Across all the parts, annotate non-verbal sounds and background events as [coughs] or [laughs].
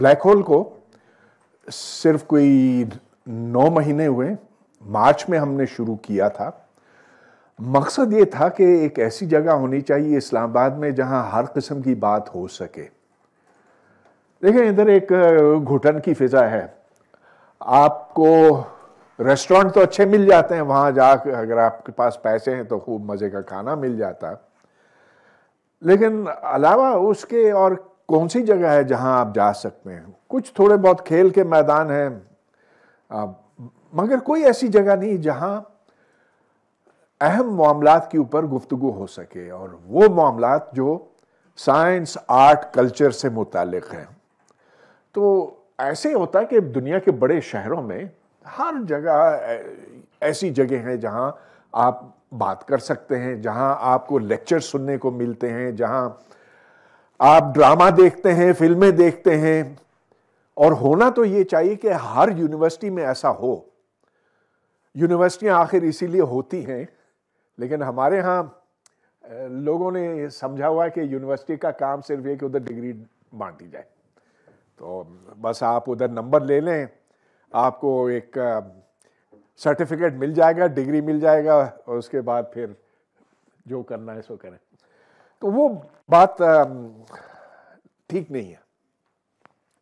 Black hole को सिर्फ कोई नौ महीने हुए मार्च में हमने शुरू किया था मकसद ये था कि एक ऐसी जगह होनी चाहिए इस्लामाबाद में जहां हर किस्म की बात हो सके देखें इधर एक घुटन की फिज़ा है आपको रेस्टोरेंट तो अच्छे मिल जाते हैं वहां जा अगर आपके पास पैसे हैं तो खूब मज़े का खाना मिल जाता लेकिन अलावा उसके और कौन सी जगह है जहां आप जा सकते हैं कुछ थोड़े बहुत खेल के मैदान हैं मगर कोई ऐसी जगह नहीं जहां अहम मामला के ऊपर गुफ्तु हो सके और वो मामला जो साइंस आर्ट कल्चर से मुतल हैं तो ऐसे होता है कि दुनिया के बड़े शहरों में हर जगह ऐसी जगह हैं जहां आप बात कर सकते हैं जहां आपको लेक्चर सुनने को मिलते हैं जहां आप ड्रामा देखते हैं फिल्में देखते हैं और होना तो ये चाहिए कि हर यूनिवर्सिटी में ऐसा हो यूनिवर्सिटियाँ आखिर इसीलिए होती हैं लेकिन हमारे यहाँ लोगों ने समझा हुआ है कि यूनिवर्सिटी का काम सिर्फ ये कि उधर डिग्री बांटी जाए तो बस आप उधर नंबर ले लें आपको एक सर्टिफिकेट मिल जाएगा डिग्री मिल जाएगा और उसके बाद फिर जो करना है सो करें तो वो बात ठीक नहीं है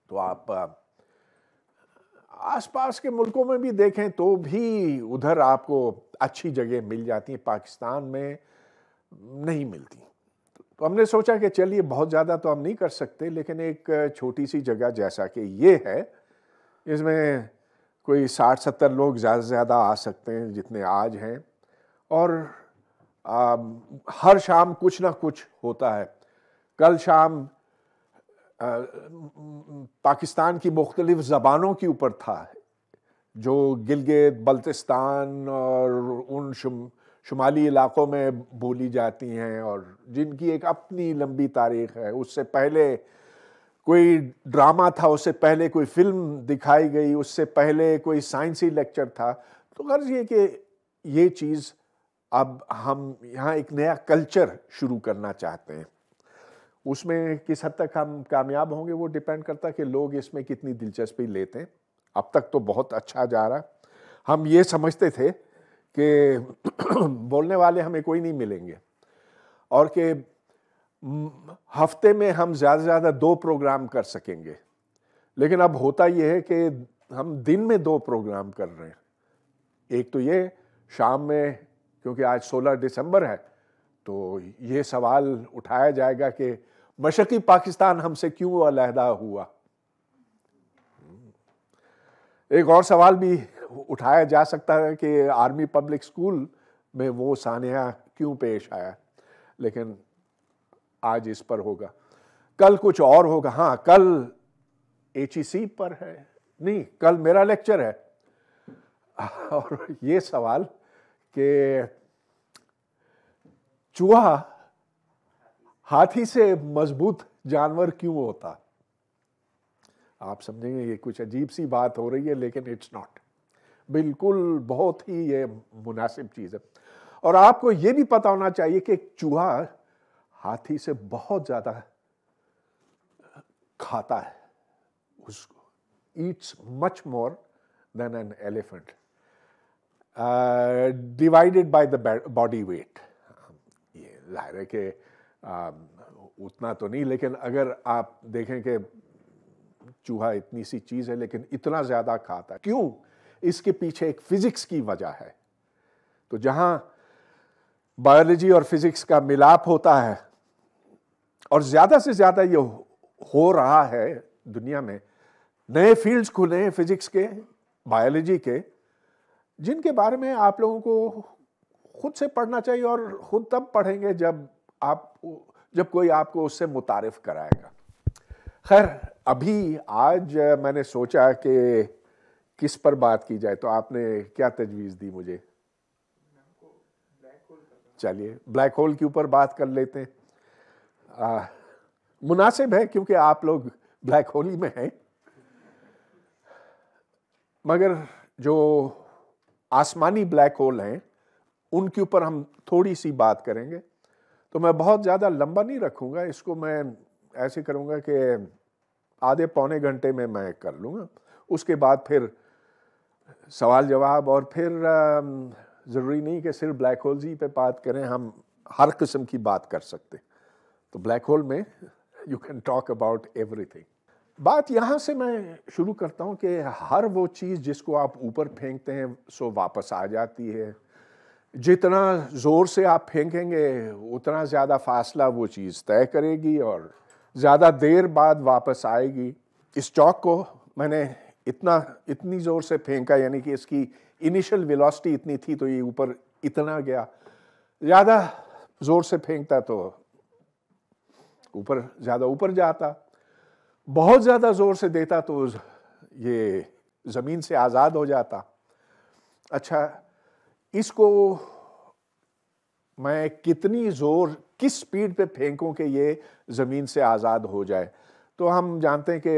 तो आप आसपास के मुल्कों में भी देखें तो भी उधर आपको अच्छी जगह मिल जाती है पाकिस्तान में नहीं मिलती तो हमने सोचा कि चलिए बहुत ज़्यादा तो हम नहीं कर सकते लेकिन एक छोटी सी जगह जैसा कि ये है इसमें कोई साठ सत्तर लोग ज़्यादा से ज़्यादा आ सकते हैं जितने आज हैं और आ, हर शाम कुछ ना कुछ होता है कल शाम पाकिस्तान की मुख्तलिफ ज़बानों के ऊपर था जो गिलगित बल्तिस्तान और उन शुम, शुमाली इलाक़ों में बोली जाती हैं और जिनकी एक अपनी लंबी तारीख है उससे पहले कोई ड्रामा था उससे पहले कोई फिल्म दिखाई गई उससे पहले कोई साइंसी लेक्चर था तो गर्ज ये कि ये चीज़ अब हम यहाँ एक नया कल्चर शुरू करना चाहते हैं उसमें किस हद तक हम कामयाब होंगे वो डिपेंड करता है कि लोग इसमें कितनी दिलचस्पी लेते हैं अब तक तो बहुत अच्छा जा रहा हम ये समझते थे कि [clears throat] बोलने वाले हमें कोई नहीं मिलेंगे और कि हफ्ते में हम ज़्यादा से ज़्यादा दो प्रोग्राम कर सकेंगे लेकिन अब होता यह है कि हम दिन में दो प्रोग्राम कर रहे हैं एक तो ये शाम में क्योंकि आज 16 दिसंबर है तो ये सवाल उठाया जाएगा कि मशक़ी पाकिस्तान हमसे क्यों अलहदा हुआ एक और सवाल भी उठाया जा सकता है कि आर्मी पब्लिक स्कूल में वो सानिया क्यों पेश आया लेकिन आज इस पर होगा कल कुछ और होगा हाँ कल एच पर है नहीं कल मेरा लेक्चर है और ये सवाल कि चूहा हाथी से मजबूत जानवर क्यों होता आप समझेंगे ये कुछ अजीब सी बात हो रही है लेकिन इट्स नॉट बिल्कुल बहुत ही ये मुनासिब चीज़ है और आपको ये भी पता होना चाहिए कि चूहा हाथी से बहुत ज़्यादा खाता है उसको eats much more than an elephant divided by the body weight ये जाहिर है कि आ, उतना तो नहीं लेकिन अगर आप देखें कि चूहा इतनी सी चीज़ है लेकिन इतना ज़्यादा खाता है क्यों इसके पीछे एक फिज़िक्स की वजह है तो जहां बायोलॉजी और फिज़िक्स का मिलाप होता है और ज़्यादा से ज़्यादा ये हो रहा है दुनिया में नए फील्ड्स खुले हैं फिज़िक्स के बायोलॉजी के जिनके बारे में आप लोगों को खुद से पढ़ना चाहिए और खुद तब पढ़ेंगे जब आप जब कोई आपको उससे मुतारफ़ कराएगा खैर अभी आज मैंने सोचा कि किस पर बात की जाए तो आपने क्या तजवीज़ दी मुझे चलिए ब्लैक होल के ऊपर बात कर लेते हैं मुनासिब है क्योंकि आप लोग ब्लैक होल ही में हैं मगर जो आसमानी ब्लैक होल हैं उनके ऊपर हम थोड़ी सी बात करेंगे तो मैं बहुत ज़्यादा लंबा नहीं रखूँगा इसको मैं ऐसे करूँगा कि आधे पौने घंटे में मैं कर लूँगा उसके बाद फिर सवाल जवाब और फिर ज़रूरी नहीं कि सिर्फ ब्लैक होल्स ही पे बात करें हम हर किस्म की बात कर सकते तो ब्लैक होल में you can talk about everything बात यहाँ से मैं शुरू करता हूँ कि हर वो चीज़ जिसको आप ऊपर फेंकते हैं सो वापस आ जाती है जितना ज़ोर से आप फेंकेंगे उतना ज़्यादा फासला वो चीज़ तय करेगी और ज़्यादा देर बाद वापस आएगी इस चौक को मैंने इतना इतनी ज़ोर से फेंका यानी कि इसकी इनिशियल वेलोसिटी इतनी थी तो ये ऊपर इतना गया ज़्यादा ज़ोर से फेंकता तो ऊपर ज़्यादा ऊपर जाता बहुत ज़्यादा ज़ोर से देता तो ये ज़मीन से आज़ाद हो जाता अच्छा इसको मैं कितनी ज़ोर किस स्पीड पे फेंकूं कि ये ज़मीन से आज़ाद हो जाए तो हम जानते हैं कि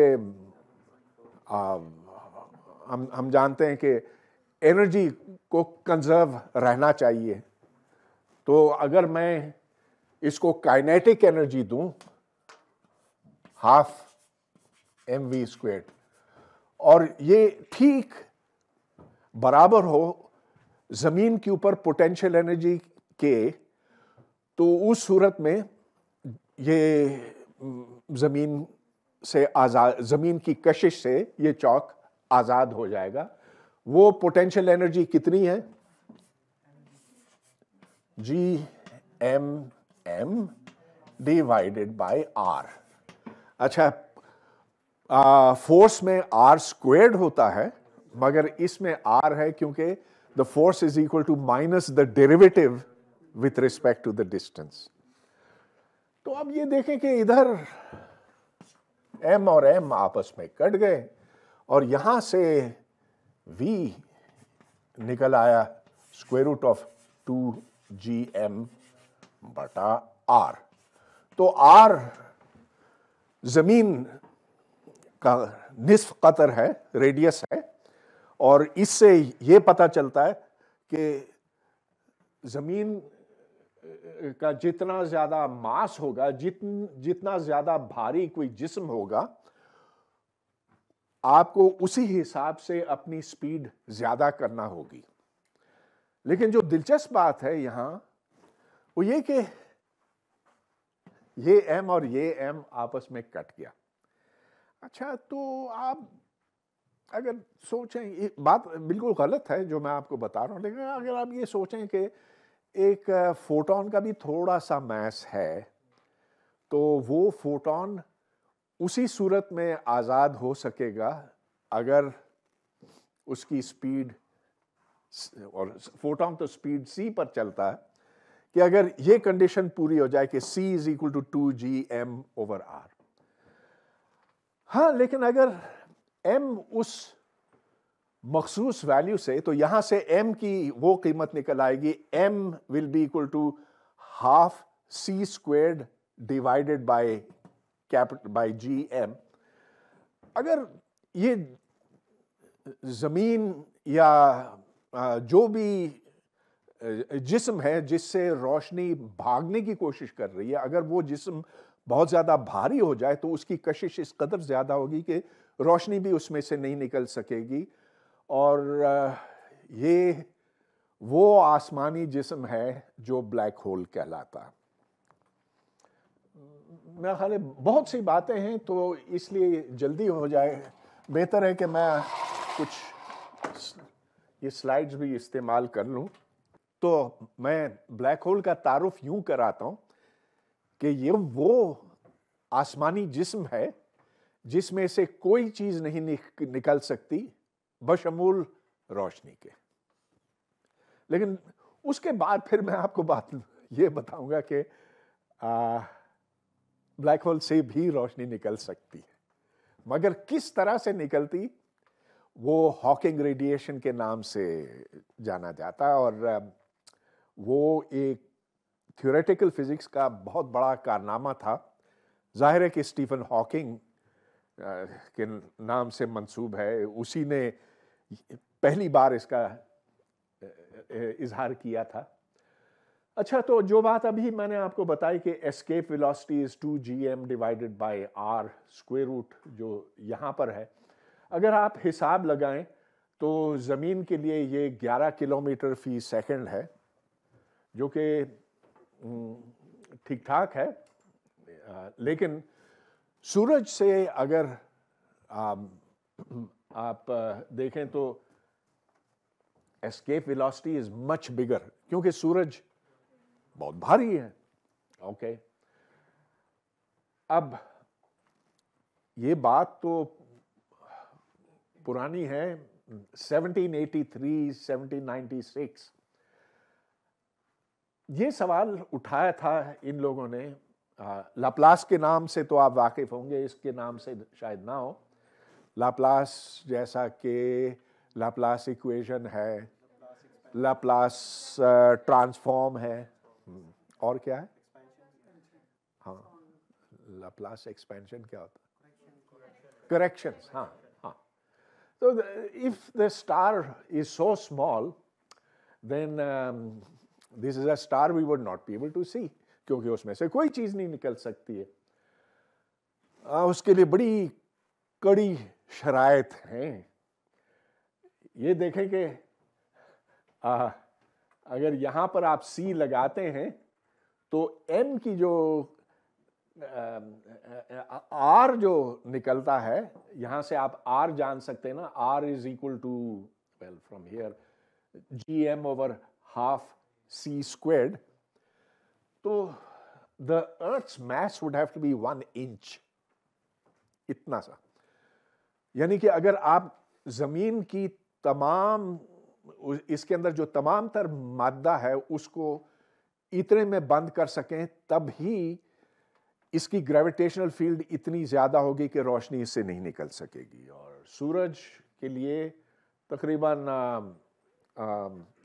हम हम जानते हैं कि एनर्जी को कंजर्व रहना चाहिए तो अगर मैं इसको काइनेटिक एनर्जी दूं हाफ एम वी स्क्वेड और ये ठीक बराबर हो ज़मीन के ऊपर पोटेंशियल एनर्जी के तो उस सूरत में ये ज़मीन से आज़ाद ज़मीन की कशिश से ये चौक आज़ाद हो जाएगा वो पोटेंशियल एनर्जी कितनी है G M M divided by R अच्छा आ, फोर्स में आर स्क्वेड होता है मगर इसमें आर है क्योंकि the force is equal to minus the derivative with respect to the distance तो अब ये देखें कि इधर m और m आपस में कट गए और यहां से v निकल आया square root of two G M बटा आर तो आर जमीन का निस्फ कतर है रेडियस है और इससे ये पता चलता है कि ज़मीन का जितना ज़्यादा मास होगा जितन जितना ज़्यादा भारी कोई जिस्म होगा आपको उसी हिसाब से अपनी स्पीड ज़्यादा करना होगी लेकिन जो दिलचस्प बात है यहां वो ये कि ये एम और ये एम आपस में कट गया अच्छा तो आप अगर सोचें बात बिल्कुल गलत है जो मैं आपको बता रहा हूँ लेकिन अगर आप ये सोचें कि एक फोटोन का भी थोड़ा सा मैस है तो वो फोटोन उसी सूरत में आज़ाद हो सकेगा अगर उसकी स्पीड और फोटोन तो स्पीड सी पर चलता है कि अगर ये कंडीशन पूरी हो जाए कि C is equal to two G M over R हाँ लेकिन अगर एम उस मखसूस वैल्यू से तो यहां से एम की वो कीमत निकल आएगी M will be equal to half C squared divided by capital by G M अगर ये ज़मीन या जो भी जिसम है जिससे रोशनी भागने की कोशिश कर रही है अगर वो जिसम बहुत ज़्यादा भारी हो जाए तो उसकी कशिश इस कदर ज़्यादा होगी कि रोशनी भी उसमें से नहीं निकल सकेगी और ये वो आसमानी जिस्म है जो ब्लैक होल कहलाता मेरा ख्याल बहुत सी बातें हैं तो इसलिए जल्दी हो जाए बेहतर है कि मैं कुछ ये स्लाइड्स भी इस्तेमाल कर लूं तो मैं ब्लैक होल का तारुफ यूं कराता हूं कि ये वो आसमानी जिस्म है जिसमें से कोई चीज नहीं निकल सकती बशमूल रोशनी के लेकिन उसके बाद फिर मैं आपको बात [laughs] ये बताऊंगा कि ब्लैक होल से भी रोशनी निकल सकती है मगर किस तरह से निकलती वो हॉकिंग रेडिएशन के नाम से जाना जाता है और वो एक थियोरेटिकल फिज़िक्स का बहुत बड़ा कारनामा था जाहिर है कि स्टीफन हॉकिंग के नाम से मंसूब है उसी ने पहली बार इसका इजहार किया था अच्छा तो जो बात अभी मैंने आपको बताई कि escape velocity is two G M divided by R square root जो यहाँ पर है अगर आप हिसाब लगाएं तो ज़मीन के लिए ये 11 किलोमीटर फी सेकंड है जो कि ठीक ठाक है लेकिन सूरज से अगर आप, आप देखें तो escape velocity is much bigger क्योंकि सूरज बहुत भारी है ओके okay. अब ये बात तो पुरानी है 1783 1796 ये सवाल उठाया था इन लोगों ने लाप्लास के नाम से तो आप वाकिफ़ होंगे इसके नाम से शायद ना हो लाप्लास जैसा कि लाप्लास इक्वेशन है लाप्लास ट्रांसफॉर्म है हम्म, और क्या है हाँ लाप्लास एक्सपेंशन क्या होता है करेक्शन हाँ हाँ तो if the star is so small then this is a star we would not be able to see क्योंकि उसमें से कोई चीज़ नहीं निकल सकती है आ, उसके लिए बड़ी कड़ी शरायत है ये देखें कि अगर यहां पर आप सी लगाते हैं तो एम की जो आर जो निकलता है यहां से आप आर जान सकते हैं ना R is equal to well from here G M over half C squared तो the earth mass would have to be one inch इतना सा यानी कि अगर आप जमीन की तमाम इसके अंदर जो तमाम तर मादा है उसको इतने में बंद कर सकें तब ही इसकी ग्रेविटेशनल फील्ड इतनी ज़्यादा होगी कि रोशनी इससे नहीं निकल सकेगी और सूरज के लिए तकरीबन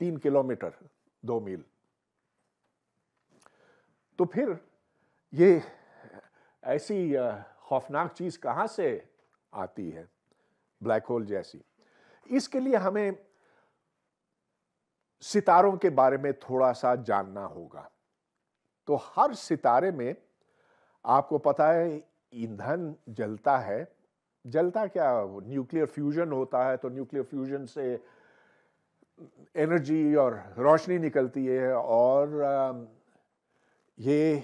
तीन किलोमीटर दो मील तो फिर ये ऐसी खौफनाक चीज़ कहाँ से आती है ब्लैक होल जैसी इसके लिए हमें सितारों के बारे में थोड़ा सा जानना होगा तो हर सितारे में आपको पता है ईंधन जलता है जलता क्या न्यूक्लियर फ्यूजन होता है तो न्यूक्लियर फ्यूजन से एनर्जी और रोशनी निकलती है और ये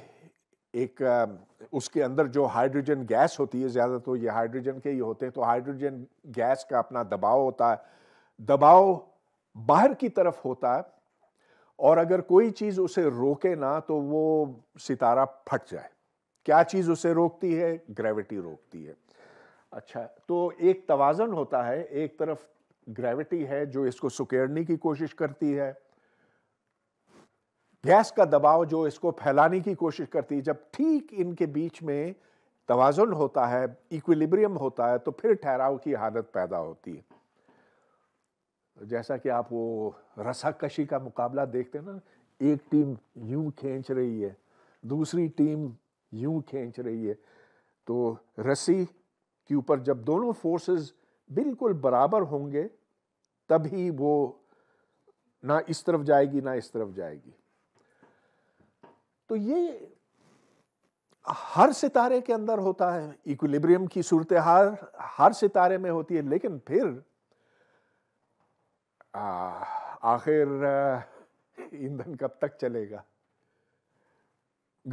एक उसके अंदर जो हाइड्रोजन गैस होती है ज़्यादा तो ये हाइड्रोजन के ही होते हैं तो हाइड्रोजन गैस का अपना दबाव होता है दबाव बाहर की तरफ होता है और अगर कोई चीज़ उसे रोके ना तो वो सितारा फट जाए क्या चीज़ उसे रोकती है ग्रेविटी रोकती है अच्छा तो एक तवाजन होता है एक तरफ ग्रेविटी है जो इसको सुकेड़ने की कोशिश करती है गैस का दबाव जो इसको फैलाने की कोशिश करती है जब ठीक इनके बीच में तोज़ुन होता है इक्विलिब्रियम होता है तो फिर ठहराव की हालत पैदा होती है जैसा कि आप वो रसाकशी का मुकाबला देखते हैं ना एक टीम यूं खींच रही है दूसरी टीम यूं खींच रही है तो रस्सी के ऊपर जब दोनों फोर्सेस बिल्कुल बराबर होंगे तभी वो ना इस तरफ जाएगी ना इस तरफ जाएगी तो ये हर सितारे के अंदर होता है इक्विलिब्रियम की सूरत हर हर सितारे में होती है लेकिन फिर आखिर ईंधन कब तक चलेगा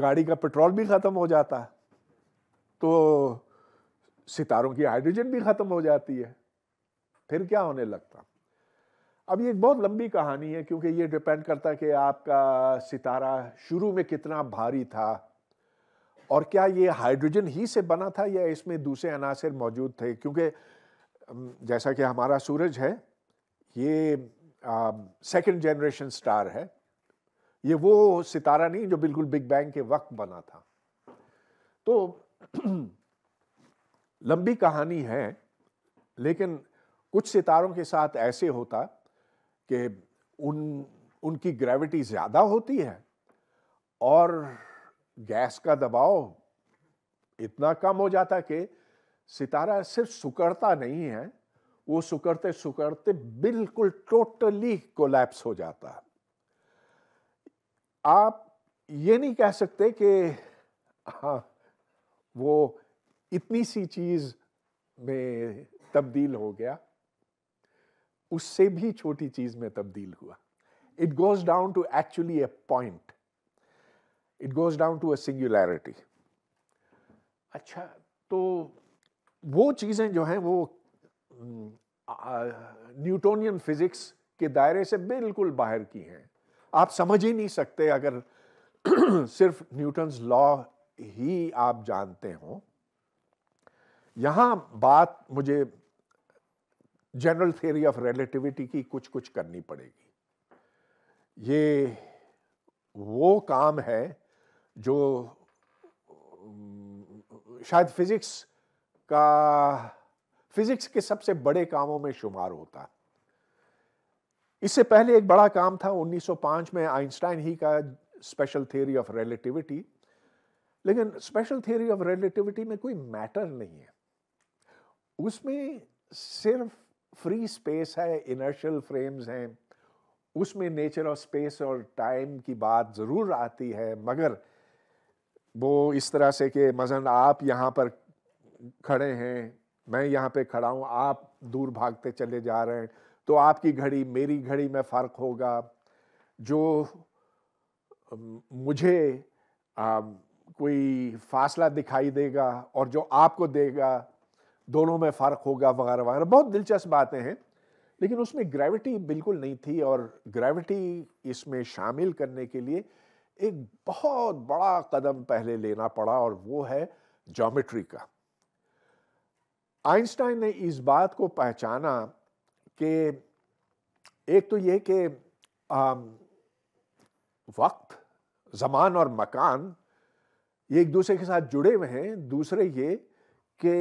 गाड़ी का पेट्रोल भी ख़त्म हो जाता है तो सितारों की हाइड्रोजन भी ख़त्म हो जाती है फिर क्या होने लगता अब ये बहुत लंबी कहानी है क्योंकि ये डिपेंड करता है कि आपका सितारा शुरू में कितना भारी था और क्या ये हाइड्रोजन ही से बना था या इसमें दूसरे अनासर मौजूद थे क्योंकि जैसा कि हमारा सूरज है ये सेकंड जनरेशन स्टार है ये वो सितारा नहीं जो बिल्कुल बिग बैंग के वक्त बना था तो [clears throat] लंबी कहानी है लेकिन कुछ सितारों के साथ ऐसे होता कि उन उनकी ग्रेविटी ज़्यादा होती है और गैस का दबाव इतना कम हो जाता कि सितारा सिर्फ सुकड़ता नहीं है वो सुकड़ते सुकड़ते बिल्कुल टोटली कोलैप्स हो जाता है आप ये नहीं कह सकते कि हाँ वो इतनी सी चीज़ में तब्दील हो गया उससे भी छोटी चीज में तब्दील हुआ it goes down to actually a point it goes down to a singularity अच्छा तो वो चीज़ें जो हैं वो न्यूटोनियन फिजिक्स के दायरे से बिल्कुल बाहर की हैं आप समझ ही नहीं सकते अगर [clears throat] सिर्फ न्यूटन्स लॉ ही आप जानते हो यहां बात मुझे जनरल थ्योरी ऑफ रिलेटिविटी की कुछ कुछ करनी पड़ेगी ये वो काम है जो शायद फिज़िक्स का फिज़िक्स के सबसे बड़े कामों में शुमार होता इससे पहले एक बड़ा काम था 1905 में आइंस्टाइन ही का स्पेशल थ्योरी ऑफ रिलेटिविटी लेकिन स्पेशल थ्योरी ऑफ रिलेटिविटी में कोई मैटर नहीं है उसमें सिर्फ फ्री स्पेस है इनर्शियल फ्रेम्स हैं उसमें नेचर ऑफ स्पेस और टाइम की बात ज़रूर आती है मगर वो इस तरह से कि मजन आप यहाँ पर खड़े हैं मैं यहाँ पे खड़ा हूँ आप दूर भागते चले जा रहे हैं तो आपकी घड़ी मेरी घड़ी में फ़र्क होगा जो मुझे आ, कोई फासला दिखाई देगा और जो आपको देगा दोनों में फ़र्क होगा वगैरह वगैरह बहुत दिलचस्प बातें हैं लेकिन उसमें ग्रेविटी बिल्कुल नहीं थी और ग्रेविटी इसमें शामिल करने के लिए एक बहुत बड़ा कदम पहले लेना पड़ा और वो है जोमेट्री का आइंस्टाइन ने इस बात को पहचाना कि एक तो ये कि वक्त जमान और मकान ये एक दूसरे के साथ जुड़े हुए हैं दूसरे ये कि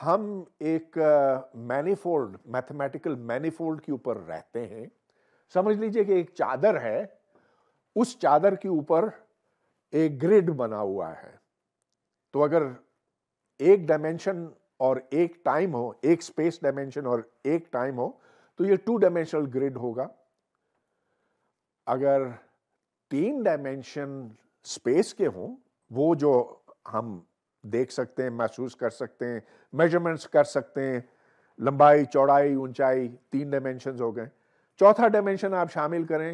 हम एक मैनीफोल्ड मैथमेटिकल मैनीफोल्ड के ऊपर रहते हैं समझ लीजिए कि एक चादर है उस चादर के ऊपर एक ग्रिड बना हुआ है तो अगर एक डायमेंशन और एक टाइम हो एक स्पेस डायमेंशन और एक टाइम हो तो ये टू डायमेंशनल ग्रिड होगा अगर तीन डायमेंशन स्पेस के हों वो जो हम देख सकते हैं महसूस कर सकते हैं मेजरमेंट्स कर सकते हैं लंबाई चौड़ाई ऊंचाई तीन डायमेंशन हो गए चौथा डायमेंशन आप शामिल करें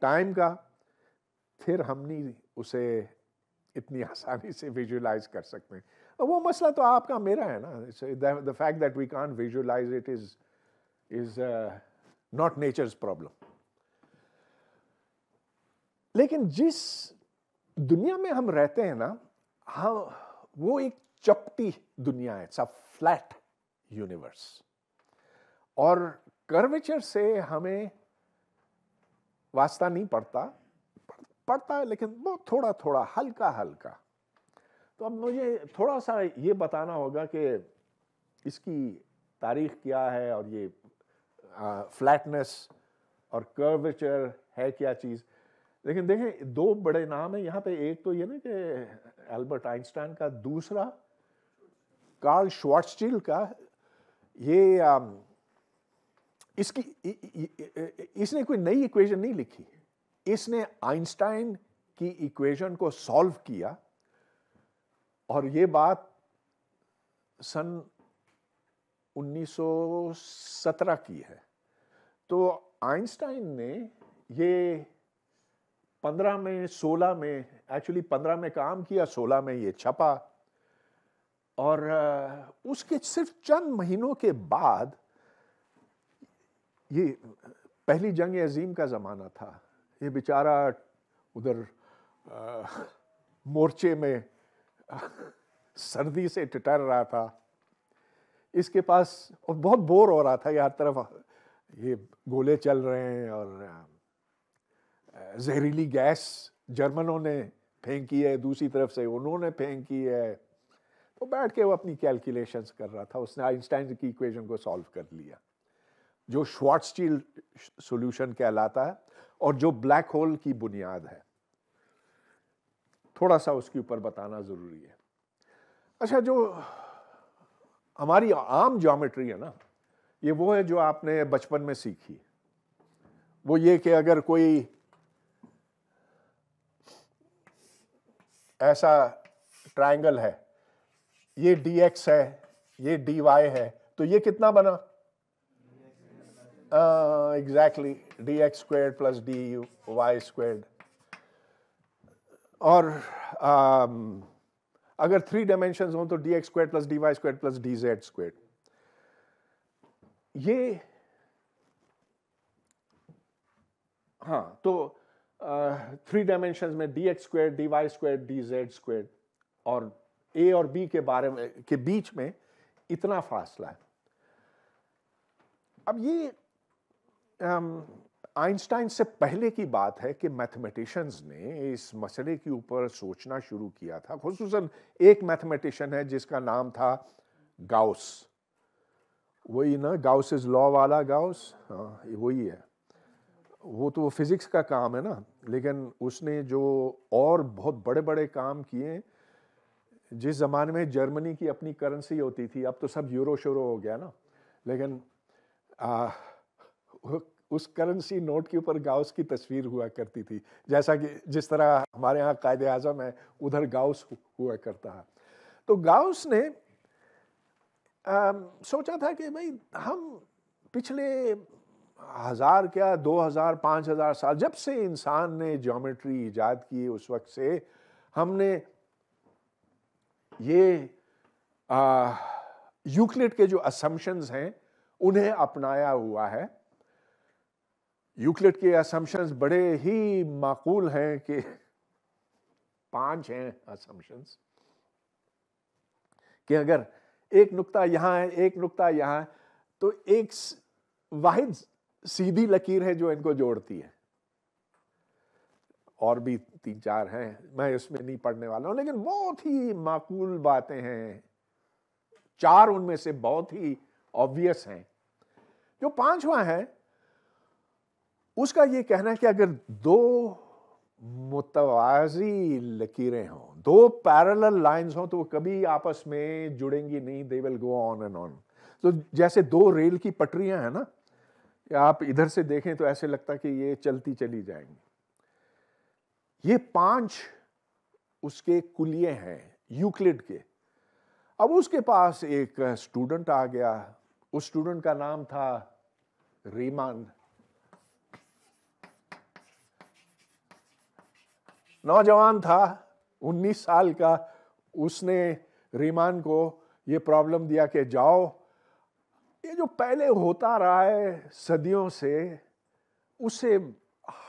टाइम का फिर हम नहीं उसे इतनी [laughs] आसानी से विजुलाइज कर सकते हैं वो मसला तो आपका मेरा है ना the fact that we can visualise it is is not nature's problem लेकिन जिस दुनिया में हम रहते हैं ना हम वो एक चपटी दुनिया है सब फ्लैट यूनिवर्स और कर्वेचर से हमें वास्ता नहीं पड़ता पड़ता है लेकिन बहुत थोड़ा थोड़ा हल्का हल्का तो अब मुझे थोड़ा सा ये बताना होगा कि इसकी तारीख क्या है और ये फ्लैटनेस और कर्वेचर है क्या चीज़ लेकिन देखें दो बड़े नाम है यहाँ पे एक तो ये ना कि एल्बर्ट आइंस्टाइन का दूसरा कार्ल श्वार्टस्टील का ये आ, इसकी इसने कोई नई इक्वेशन नहीं लिखी इसने आइंस्टाइन की इक्वेशन को सॉल्व किया और ये बात सन 1917 की है तो आइंस्टाइन ने ये पंद्रह में सोलह में एक्चुअली पंद्रह में काम किया सोलह में ये छपा और उसके सिर्फ चंद महीनों के बाद ये पहली जंग अजीम का ज़माना था ये बेचारा उधर मोर्चे में सर्दी से टिटर रहा था इसके पास और बहुत बोर हो रहा था ये हर तरफ ये गोले चल रहे हैं और जहरीली गैस जर्मनों ने फेंकी है दूसरी तरफ से उन्होंने फेंकी है तो बैठ के वो अपनी कैलकुलेशंस कर रहा था उसने आइंस्टाइन की इक्वेशन को सॉल्व कर लिया जो श्वार्ट स्टील सोल्यूशन कहलाता है और जो ब्लैक होल की बुनियाद है थोड़ा सा उसके ऊपर बताना ज़रूरी है अच्छा जो हमारी आम ज्योमेट्री है ना ये वो है जो आपने बचपन में सीखी वो ये कि अगर कोई ऐसा ट्रायंगल है ये डी एक्स है ये डी वाई है तो ये कितना बना exactly D X square plus D U Y square और um, अगर थ्री डायमेंशन हो तो D X square plus D Y square plus D Z square ये हाँ तो थ्री डायमेंशन में D X square D Y square D Z square और A और बी के बारे में के बीच में इतना फासला है अब ये आइंस्टाइन से पहले की बात है कि मैथमेटिशंस ने इस मसले के ऊपर सोचना शुरू किया था खूस एक मैथमेटिशियन है जिसका नाम था गाउस वही ना गाउस इज लॉ वाला गाउस हाँ वही है वो तो वो फिज़िक्स का काम है ना लेकिन उसने जो और बहुत बड़े बड़े काम किए जिस ज़माने में जर्मनी की अपनी करेंसी होती थी अब तो सब यूरो शुरू हो गया ना लेकिन आ, उस करेंसी नोट के ऊपर गाउस की तस्वीर हुआ करती थी जैसा कि जिस तरह हमारे यहाँ कायद आजम है उधर गाउस हुआ करता है तो गाउस ने आ, सोचा था कि भाई हम पिछले हज़ार क्या दो हज़ार पाँच हज़ार साल जब से इंसान ने ज्योमेट्री ईजाद की उस वक्त से हमने ये यूक्लिड के जो असम्पशंस हैं उन्हें अपनाया हुआ है यूक्लिड के असम्पशंस बड़े ही माकूल हैं कि पांच हैं असम्पशंस कि अगर एक नुक्ता यहाँ है एक नुक्ता यहाँ है तो एक वाहिद सीधी लकीर है जो इनको जोड़ती है और भी तीन चार हैं मैं इसमें नहीं पढ़ने वाला हूं लेकिन बहुत ही माकूल बातें हैं चार उनमें से बहुत ही ऑब्वियस हैं जो पांचवा है उसका यह कहना है कि अगर दो मुतवाजी लकीरें हों दो पैरल लाइंस हों तो वो कभी आपस में जुड़ेंगी नहीं they will go on and on तो जैसे दो रेल की पटरियां हैं ना कि आप इधर से देखें तो ऐसे लगता कि ये चलती चली जाएंगी ये पांच उसके कुलिये हैं यूक्लिड के अब उसके पास एक स्टूडेंट आ गया उस स्टूडेंट का नाम था रीमान नौजवान था 19 साल का उसने रीमान को यह प्रॉब्लम दिया कि जाओ ये जो पहले होता रहा है सदियों से उसे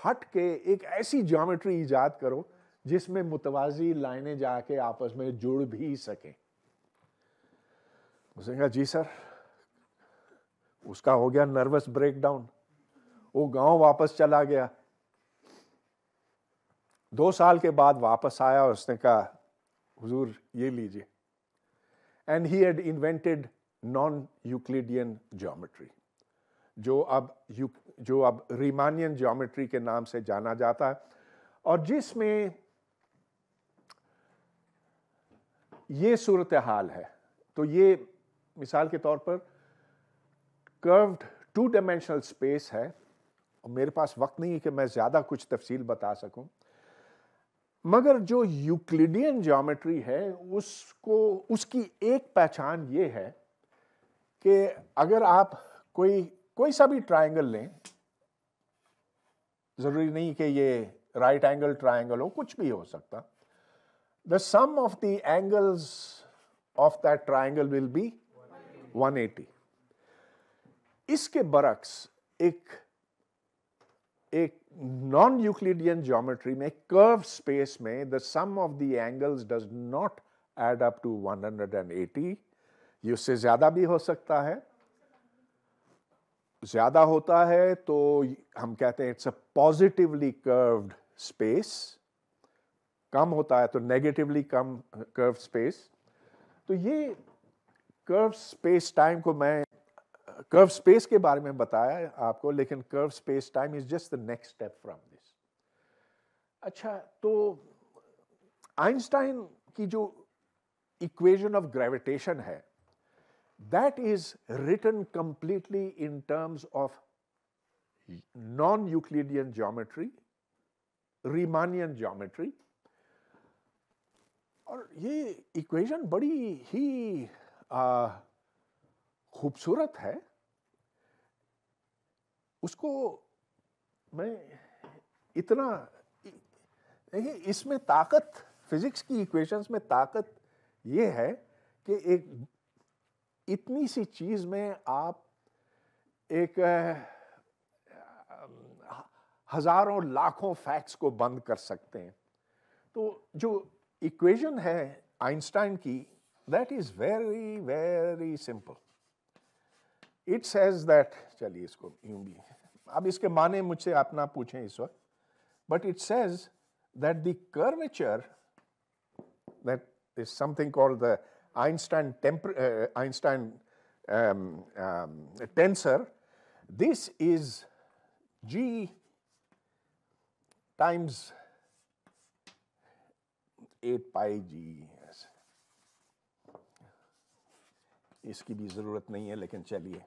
हट के एक ऐसी ज्योमेट्री ईजाद करो जिसमें मुतवाजी लाइनें जाके आपस में जुड़ भी सकें उसने कहा जी सर उसका हो गया नर्वस ब्रेकडाउन वो गांव वापस चला गया दो साल के बाद वापस आया और उसने कहा हुजूर ये लीजिए and he had invented non Euclidean geometry जो अब यू जो अब रीमानियन ज्योमेट्री के नाम से जाना जाता है और जिसमें ये सूरत हाल है तो ये मिसाल के तौर पर कर्व्ड टू डायमेंशनल स्पेस है और मेरे पास वक्त नहीं है कि मैं ज़्यादा कुछ तफसील बता सकूं मगर जो यूक्लिडियन ज्योमेट्री है उसको उसकी एक पहचान ये है कि अगर आप कोई कोई सा भी ट्राइंगल लें ज़रूरी नहीं कि ये राइट एंगल ट्राइंगल हो कुछ भी हो सकता the sum of the angles of that triangle will be 180 इसके बरक्स एक एक नॉन यूक्लिडियन ज्योमेट्री में कर्व स्पेस में the sum of the angles does not add up to 180 ये उससे ज़्यादा भी हो सकता है ज़्यादा होता है तो हम कहते हैं it's a positively curved space कम होता है तो नेगेटिवली कम कर्व स्पेस तो ये कर्व स्पेस टाइम को मैं कर्व स्पेस के बारे में बताया आपको लेकिन curve space time is just the next step from this अच्छा तो आइंस्टाइन की जो इक्वेशन ऑफ ग्रेविटेशन है That is written completely in terms of non-Euclidean geometry, Riemannian geometry, और ये इक्वेशन बड़ी ही खूबसूरत है उसको मैं इतना देखिए इसमें ताकत फिजिक्स की इक्वेशंस में ताकत ये है कि एक इतनी सी चीज़ में आप एक हज़ारों लाखों फैक्ट्स को बंद कर सकते हैं तो जो इक्वेशन है आइंस्टाइन की that is very very simple it says that चलिए इसको यूं भी अब इसके माने मुझसे आप ना पूछें इस वक्त but it says that curvature that is is something called Einstein, temper, uh, Einstein um, um, tensor, this is G times 8 pi G इसकी भी ज़रूरत नहीं है लेकिन चलिए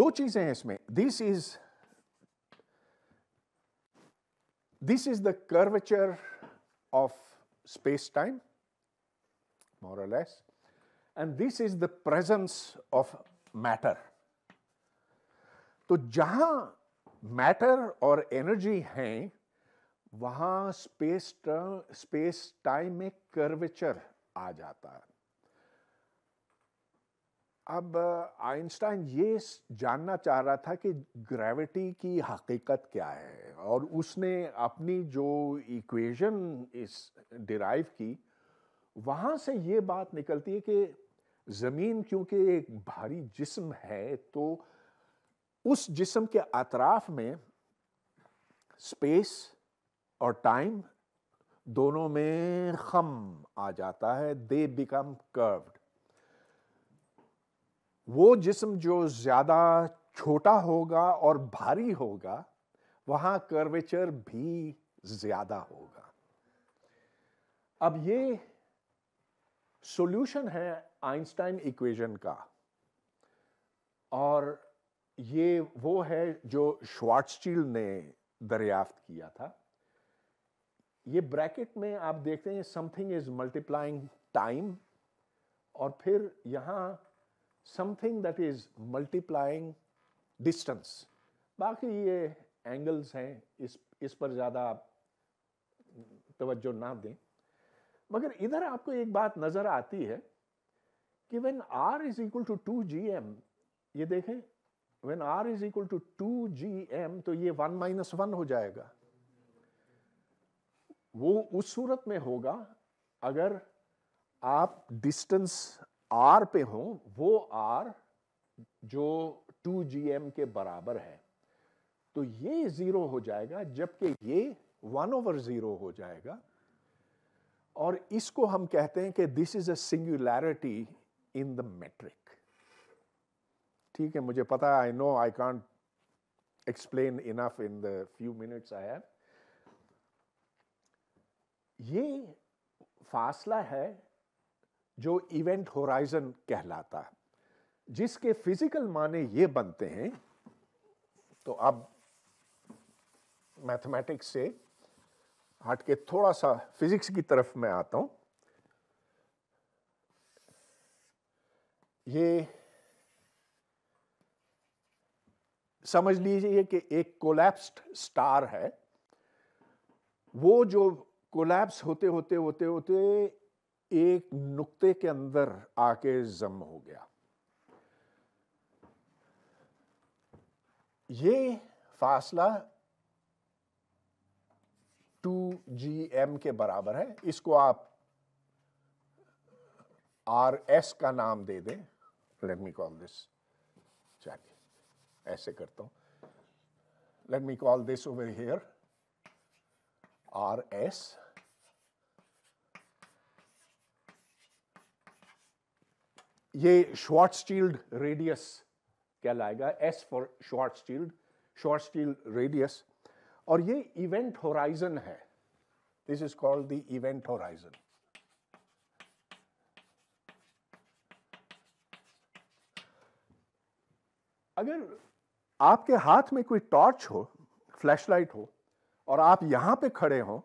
दो चीज़ें हैं इसमें this is This is the curvature of space-time, more or less. And this is the presence of matter. तो जहां matter और energy हैं वहां स्पेस स्पेस टाइम में कर्वेचर आ जाता है अब आइंस्टाइन ये जानना चाह रहा था कि ग्रेविटी की हकीकत क्या है और उसने अपनी जो इक्वेशन इस डिराइव की वहाँ से ये बात निकलती है कि ज़मीन क्योंकि एक भारी जिस्म है तो उस जिस्म के अतराफ में स्पेस और टाइम दोनों में खम आ जाता है दे बिकम कर्व्ड वो जिसम जो ज़्यादा छोटा होगा और भारी होगा वहां कर्वेचर भी ज़्यादा होगा अब ये सॉल्यूशन है आइंस्टाइन इक्वेशन का और ये वो है जो श्वार्टस्टील ने दरियाफ्त किया था ये ब्रैकेट में आप देखते हैं समथिंग इज मल्टीप्लाइंग टाइम और फिर यहां something that is multiplying distance बाकी ये एंगल्स हैं इस इस पर ज़्यादा आप तवज्जो ना दें मगर इधर आपको एक बात नज़र आती है कि when R is equal to two G M ये देखें when R is equal to two G M तो ये वन माइनस वन हो जाएगा वो उस सूरत में होगा अगर आप डिस्टेंस आर पे हो वो आर जो एम के बराबर है तो ये जीरो हो जाएगा जबकि ये वन ओवर जीरो हो जाएगा और इसको हम कहते हैं कि this is a singularity in the metric ठीक है मुझे पता I know I can't explain enough in the few minutes I have ये फासला है जो इवेंट होराइजन कहलाता है जिसके फिजिकल माने ये बनते हैं तो अब मैथमेटिक्स से हट के थोड़ा सा फिजिक्स की तरफ मैं आता हूं ये समझ लीजिए कि एक कोलैप्स्ड स्टार है वो जो कोलैप्स होते होते होते होते एक नुक्ते के अंदर आके जम हो गया ये फासला 2gm के बराबर है इसको आप आर एस का नाम दे दें लेट मी कॉल दिस चलिए ऐसे करता हूं let me call this over here R S ये शॉर्ट स्टील्ड रेडियस कहलाएगा S for Schwarzschild Schwarzschild radius और ये इवेंट होराइजन है this is called the event horizon अगर आपके हाथ में कोई टॉर्च हो फ्लैशलाइट हो और आप यहां पे खड़े हो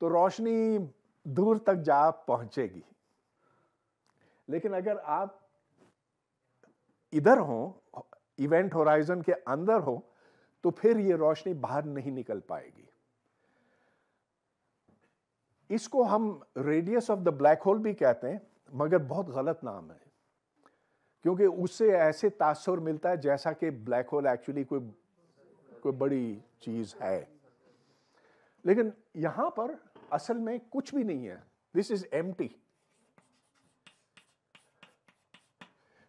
तो रोशनी दूर तक जा पहुंचेगी लेकिन अगर आप इधर हो इवेंट होराइजन के अंदर हो तो फिर ये रोशनी बाहर नहीं निकल पाएगी इसको हम radius of the black hole भी कहते हैं मगर बहुत गलत नाम है क्योंकि उससे ऐसे तासुर मिलता है जैसा कि ब्लैक होल एक्चुअली कोई कोई बड़ी चीज़ है लेकिन यहां पर असल में कुछ भी नहीं है दिस इज़ एम्प्टी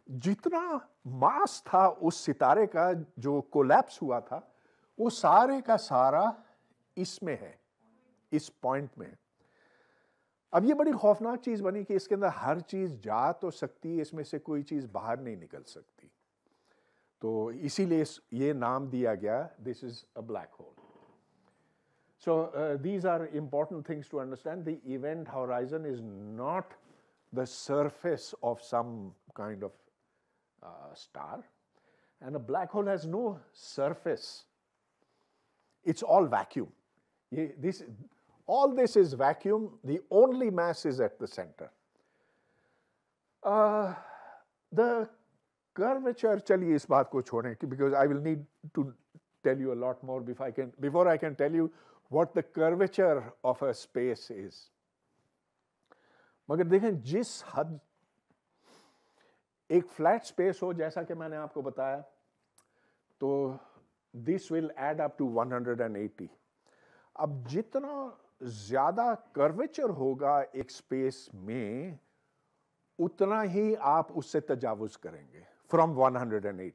जितना मास था उस सितारे का जो कोलैप्स हुआ था वो सारे का सारा इसमें है इस पॉइंट में है अब ये बड़ी खौफनाक चीज़ बनी कि इसके अंदर हर चीज़ जा तो सकती है इसमें से कोई चीज़ बाहर नहीं निकल सकती तो इसीलिए ये नाम दिया गया this is a black hole so these are important things to understand the event horizon is not the surface of some kind of uh, star. And a black hole has no surface. It's all vacuum. This, all this is vacuum. The only mass is at the center. Uh, the curvature, chaliye is baat ko because I will need to tell you a lot more before I can before I can tell you what the curvature of a space is. मगर देखें जिस हद एक flat space हो जैसा कि मैंने आपको बताया तो this will add up to 180 अब जितना ज़्यादा कर्वेचर होगा एक स्पेस में उतना ही आप उससे तजावुज करेंगे फ्रॉम 180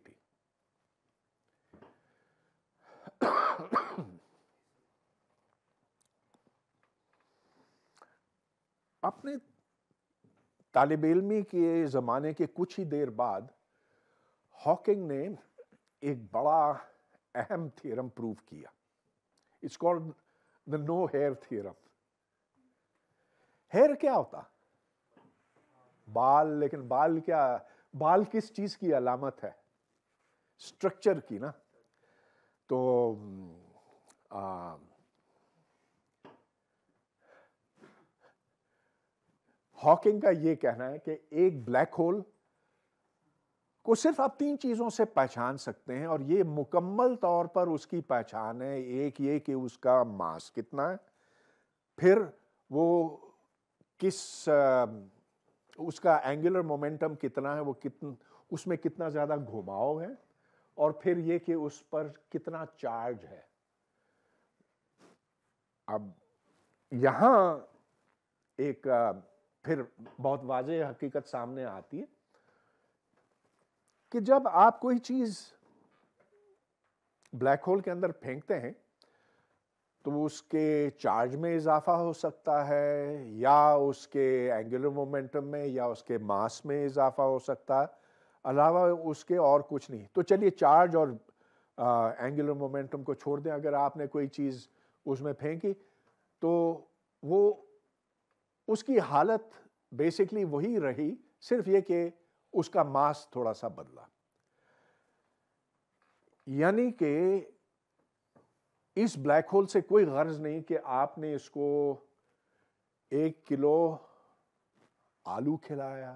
अपने तालब इलमी के ज़माने के कुछ ही देर बाद हॉकिंग ने एक बड़ा अहम थ्योरम प्रूव किया it's called the no hair theorem hair क्या होता बाल लेकिन बाल क्या बाल किस चीज़ की अलामत है स्ट्रक्चर की ना तो आ, हॉकिंग का यह कहना है कि एक ब्लैक होल को सिर्फ आप तीन चीज़ों से पहचान सकते हैं और ये मुकम्मल तौर पर उसकी पहचान है एक ये कि उसका मास कितना है फिर वो किस उसका एंगुलर मोमेंटम कितना है वो कितन उसमें कितना ज़्यादा घुमाव है और फिर ये कि उस पर कितना चार्ज है अब यहां एक आ, फिर बहुत वाजे हकीकत सामने आती है कि जब आप कोई चीज़ ब्लैक होल के अंदर फेंकते हैं तो उसके चार्ज में इजाफा हो सकता है या उसके एंगुलर मोमेंटम में या उसके मास में इजाफा हो सकता है अलावा उसके और कुछ नहीं तो चलिए चार्ज और एंगुलर मोमेंटम को छोड़ दें अगर आपने कोई चीज़ उसमें फेंकी तो वो उसकी हालत बेसिकली वही रही सिर्फ ये कि उसका मास थोड़ा सा बदला यानी कि इस ब्लैक होल से कोई गर्ज नहीं कि आपने इसको एक किलो आलू खिलाया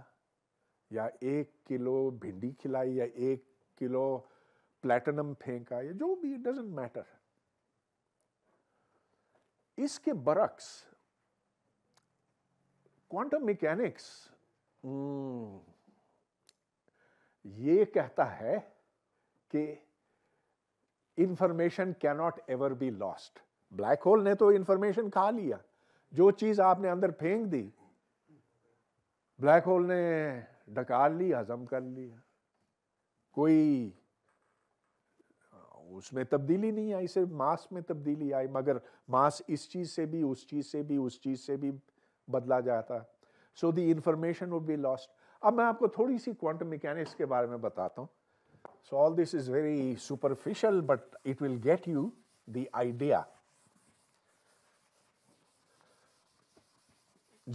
या एक किलो भिंडी खिलाई या एक किलो प्लैटिनम फेंका या जो भी इट डजेंट मैटर इसके बरक्स क्वांटम हम्म, मैकेनिक्स ये कहता है कि information cannot ever be lost black hole ने तो इंफॉर्मेशन खा लिया जो चीज आपने अंदर फेंक दी ब्लैक होल ने डकार ली हजम कर लिया कोई उसमें तब्दीली नहीं आई सिर्फ मास में तब्दीली आई मगर मास इस चीज से भी उस चीज से भी उस चीज से भी बदला जाता so the information would be lost अब मैं आपको थोड़ी सी क्वांटम मैकेनिक्स के बारे में बताता हूँ so all this is very superficial but it will get you the idea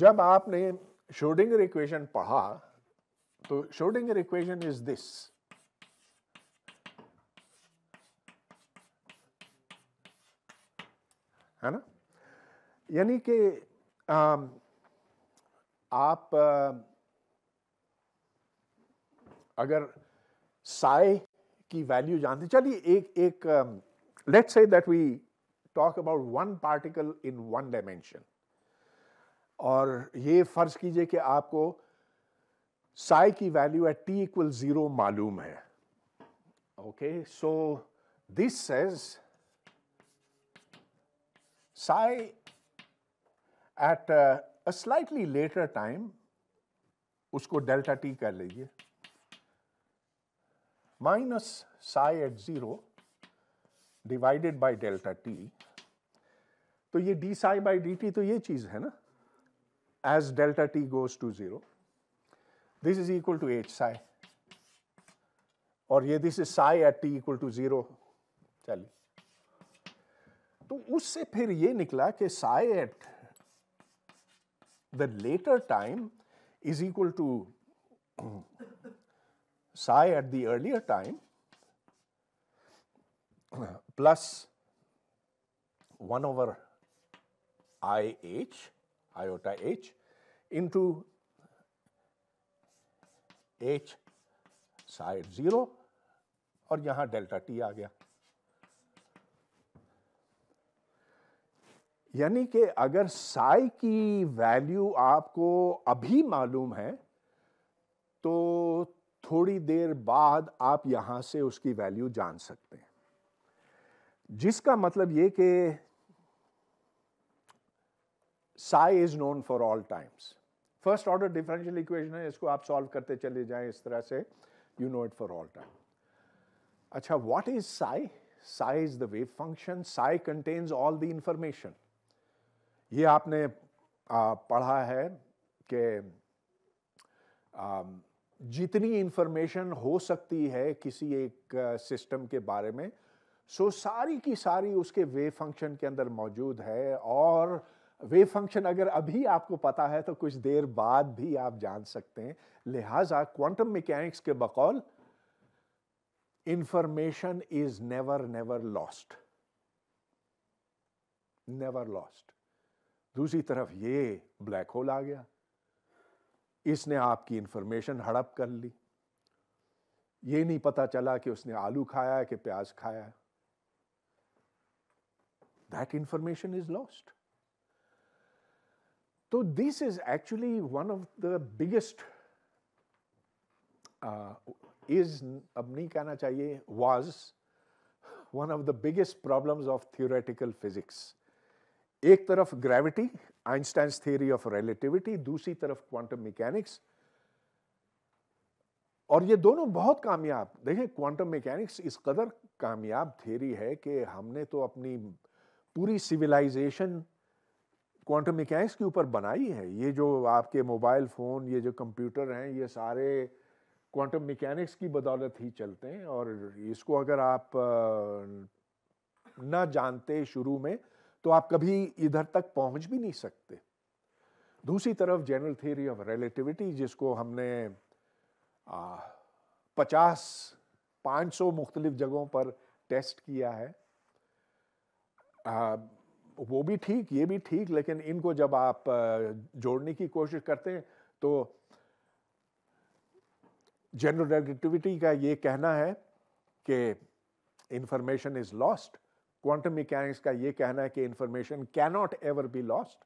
जब आपने शोडिंगर इक्वेशन पढ़ा तो शोडिंगर इक्वेशन इज दिस है ना यानी कि Um, आप uh, अगर साय की वैल्यू जानते चलिए एक एक let's say that we talk about one particle in one dimension और ये फर्ज कीजिए कि आपको साय की value at T equal zero मालूम है okay so this says psi at a slightly later time उसको डेल्टा टी कर लीजिए minus psi at zero divided by delta T तो ये D psi by D T तो ये चीज़ है ना as delta T goes to zero this is equal to H psi और ये this is psi at T equal to zero चलिए तो उससे फिर ये निकला कि psi at the later time is equal to [clears throat] psi at the earlier time [clears throat] plus 1 over i h iota h into h psi 0 or यहाँ delta T आ यानी कि अगर साई की वैल्यू आपको अभी मालूम है तो थोड़ी देर बाद आप यहां से उसकी वैल्यू जान सकते हैं जिसका मतलब ये कि psi is known for all times first order differential equation है इसको आप सॉल्व करते चले जाएं इस तरह से you know it for all time अच्छा what is psi psi is the wave function psi contains all the information ये आपने आ, पढ़ा है कि जितनी इंफॉर्मेशन हो सकती है किसी एक सिस्टम के बारे में सो सारी की सारी उसके वे फंक्शन के अंदर मौजूद है और वे फंक्शन अगर अभी आपको पता है तो कुछ देर बाद भी आप जान सकते हैं लिहाजा क्वांटम मैकेनिक्स के बकौल information is never never lost never lost दूसरी तरफ ये ब्लैक होल आ गया इसने आपकी इंफॉर्मेशन हड़प कर ली ये नहीं पता चला कि उसने आलू खाया है कि प्याज खाया है दैट इंफॉर्मेशन इज लॉस्ट तो this is actually one of the biggest is अब नहीं कहना चाहिए was one of the biggest problem of theoretical physics एक तरफ gravity Einstein theory of relativity दूसरी तरफ क्वांटम मैकेनिक्स और ये दोनों बहुत कामयाब देखिए क्वांटम मैकेनिक्स इस कदर कामयाब थ्योरी है कि हमने तो अपनी पूरी सिविलाइजेशन क्वांटम मैकेनिक्स के ऊपर बनाई है ये जो आपके मोबाइल फ़ोन ये जो कंप्यूटर हैं ये सारे क्वांटम मैकेनिक्स की बदौलत ही चलते हैं और इसको अगर आप ना जानते शुरू में तो आप कभी इधर तक पहुंच भी नहीं सकते दूसरी तरफ जनरल थियरी ऑफ रिलेटिविटी जिसको हमने आ, पचास पांच सौ मुख्तलिफ जगहों पर टेस्ट किया है आ, वो भी ठीक ये भी ठीक लेकिन इनको जब आप जोड़ने की कोशिश करते हैं तो जनरल रिलेटिविटी का ये कहना है कि information is lost quantum mechanics का ये कहना है कि information cannot ever be lost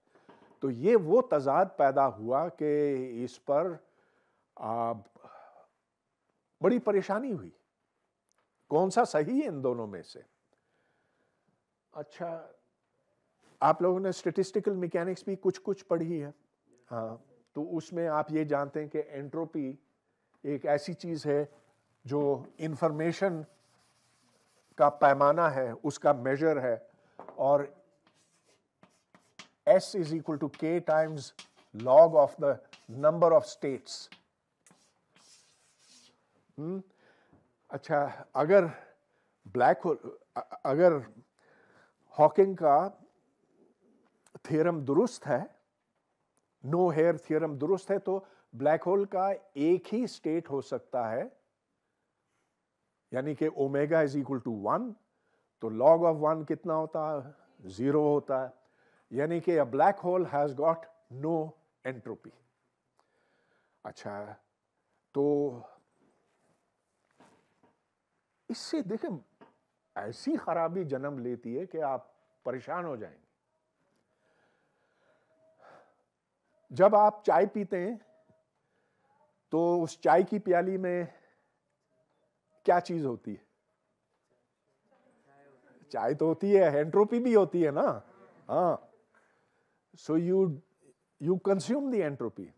तो ये वो तजाद पैदा हुआ कि इस पर आ, बड़ी परेशानी हुई कौन सा सही है इन दोनों में से अच्छा आप लोगों ने स्टेटिस्टिकल मैकेनिक्स भी कुछ कुछ पढ़ी है हाँ तो उसमें आप ये जानते हैं कि एंट्रोपी एक ऐसी चीज़ है जो इंफॉर्मेशन का पैमाना है उसका मेजर है और S is equal to k times log of the number of states अच्छा अगर ब्लैक होल अगर हॉकिंग का थ्योरम दुरुस्त है नो हेयर थ्योरम दुरुस्त है तो ब्लैक होल का एक ही स्टेट हो सकता है यानी कि omega is equal to one तो लॉग ऑफ वन कितना होता है ज़ीरो होता है यानी कि a black hole has got no entropy अच्छा तो इससे देखें ऐसी खराबी जन्म लेती है कि आप परेशान हो जाएंगे जब आप चाय पीते हैं तो उस चाय की प्याली में क्या चीज होती है चाय तो होती है एंट्रोपी भी होती है ना हाँ so you you consume the entropy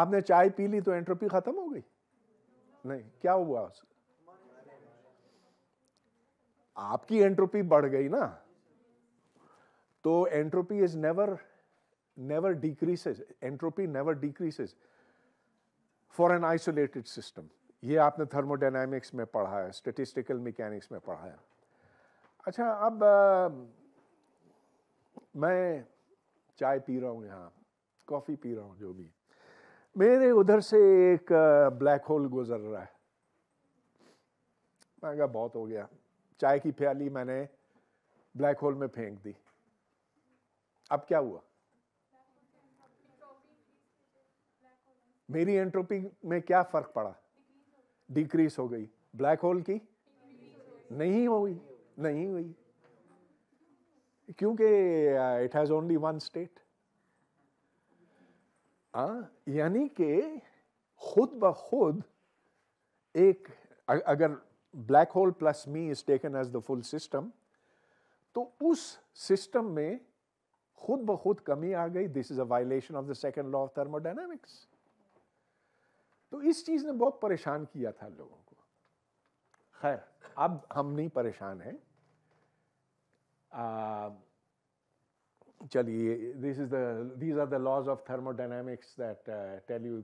आपने चाय पी ली तो एंट्रोपी खत्म हो गई नहीं क्या हुआ आपकी एंट्रोपी बढ़ गई ना तो entropy is never never decreases entropy never decreases for an isolated system ये आपने थर्मोडाइनमिक्स में पढ़ा है स्टेटिस्टिकल मैकेनिक्स में पढ़ा है अच्छा अब आ, मैं चाय पी रहा हूँ यहाँ कॉफ़ी पी रहा हूँ जो भी मेरे उधर से एक ब्लैक होल गुजर रहा है मैं कहा बहुत हो गया चाय की प्याली मैंने ब्लैक होल में फेंक दी अब क्या हुआ मेरी एंट्रोपी में क्या फ़र्क पड़ा डिक्रीज हो गई ब्लैक होल की नहीं हुई नहीं हुई क्योंकि it has only one state यानी कि खुद ब खुद एक अगर black hole plus me is taken as the full system तो उस सिस्टम में खुद ब खुद कमी आ गई this is a violation of the second law of thermodynamics तो इस चीज़ ने बहुत परेशान किया था लोगों को खैर अब हम नहीं परेशान हैं चलिए this is the these are the laws of thermodynamics that tell you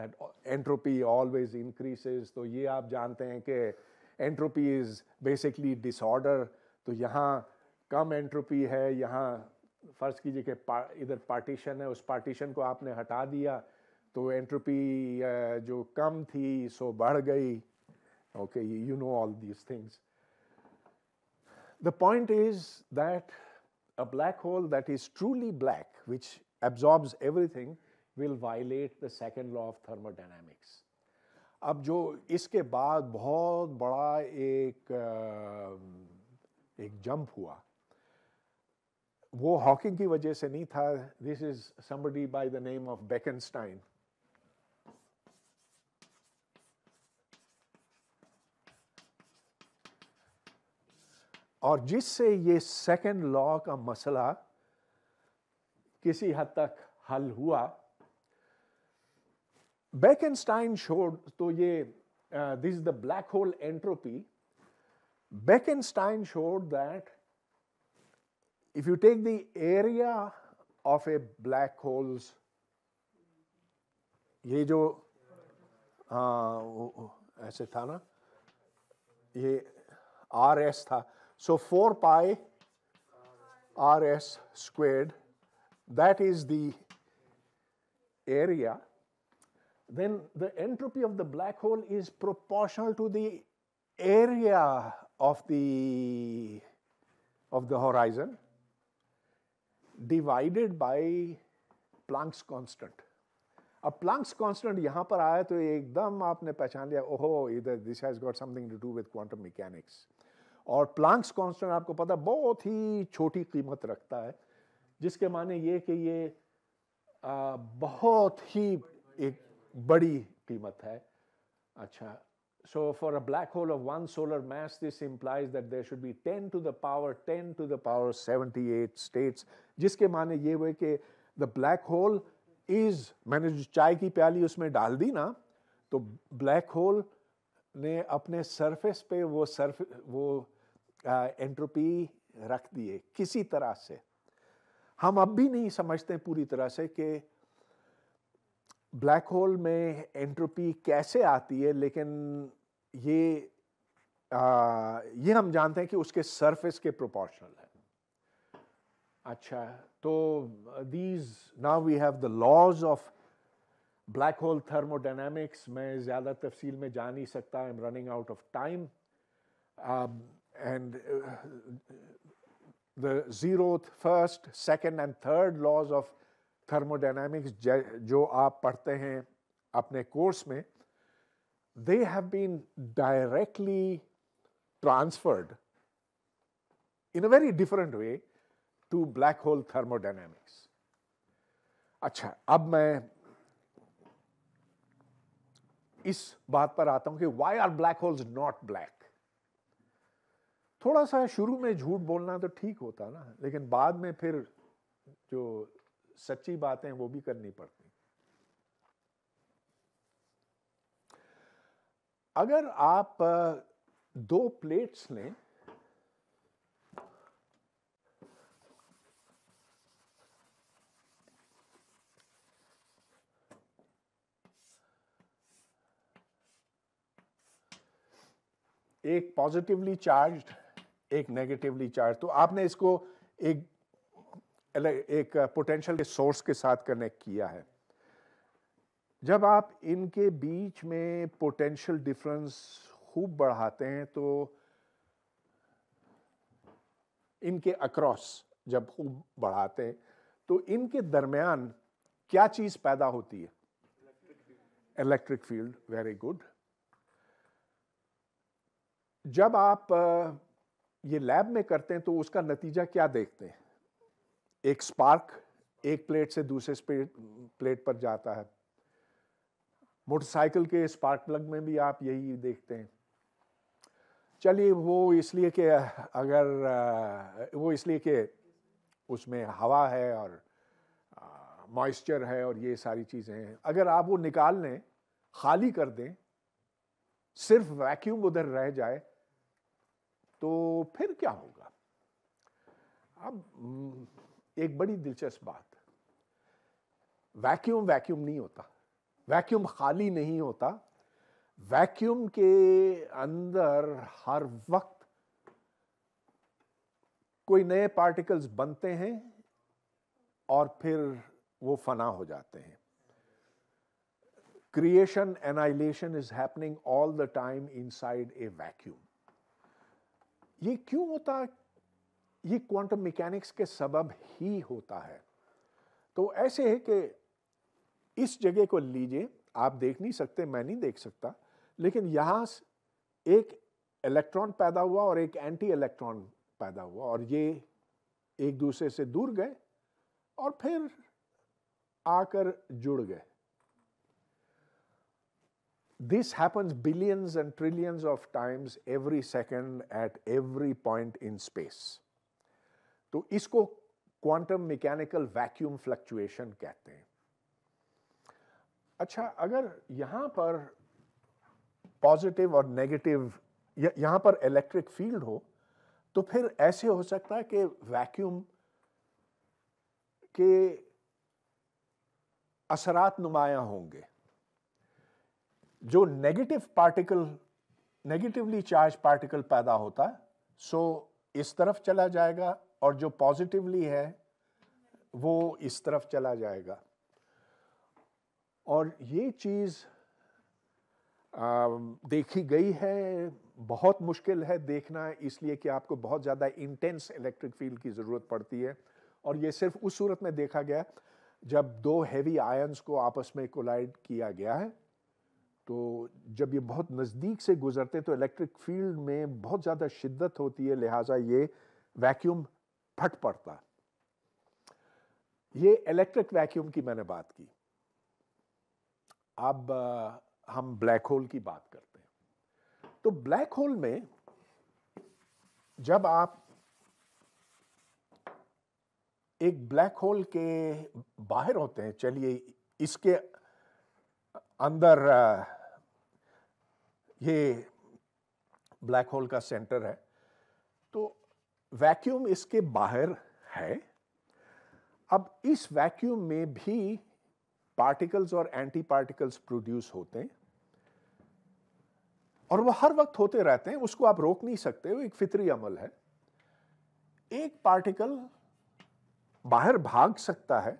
that entropy always increases तो ये आप जानते हैं कि एंट्रोपी इज़ बेसिकली डिसऑर्डर तो यहाँ कम एंट्रोपी है यहाँ फ़र्ज़ कीजिए कि इधर पार्टीशन है उस पार्टीशन को आपने हटा दिया तो एंट्रोपी uh, जो कम थी सो बढ़ गई okay you know all these things the point is that a black hole that is truly black which absorbs everything will violate the second law of thermodynamics अब जो इसके बाद बहुत बड़ा एक uh, एक जंप हुआ वो हॉकिंग की वजह से नहीं था this is somebody by the name of Bekenstein और जिससे ये सेकेंड लॉ का मसला किसी हद तक हल हुआ बेकनस्टाइन शोड तो ये this the black hole entropy Bekenstein showed that if you take the area of a black holes ये जो आ, uh, ऐसे था ना ये आर एस था So 4 pi rs squared, that is the area. Then the entropy of the black hole is proportional to the area of the, of the horizon divided by Planck's constant. A Planck's constant, here, oh, either this has got something to do with quantum mechanics. और Planck's constant आपको पता बहुत ही छोटी कीमत रखता है जिसके माने ये कि ये बहुत ही एक बड़ी कीमत है अच्छा so for a black hole of one solar mass this implies that there should be ten to the power ten to the power seventy eight states जिसके माने ये हुए कि द ब्लैक होल इज मैंने जो चाय की प्याली उसमें डाल दी ना तो ब्लैक होल ने अपने सरफेस पे वो सरफे वो एंट्रोपी रख दिए किसी तरह से हम अब भी नहीं समझते पूरी तरह से कि ब्लैक होल में एंट्रोपी कैसे आती है लेकिन ये आ, ये हम जानते हैं कि उसके सरफेस के प्रोपोर्शनल है अच्छा तो these now we have the laws of black hole thermodynamics मैं ज़्यादा तफसील में जा नहीं सकता I am running out of time and uh, the zeroth, first, second and third laws of thermodynamics jo aap padhte hain apne course mein, they have been directly transferred in a very different way to black hole thermodynamics. अच्छा अब मैं इस बात पर आता हूं कि why are black holes not black थोड़ा सा शुरू में झूठ बोलना तो ठीक होता ना लेकिन बाद में फिर जो सच्ची बातें वो भी करनी पड़ती अगर आप दो प्लेट्स लें एक पॉजिटिवली चार्ज्ड एक नेगेटिवली चार्ज तो आपने इसको एक एक पोटेंशियल के सोर्स के साथ कनेक्ट किया है जब आप इनके बीच में पोटेंशियल डिफरेंस खूब बढ़ाते हैं तो इनके अक्रॉस जब खूब बढ़ाते हैं तो इनके दरमियान क्या चीज़ पैदा होती है इलेक्ट्रिक फील्ड वेरी गुड जब आप ये लैब में करते हैं तो उसका नतीजा क्या देखते हैं एक स्पार्क एक प्लेट से दूसरे प्लेट पर जाता है मोटरसाइकिल के स्पार्क प्लग में भी आप यही देखते हैं चलिए वो इसलिए कि अगर वो इसलिए कि उसमें हवा है और मॉइस्चर है और ये सारी चीज़ें हैं अगर आप वो निकाल लें खाली कर दें सिर्फ वैक्यूम उधर रह जाए तो फिर क्या होगा अब हम्म, एक बड़ी दिलचस्प बात वैक्यूम वैक्यूम नहीं होता वैक्यूम खाली नहीं होता वैक्यूम के अंदर हर वक्त कोई नए पार्टिकल्स बनते हैं और फिर वो फना हो जाते हैं creation annihilation is happening all the time inside a vacuum ये क्यों होता है ये क्वांटम मैकेनिक्स के सबब ही होता है तो ऐसे है कि इस जगह को लीजिए आप देख नहीं सकते मैं नहीं देख सकता लेकिन यहाँ एक इलेक्ट्रॉन पैदा हुआ और एक एंटी इलेक्ट्रॉन पैदा हुआ और ये एक दूसरे से दूर गए और फिर आकर जुड़ गए This happens billions and trillions of times every second at every point in space. तो इसको क्वांटम मैकेनिकल वैक्यूम फ्लक्चुएशन कहते हैं अच्छा अगर यहां पर पॉजिटिव और नेगेटिव यहां पर इलेक्ट्रिक फील्ड हो तो फिर ऐसे हो सकता है कि वैक्यूम के असरात नुमाया होंगे जो negative particle negatively charge particle पैदा होता है सो इस तरफ चला जाएगा और जो पॉजिटिवली है वो इस तरफ चला जाएगा और ये चीज़ देखी गई है बहुत मुश्किल है देखना इसलिए कि आपको बहुत ज़्यादा इंटेंस इलेक्ट्रिक फील्ड की ज़रूरत पड़ती है और ये सिर्फ उस सूरत में देखा गया जब दो हैवी आयंस को आपस में कोलाइड किया गया है तो जब ये बहुत नज़दीक से गुजरते तो इलेक्ट्रिक फील्ड में बहुत ज़्यादा शिद्दत होती है लिहाजा ये वैक्यूम फट पड़ता ये इलेक्ट्रिक वैक्यूम की मैंने बात की अब हम ब्लैक होल की बात करते हैं तो ब्लैक होल में जब आप एक ब्लैक होल के बाहर होते हैं चलिए इसके अंदर ये ब्लैक होल का सेंटर है तो वैक्यूम इसके बाहर है अब इस वैक्यूम में भी पार्टिकल्स और एंटी पार्टिकल्स प्रोड्यूस होते हैं और वो हर वक्त होते रहते हैं उसको आप रोक नहीं सकते वो एक फितरी अमल है एक पार्टिकल बाहर भाग सकता है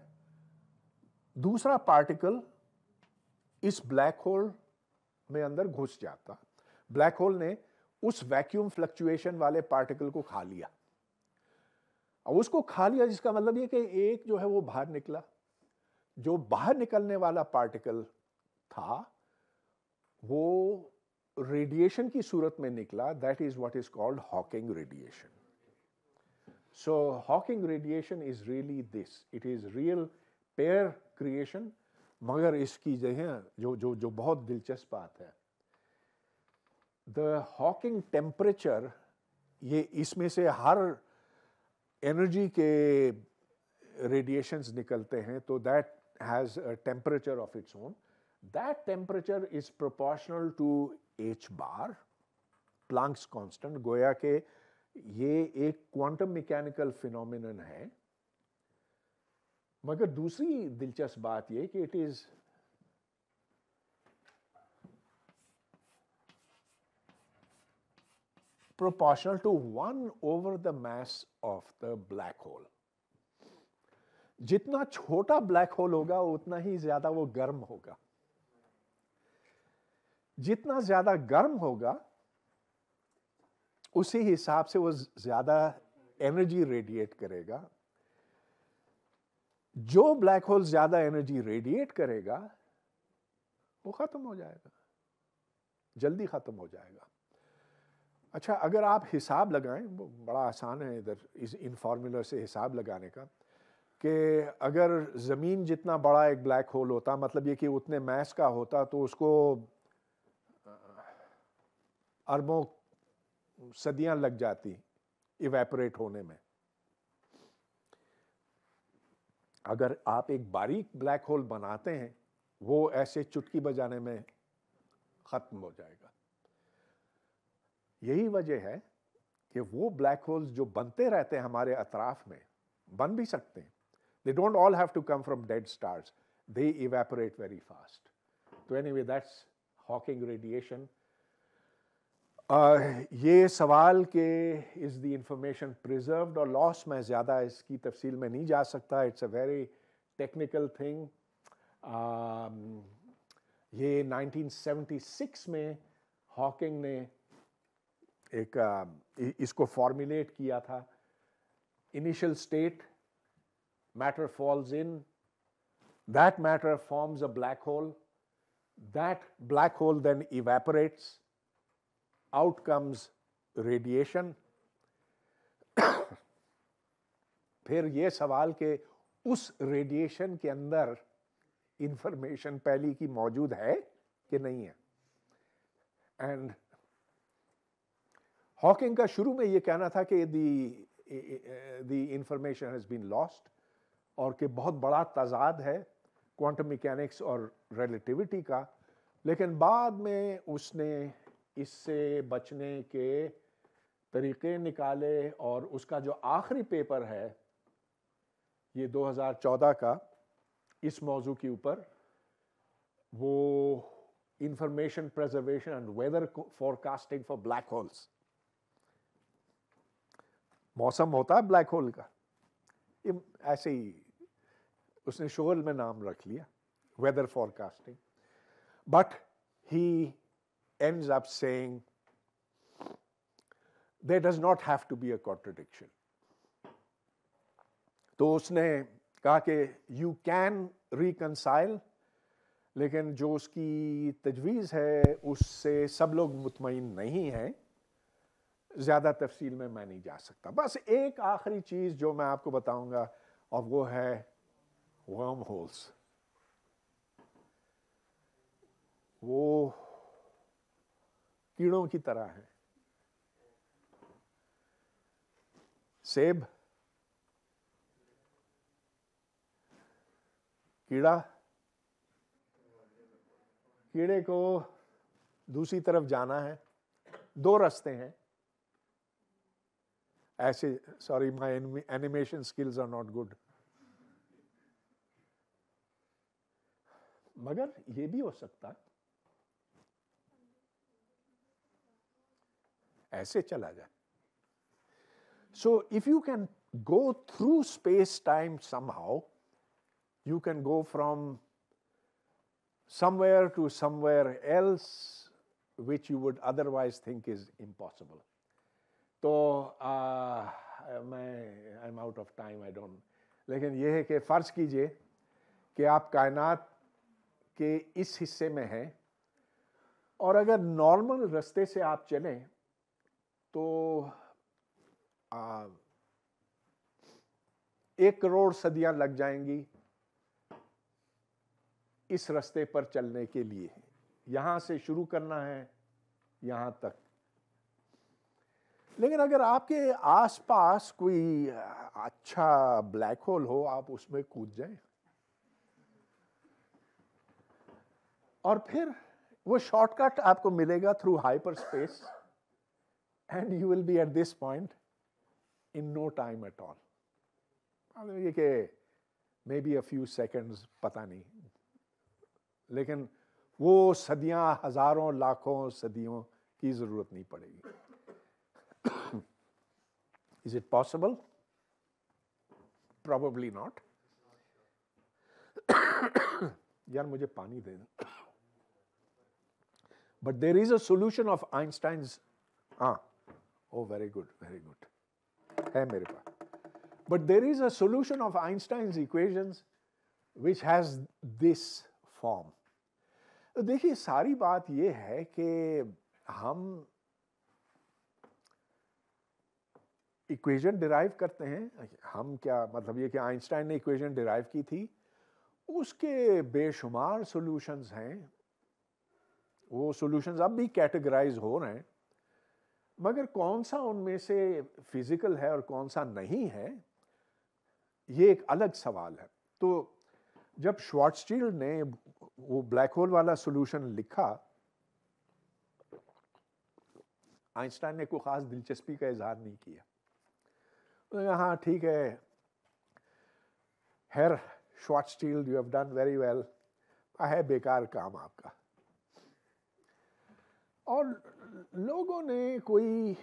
दूसरा पार्टिकल इस ब्लैक होल में अंदर घुस जाता ब्लैक होल ने उस वैक्यूम फ्लक्चुएशन वाले पार्टिकल को खा लिया अब उसको खा लिया जिसका मतलब ये कि एक जो है वो बाहर निकला जो बाहर निकलने वाला पार्टिकल था वो रेडिएशन की सूरत में निकला that is what is called Hawking radiation so Hawking radiation is really this it is real pair creation मगर इसकी जो है जो जो जो बहुत दिलचस्प बात है द हॉकिंग टेम्परेचर ये इसमें से हर एनर्जी के रेडिएशंस निकलते हैं तो that has temperature of its own that temperature is proportional to h bar Planck's constant गोया के ये एक क्वांटम मैकेनिकल फिनोमिनन है मगर दूसरी दिलचस्प बात यह कि it is proportional to one over the mass of the black hole जितना छोटा ब्लैक होल होगा उतना ही ज्यादा वो गर्म होगा जितना ज्यादा गर्म होगा उसी हिसाब से वो ज्यादा एनर्जी रेडिएट करेगा जो ब्लैक होल ज्यादा एनर्जी रेडिएट करेगा वो खत्म हो जाएगा जल्दी खत्म हो जाएगा अच्छा अगर आप हिसाब लगाएं बड़ा आसान है इधर इस इन फॉर्मूला से हिसाब लगाने का कि अगर ज़मीन जितना बड़ा एक ब्लैक होल होता मतलब ये कि उतने मैस का होता तो उसको अरबों सदियां लग जाती इवेपोरेट होने में अगर आप एक बारीक ब्लैक होल बनाते हैं वो ऐसे चुटकी बजाने में ख़त्म हो जाएगा यही वजह है कि वो ब्लैक होल्स जो बनते रहते हैं हमारे अतराफ में बन भी सकते हैं they don't all have to come from dead stars they evaporate very fast तो anyway that's Hawking radiation ये सवाल कि इज़ द इंफॉर्मेशन प्रिजर्व और लॉस मैं ज़्यादा इसकी तफसील में नहीं जा सकता it's a very technical thing ये 1976 में हॉकिंग ने एक इसको फॉर्मुलेट किया था initial state matter falls in that matter forms a black hole that black hole then evaporates out comes radiation. [coughs] फिर ये सवाल के उस रेडिएशन के अंदर इंफॉर्मेशन पहली की मौजूद है कि नहीं है एंड हॉकिंग का शुरू में ये कहना था कि the information has been lost और कि बहुत बड़ा तजाद है क्वांटम मैकेनिक्स और रिलेटिविटी का लेकिन बाद में उसने इससे बचने के तरीके निकाले और उसका जो आखिरी पेपर है ये 2014 का इस मौजू के ऊपर वो information preservation and weather forecasting for black holes मौसम होता है ब्लैक होल का ऐसे ही उसने शोहल में नाम रख लिया weather forecasting but he ends up saying there does not have to be a contradiction. तो उसने कहा कि यू कैन रिकनसाइल लेकिन जो उसकी तजवीज़ है उससे सब लोग मुतमिन नहीं हैं ज़्यादा तफसील में मैं नहीं जा सकता बस एक आखिरी चीज़ जो मैं आपको बताऊंगा और वो है वर्म होल्स वो कीड़ों की तरह है सेब कीड़ा कीड़े को दूसरी तरफ जाना है दो रास्ते हैं ऐसे sorry my animation skills are not good मगर ये भी हो सकता ऐसे चला जाए so if you can go through space time somehow you can go from somewhere to somewhere else which you would otherwise think is impossible तो मैं I am out of time I don't लेकिन यह है कि फर्ज कीजिए कि आप कायनात के इस हिस्से में हैं और अगर नॉर्मल रस्ते से आप चलें तो आ, एक करोड़ सदियां लग जाएंगी इस रास्ते पर चलने के लिए यहां से शुरू करना है यहां तक लेकिन अगर आपके आसपास कोई अच्छा ब्लैक होल हो आप उसमें कूद जाए और फिर वो शॉर्टकट आपको मिलेगा through hyperspace and you will be at this point in no time at all. Maybe a few seconds, patani. Lekin wo sadiyan hazaron lakhon sadiyon ki zarurat nahi padegi. Is it possible? Probably not. Yaar mujhe pani de But there is a solution of Einstein's. Ah. Uh. Oh very good very good है मेरे पास but there is a solution of Einstein equations which has this form तो देखिए सारी बात यह है कि हम इक्वेशन डिराइव करते हैं हम क्या मतलब ये कि आइंस्टाइन ने इक्वेशन डिराइव की थी उसके बेशुमार सॉल्यूशंस हैं वो सॉल्यूशंस अब भी कैटेगराइज हो रहे हैं मगर कौन सा उनमें से फिज़िकल है और कौन सा नहीं है ये एक अलग सवाल है तो जब श्वार्टस्टील्ड ने वो ब्लैक होल वाला सोल्यूशन लिखा आइंस्टाइन ने कोई ख़ास दिलचस्पी का इजहार नहीं किया तो हाँ ठीक है हेर शॉर्ट you have done very well है बेकार काम आपका और लोगों ने कोई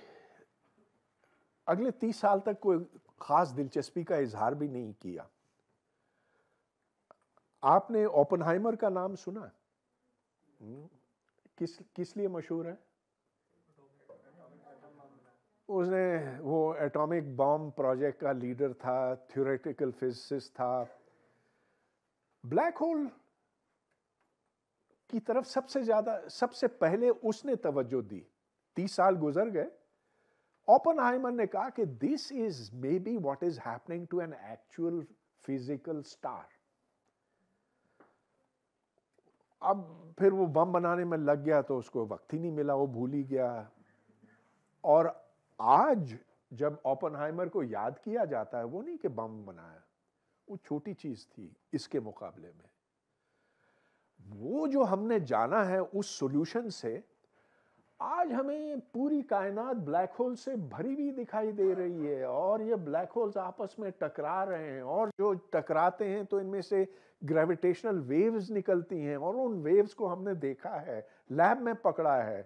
अगले तीस साल तक कोई ख़ास दिलचस्पी का इजहार भी नहीं किया आपने ओपनहाइमर का नाम सुना हम्म। किस किस लिए मशहूर है उसने वो एटॉमिक बॉम्ब प्रोजेक्ट का लीडर था थ्योरेटिकल फिजिसिस्ट था ब्लैक होल की तरफ सबसे ज़्यादा सबसे पहले उसने तवज्जो दी तीस साल गुजर गए ओपन हाइमर ने कहा कि this is maybe what is happening to an actual physical star अब फिर वो बम बनाने में लग गया तो उसको वक्त ही नहीं मिला वो भूल ही गया और आज जब हाइमर को याद किया जाता है वो नहीं कि बम बनाया वो छोटी चीज़ थी इसके मुकाबले में वो जो हमने जाना है उस सॉल्यूशन से आज हमें पूरी कायनात ब्लैक होल से भरी हुई दिखाई दे रही है और ये ब्लैक होल्स आपस में टकरा रहे हैं और जो टकराते हैं तो इनमें से ग्रेविटेशनल वेव्स निकलती हैं और उन वेव्स को हमने देखा है लैब में पकड़ा है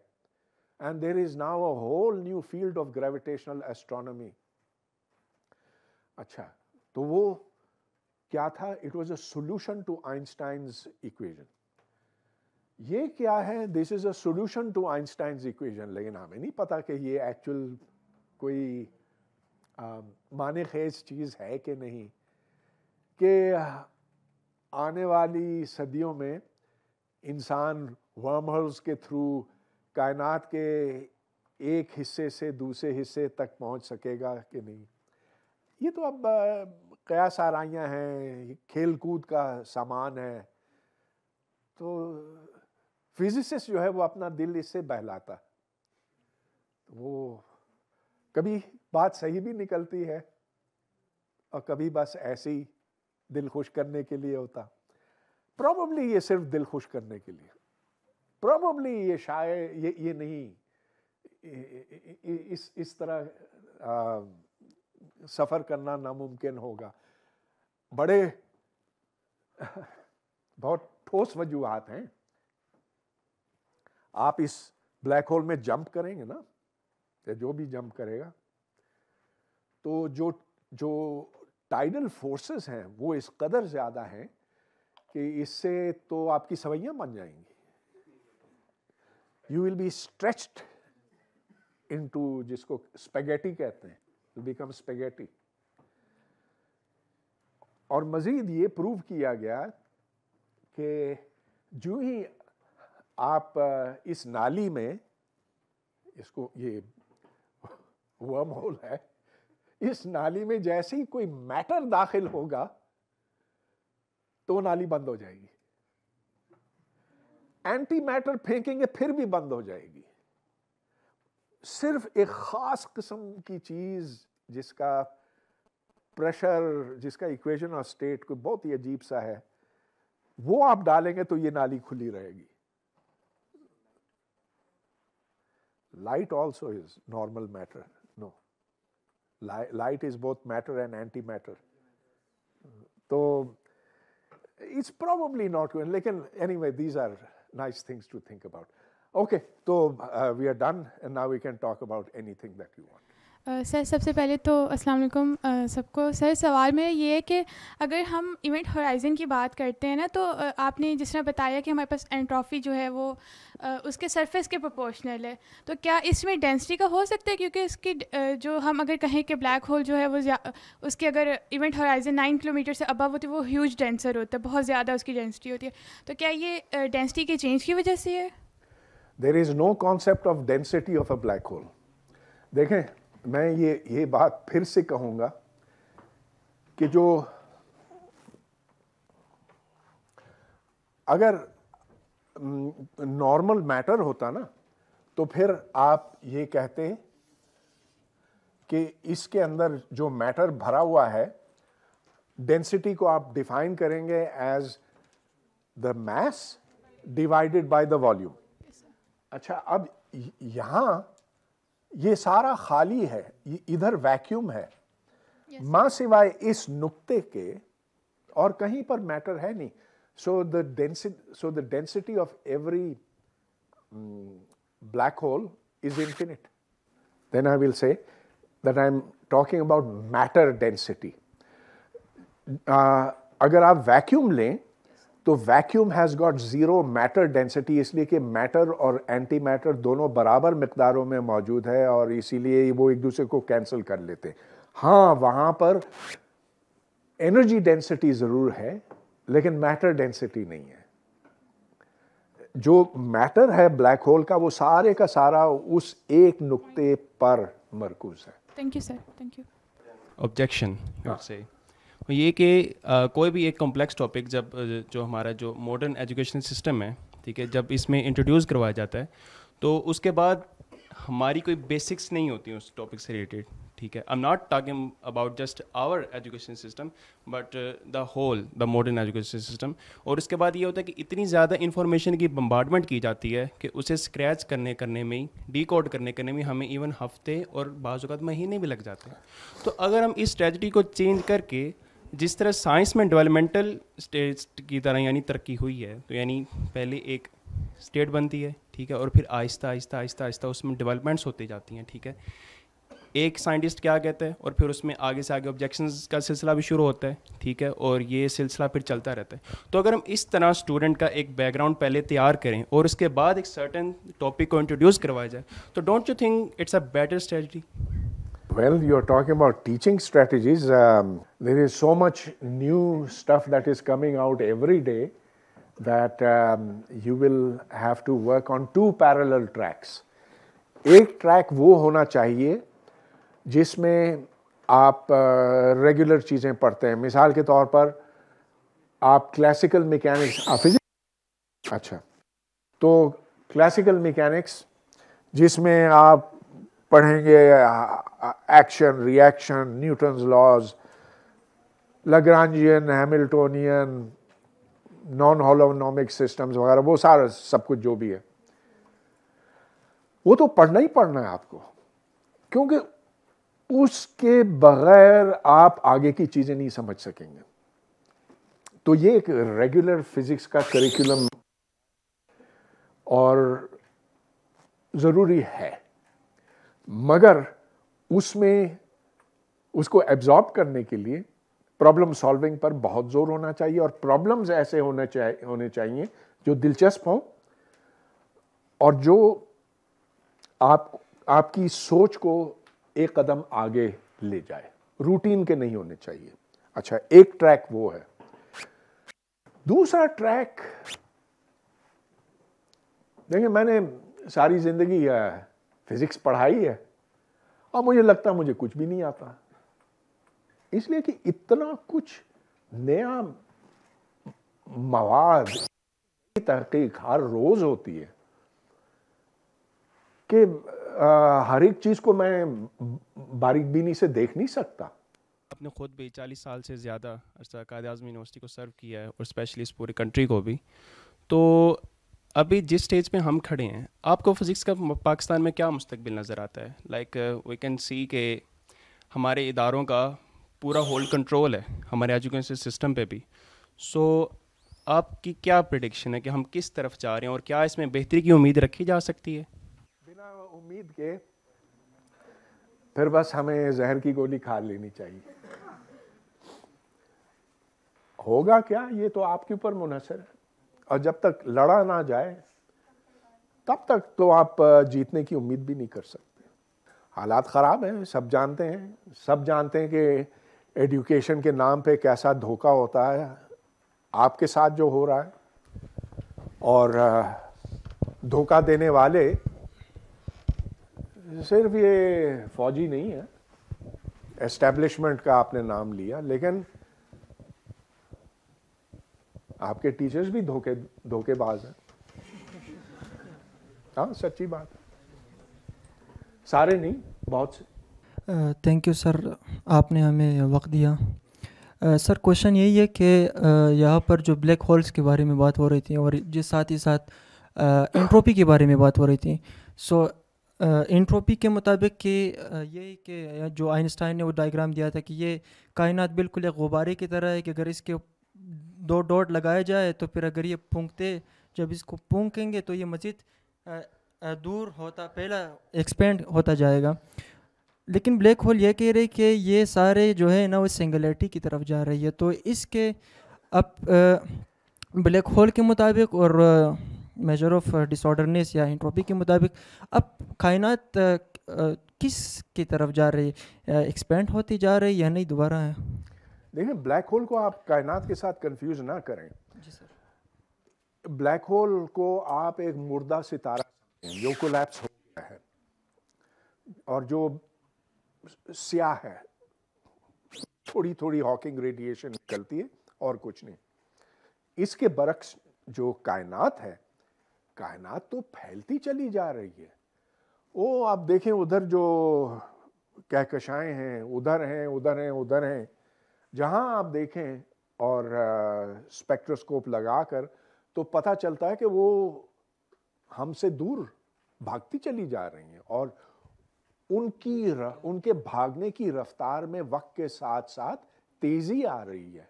and there is now a whole new field of gravitational astronomy अच्छा तो वो क्या था it was a solution to Einstein equation ये क्या है this is a solution to Einstein equation लेकिन हमें नहीं पता कि ये एक्चुअल कोई आ, um, माने खेज चीज़ है कि नहीं कि आने वाली सदियों में इंसान वर्महल्स के थ्रू कायनात के एक हिस्से से दूसरे हिस्से तक पहुंच सकेगा कि नहीं ये तो अब क्या सारायाँ हैं खेल कूद का सामान है तो फिजिसिस्ट जो है वो अपना दिल इससे बहलाता वो कभी बात सही भी निकलती है और कभी बस ऐसे ही दिल खुश करने के लिए होता प्रॉब्ली ये सिर्फ दिल खुश करने के लिए प्रॉब्ली ये शायद ये ये नहीं इस इस तरह आ, सफ़र करना नामुमकिन होगा बड़े बहुत ठोस वजूहत हैं आप इस ब्लैक होल में जंप करेंगे ना या जो भी जंप करेगा तो जो जो टाइडल फोर्सेस हैं वो इस कदर ज़्यादा हैं कि इससे तो आपकी सवैया बन जाएंगी you will be stretched into जिसको स्पेगेटी कहते हैं बिकम स्पेगेटी और मज़ीद ये प्रूव किया गया कि जो ही आप इस नाली में इसको ये [laughs] वर्म होल है इस नाली में जैसे ही कोई मैटर दाखिल होगा तो नाली बंद हो जाएगी एंटी मैटर फेंकेंगे फिर भी बंद हो जाएगी सिर्फ एक ख़ास किस्म की चीज़ जिसका प्रेशर जिसका इक्वेशन ऑफ स्टेट कोई बहुत ही अजीब सा है वो आप डालेंगे तो ये नाली खुली रहेगी Light also is normal matter. No. Light, is both matter and antimatter. So it's probably not going. Like, anyway, these are nice things to think about. Okay, so uh, we are done, and now we can talk about anything that you want. Sir सबसे पहले तो अस्सलाम वालेकुम सबको sir सवाल मेरा ये है कि अगर हम इवेंट होराइजन की बात करते हैं ना तो आपने जिस तरह बताया कि हमारे पास एंट्रॉफी जो है वो उसके सरफेस के प्रोपोर्शनल है तो क्या इसमें डेंसिटी का हो सकता है क्योंकि इसकी जो हम अगर कहें कि ब्लैक होल जो है वो उसके अगर इवेंट होराइजन नाइन किलोमीटर से अबव होती है वो ह्यूज डेंसर होता है बहुत ज़्यादा उसकी डेंसिटी होती है तो क्या ये डेंसिटी के चेंज की वजह से है there is no concept of density of a black hole देखें मैं ये ये बात फिर से कहूंगा कि जो अगर नॉर्मल मैटर होता ना तो फिर आप ये कहते कि इसके अंदर जो मैटर भरा हुआ है डेंसिटी को आप डिफाइन करेंगे as the mass divided by the volume अच्छा अब यहां ये सारा खाली है ये इधर वैक्यूम है yes. मां सिवाय इस नुक्ते के और कहीं पर मैटर है नहीं so the density so the density of every black hole is infinite then I will say that I am talking about matter density अगर आप वैक्यूम लें तो vacuum has got zero matter density इसलिए कि matter और anti matter दोनों बराबर मकदारों में मौजूद है और इसीलिए वो एक दूसरे को कैंसिल कर लेते हाँ वहाँ पर एनर्जी डेंसिटी ज़रूर है लेकिन मैटर डेंसिटी नहीं है जो मैटर है ब्लैक होल का वो सारे का सारा उस एक नुक्ते पर मरकूज है thank you sir thank you objection से ये कि कोई भी एक कॉम्प्लेक्स टॉपिक जब जो हमारा जो मॉडर्न एजुकेशन सिस्टम है ठीक है जब इसमें इंट्रोड्यूस करवाया जाता है तो उसके बाद हमारी कोई बेसिक्स नहीं होती उस टॉपिक से रिलेटेड ठीक है I am not talking about just our education system but the whole the modern education system और इसके बाद ये होता है कि इतनी ज़्यादा इन्फॉर्मेशन की बम्बार्डमेंट की जाती है कि उसे स्क्रैच करने करने में ही डी कोड करने करने में हमें इवन हफ्ते और बाज़ात महीने भी लग जाते हैं तो अगर हम इस ट्रेजडी को चेंज करके जिस तरह साइंस में डेवलपमेंटल स्टेज की तरह यानी तरक्की हुई है तो यानी पहले एक स्टेट बनती है ठीक है और फिर आहिस्ता आहिस्ता आहिस्ता आहिस्ता उसमें डेवलपमेंट्स होती जाती हैं ठीक है एक साइंटिस्ट क्या कहते हैं और फिर उसमें आगे से आगे ऑब्जेक्शन का सिलसिला भी शुरू होता है ठीक है और ये सिलसिला फिर चलता रहता है तो अगर हम इस तरह स्टूडेंट का एक बैकग्राउंड पहले तैयार करें और उसके बाद एक सर्टन टॉपिक को इंट्रोड्यूस करवाया जाए तो don't you think it's a better strategy Well, you're talking about teaching strategies. Um, there is so much new stuff that is coming out every day that um, you will have to work on two parallel tracks. एक track वो होना चाहिए जिसमें आप regular uh, चीज़ें पढ़ते हैं मिसाल के तौर पर आप क्लासिकल मैकेनिक्स आप फिजिक्स अच्छा तो क्लासिकल मैकेनिक्स जिसमें आप पढ़ेंगे action reaction Newton's laws Lagrangian Hamiltonian non holonomic systems वगैरह वो सारा सब कुछ जो भी है वो तो पढ़ना ही पढ़ना है आपको क्योंकि उसके बगैर आप आगे की चीज़ें नहीं समझ सकेंगे तो ये एक रेगुलर फिजिक्स का करिकुलम और ज़रूरी है मगर उसमें उसको एब्जॉर्ब करने के लिए प्रॉब्लम सॉल्विंग पर बहुत जोर होना चाहिए और प्रॉब्लम्स ऐसे होने चाहिए होने चाहिए जो दिलचस्प हो और जो आप आपकी सोच को एक कदम आगे ले जाए रूटीन के नहीं होने चाहिए अच्छा एक ट्रैक वो है दूसरा ट्रैक देखिए मैंने सारी ज़िंदगी फिजिक्स पढ़ाई है और मुझे लगता है मुझे कुछ भी नहीं आता इसलिए कि इतना कुछ नया मवाद तहकीक हर रोज होती है कि हर एक चीज को मैं बारीक बीनी से देख नहीं सकता आपने खुद भी चालीस साल से ज़्यादा अरसा कायद आजम यूनिवर्सिटी को सर्व किया है और स्पेशली इस पूरे कंट्री को भी तो अभी जिस स्टेज पे हम खड़े हैं आपको फिज़िक्स का पाकिस्तान में क्या मुस्तबिल नज़र आता है लाइक वी कैन सी के हमारे इदारों का पूरा होल्ड कंट्रोल है हमारे एजुकेशन सिस्टम पे भी सो so, आपकी क्या प्रडिक्शन है कि हम किस तरफ जा रहे हैं और क्या इसमें बेहतरी की उम्मीद रखी जा सकती है बिना उम्मीद के फिर बस हमें जहर की गोली खा लेनी चाहिए होगा क्या ये तो आपके ऊपर मुनसर है और जब तक लड़ा ना जाए तब तक तो आप जीतने की उम्मीद भी नहीं कर सकते हालात ख़राब हैं सब जानते हैं सब जानते हैं कि एडुकेशन के नाम पे कैसा धोखा होता है आपके साथ जो हो रहा है और धोखा देने वाले सिर्फ ये फौजी नहीं है एस्टेब्लिशमेंट का आपने नाम लिया लेकिन आपके टीचर्स भी धोखे धोखेबाज हैं हाँ सच्ची बात सारे नहीं बहुत से थैंक यू सर आपने हमें वक्त दिया सर क्वेश्चन यही है कि यहाँ पर जो ब्लैक होल्स के बारे में बात हो रही थी और जिस साथ ही साथ एंट्रोपी के बारे में बात हो रही थी सो इंट्रोपी एंट्रोपी के मुताबिक कि यही कि जो आइंस्टाइन ने वो डायग्राम दिया था कि ये कायनात बिल्कुल एक गुब्बारे की तरह है कि अगर इसके दो डॉट लगाया जाए तो फिर अगर ये फूंकते जब इसको पोंखेंगे तो ये मज़ीद दूर होता पहला एक्सपेंड होता जाएगा लेकिन ब्लैक होल ये कह रहे कि ये सारे जो है ना वो सिंगलरिटी की तरफ जा रही है तो इसके अब ब्लैक होल के मुताबिक और मेजर ऑफ डिसऑर्डरनेस या इंट्रोपी के मुताबिक अब कायनात किस की तरफ जा रही है एक्सपेंड होती जा रही है या नहीं दोबारा है देखिए ब्लैक होल को आप कायनात के साथ कंफ्यूज ना करें ब्लैक होल को आप एक मुर्दा सितारा जो कोलैप्स हो गया है और जो स्याह है थोड़ी थोड़ी हॉकिंग रेडिएशन निकलती है और कुछ नहीं इसके बरक्स जो कायनात है कायनात तो फैलती चली जा रही है ओ आप देखें उधर जो कहकशाएं हैं उधर हैं उधर हैं उधर हैं जहां आप देखें और स्पेक्ट्रोस्कोप लगाकर तो पता चलता है कि वो हमसे दूर भागती चली जा रही हैं और उनकी र, उनके भागने की रफ्तार में वक्त के साथ साथ तेजी आ रही है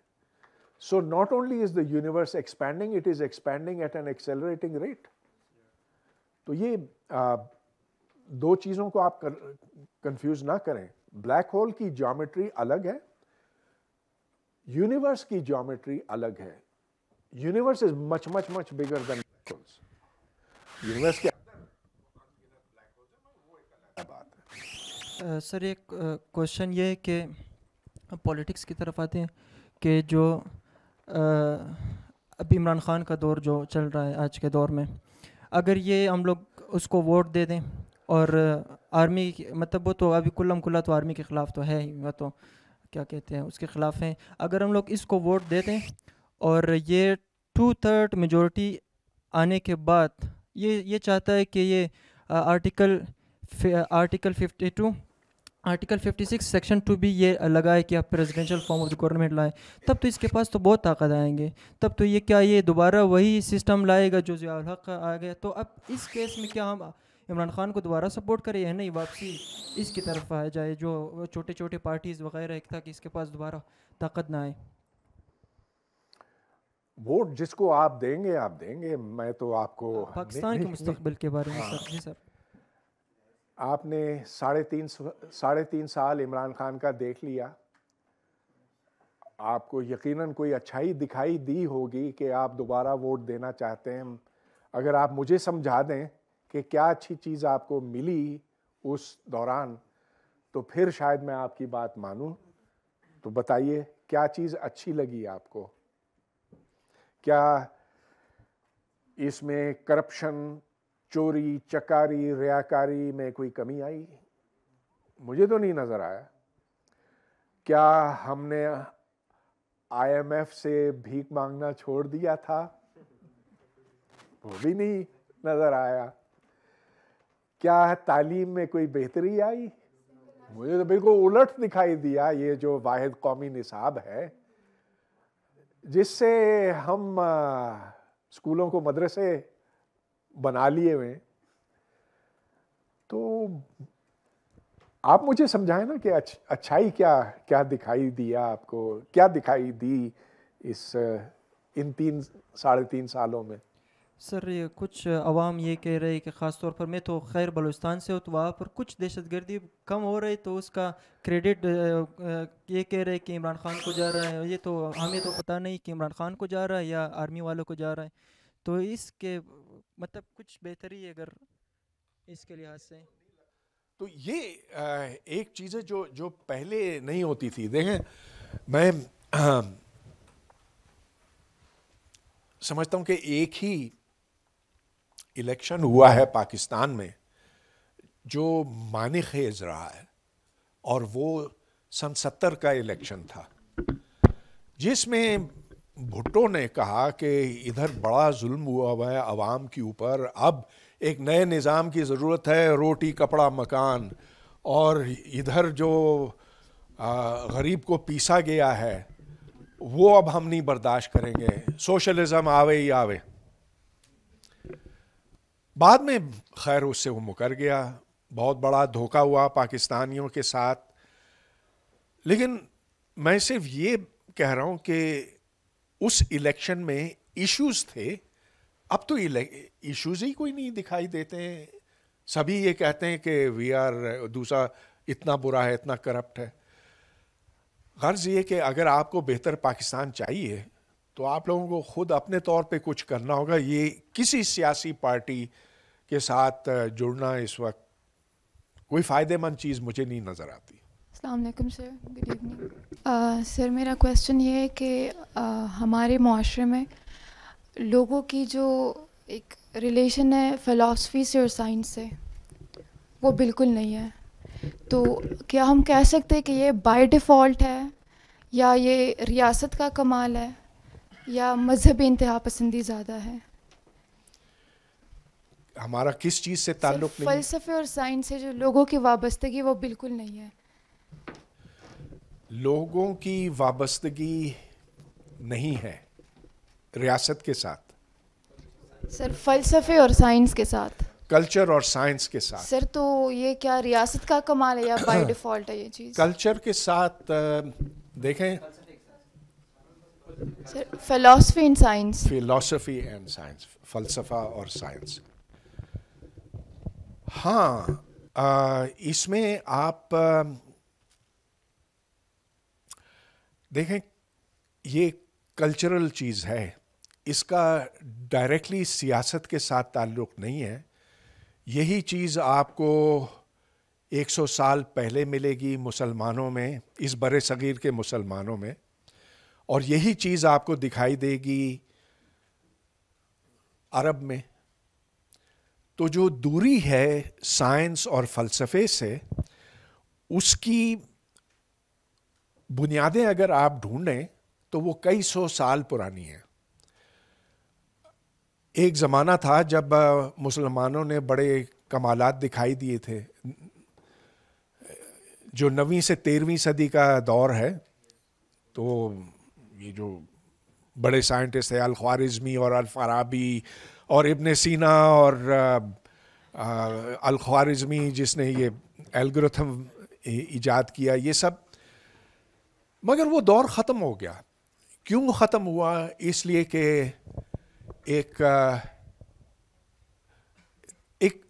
so not only is the universe expanding it is expanding at an accelerating rate तो ये आ, दो चीज़ों को आप कंफ्यूज ना करें ब्लैक होल की ज्योमेट्री अलग है यूनिवर्स की ज्योमेट्री अलग है universe is much much much bigger than holes universe के सर एक क्वेश्चन ये है कि पॉलिटिक्स की तरफ आते हैं कि जो अभी इमरान ख़ान का दौर जो चल रहा है आज के दौर में अगर ये हम लोग उसको वोट दे दें और आर्मी मतलब वो तो अभी कुल्लम कुल्ला तो आर्मी के ख़िलाफ़ तो है ही वह तो क्या कहते हैं उसके ख़िलाफ़ हैं अगर हम लोग इसको वोट दे दें और ये टू थर्ड मेजोरिटी आने के बाद ये ये चाहता है कि ये आ, article article two article 56 section two भी ये लगाए कि आप presidential form of the government लाएं तब तो इसके पास तो बहुत ताकत आएंगे तब तो ये क्या ये दोबारा वही सिस्टम लाएगा जो जियाल हक आ गया तो अब इस केस में क्या हम इमरान खान को दोबारा सपोर्ट करे या नहीं वापसी इसकी तरफ आ जाए जो छोटे छोटे पार्टीज़ वगैरह ताकि इसके पास दोबारा ताकत ना आए वोट जिसको आप देंगे आप देंगे मैं तो आपको पाकिस्तान के मुस्तकबिल के बारे में हाँ। सर सर आपने साढ़े तीन साढ़े तीन साल इमरान खान का देख लिया आपको यकीनन कोई अच्छाई दिखाई दी होगी कि आप दोबारा वोट देना चाहते हैं अगर आप मुझे समझा दें कि क्या अच्छी चीज़ आपको मिली उस दौरान तो फिर शायद मैं आपकी बात मानूं तो बताइए क्या चीज़ अच्छी लगी आपको क्या इसमें करप्शन चोरी चकारी रियाकारी में कोई कमी आई मुझे तो नहीं नज़र आया क्या हमने आईएमएफ से भीख मांगना छोड़ दिया था वो भी नहीं नज़र आया क्या तालीम में कोई बेहतरी आई मुझे तो बिल्कुल उलट दिखाई दिया ये जो वाहिद कौमी निसाब है जिससे हम स्कूलों को मदरसे बना लिए हुए तो आप मुझे समझाएं ना कि अच्छाई क्या क्या दिखाई दिया आपको क्या दिखाई दी इस इन तीन साढ़े तीन सालों में सर ये कुछ आवाम ये कह रहे हैं कि ख़ास तौर पर मैं तो खैर बलोचस्तान से हूँ तो वहाँ पर कुछ दहशत गर्दी कम हो रही तो उसका क्रेडिट ये कह रहे हैं कि इमरान खान को जा रहा है ये तो हमें तो पता नहीं कि इमरान खान को जा रहा है या आर्मी वालों को जा रहा है तो इसके मतलब कुछ बेहतरी है अगर इसके लिहाज से तो ये एक चीज़ है जो जो पहले नहीं होती थी देखें मैं समझता हूँ कि एक ही इलेक्शन हुआ है पाकिस्तान में जो मान खेज रहा है और वो सन सत्तर का इलेक्शन था जिसमें भुट्टो ने कहा कि इधर बड़ा जुल्म हुआ हुआ है आवाम के ऊपर अब एक नए निज़ाम की ज़रूरत है रोटी कपड़ा मकान और इधर जो गरीब को पीसा गया है वो अब हम नहीं बर्दाश्त करेंगे सोशलिज्म आवे ही आवे बाद में खैर उससे वो मुकर गया बहुत बड़ा धोखा हुआ पाकिस्तानियों के साथ लेकिन मैं सिर्फ ये कह रहा हूँ कि उस इलेक्शन में इश्यूज थे अब तो इश्यूज ही कोई नहीं दिखाई देते हैं सभी ये कहते हैं कि वी आर दूसरा इतना बुरा है इतना करप्ट है गर्ज ये कि अगर आपको बेहतर पाकिस्तान चाहिए तो आप लोगों को खुद अपने तौर पे कुछ करना होगा ये किसी सियासी पार्टी के साथ जुड़ना इस वक्त कोई फ़ायदेमंद चीज़ मुझे नहीं नज़र आती अलैक्म सर गुड इवनिंग सर मेरा क्वेश्चन ये है कि uh, हमारे माशरे में लोगों की जो एक रिलेशन है फ़िलासफ़ी से और साइंस से वो बिल्कुल नहीं है तो क्या हम कह सकते हैं कि ये बाय डिफ़ॉल्ट है या ये रियासत का कमाल है या मजहबी इंतहा पसंदी ज़्यादा है हमारा किस चीज़ से ताल्लुक नहीं फलसफे और साइंस से जो लोगों की वाबस्तगी वो बिल्कुल नहीं है लोगों की वाबस्तगी नहीं है रियासत के साथ सर फलसफे और साइंस के साथ कल्चर और साइंस के साथ सर तो ये क्या रियासत का कमाल है या बाय डिफॉल्ट [clears throat] है ये चीज़ कल्चर के साथ देखें sir philosophy and science philosophy and science फलसफा और साइंस हाँ इसमें आप देखें ये कल्चरल चीज़ है इसका डायरेक्टली सियासत के साथ ताल्लुक नहीं है यही चीज़ आपको 100 साल पहले मिलेगी मुसलमानों में इस बर सग़ीर के मुसलमानों में और यही चीज़ आपको दिखाई देगी अरब में तो जो दूरी है साइंस और फलसफे से उसकी बुनियादें अगर आप ढूंढें तो वो कई सौ साल पुरानी है एक ज़माना था जब मुसलमानों ने बड़े कमालात दिखाई दिए थे जो नवीं से तेरहवीं सदी का दौर है तो ये जो बड़े साइंटिस्ट थे अल और अल फराबी और इब्ने सीना और अलख्वारिजमी जिसने ये एल्ग्रथम ईजाद किया ये सब मगर वो दौर ख़त्म हो गया क्यों ख़त्म हुआ इसलिए कि एक एक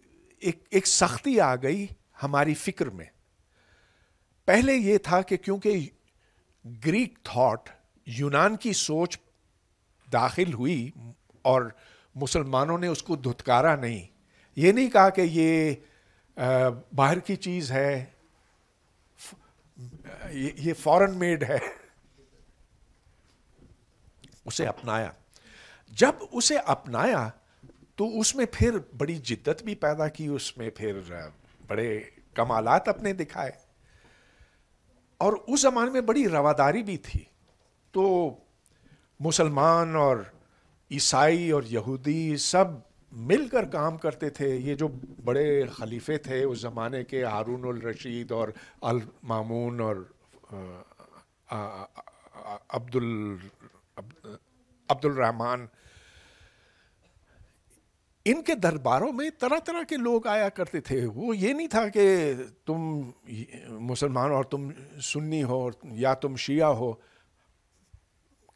एक एक सख्ती आ गई हमारी फ़िक्र में पहले ये था कि क्योंकि ग्रीक थॉट यूनान की सोच दाखिल हुई और मुसलमानों ने उसको धुतकारा नहीं ये नहीं कहा कि ये बाहर की चीज़ है ये, फॉरेन मेड है उसे अपनाया जब उसे अपनाया तो उसमें फिर बड़ी जिद्दत भी पैदा की उसमें फिर बड़े कमालात अपने दिखाए और उस जमाने में बड़ी रवादारी भी थी तो मुसलमान और ईसाई और यहूदी सब मिलकर काम करते थे ये जो बड़े खलीफे थे उस ज़माने के हारून अल रशीद और अल मामून और अब्दुल अब्दुल रहमान इनके दरबारों में तरह तरह के लोग आया करते थे वो ये नहीं था कि तुम मुसलमान और तुम सुन्नी हो या तुम शिया हो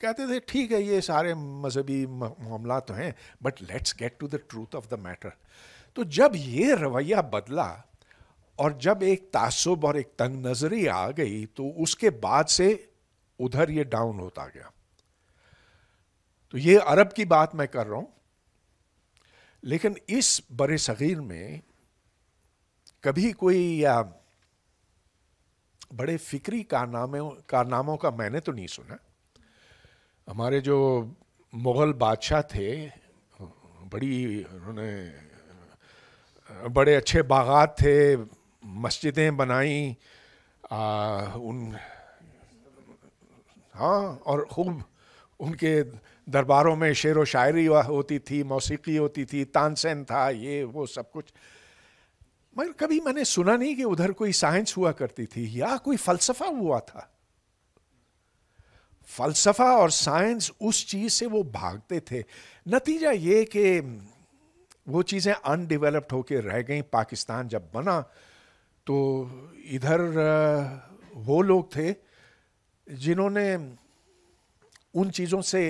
कहते थे ठीक है ये सारे मजहबी मामला तो हैं but let's get to the truth of the matter तो जब ये रवैया बदला और जब एक तासुब और एक तंग नजरी आ गई तो उसके बाद से उधर ये डाउन होता गया तो ये अरब की बात मैं कर रहा हूं लेकिन इस बड़े सगीर में कभी कोई या बड़े फिक्री कारनामे कारनामों का मैंने तो नहीं सुना हमारे जो मुग़ल बादशाह थे बड़ी उन्होंने बड़े अच्छे बागात थे मस्जिदें बनाई आ, उन हाँ और खूब उनके दरबारों में शेर व शायरी होती थी मौसीकी होती थी तानसेन था ये वो सब कुछ मगर कभी मैंने सुना नहीं कि उधर कोई साइंस हुआ करती थी या कोई फ़लसफ़ा हुआ था फ़लसफ़ा और साइंस उस चीज़ से वो भागते थे नतीजा ये कि वो चीज़ें अनडेवलप्ड होके रह गई पाकिस्तान जब बना तो इधर वो लोग थे जिन्होंने उन चीज़ों से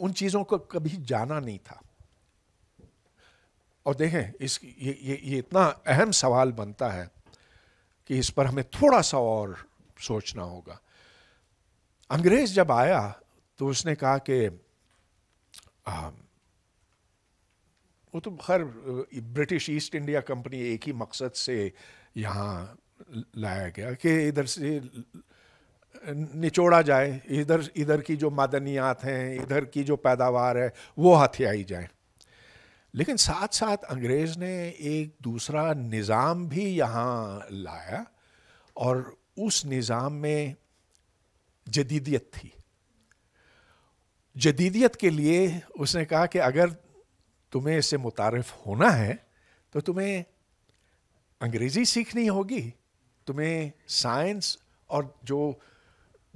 उन चीज़ों को कभी जाना नहीं था और देखें इस ये ये ये इतना अहम सवाल बनता है कि इस पर हमें थोड़ा सा और सोचना होगा अंग्रेज जब आया तो उसने कहा कि वो तो खैर ब्रिटिश ईस्ट इंडिया कंपनी एक ही मकसद से यहाँ लाया गया कि इधर से निचोड़ा जाए इधर इधर की जो मादनियात हैं इधर की जो पैदावार है वो हथियाई जाए लेकिन साथ साथ अंग्रेज़ ने एक दूसरा निज़ाम भी यहाँ लाया और उस निज़ाम में जदीदियत थी जदीदियत के लिए उसने कहा कि अगर तुम्हें इससे मुतारफ होना है तो तुम्हें अंग्रेज़ी सीखनी होगी तुम्हें साइंस और जो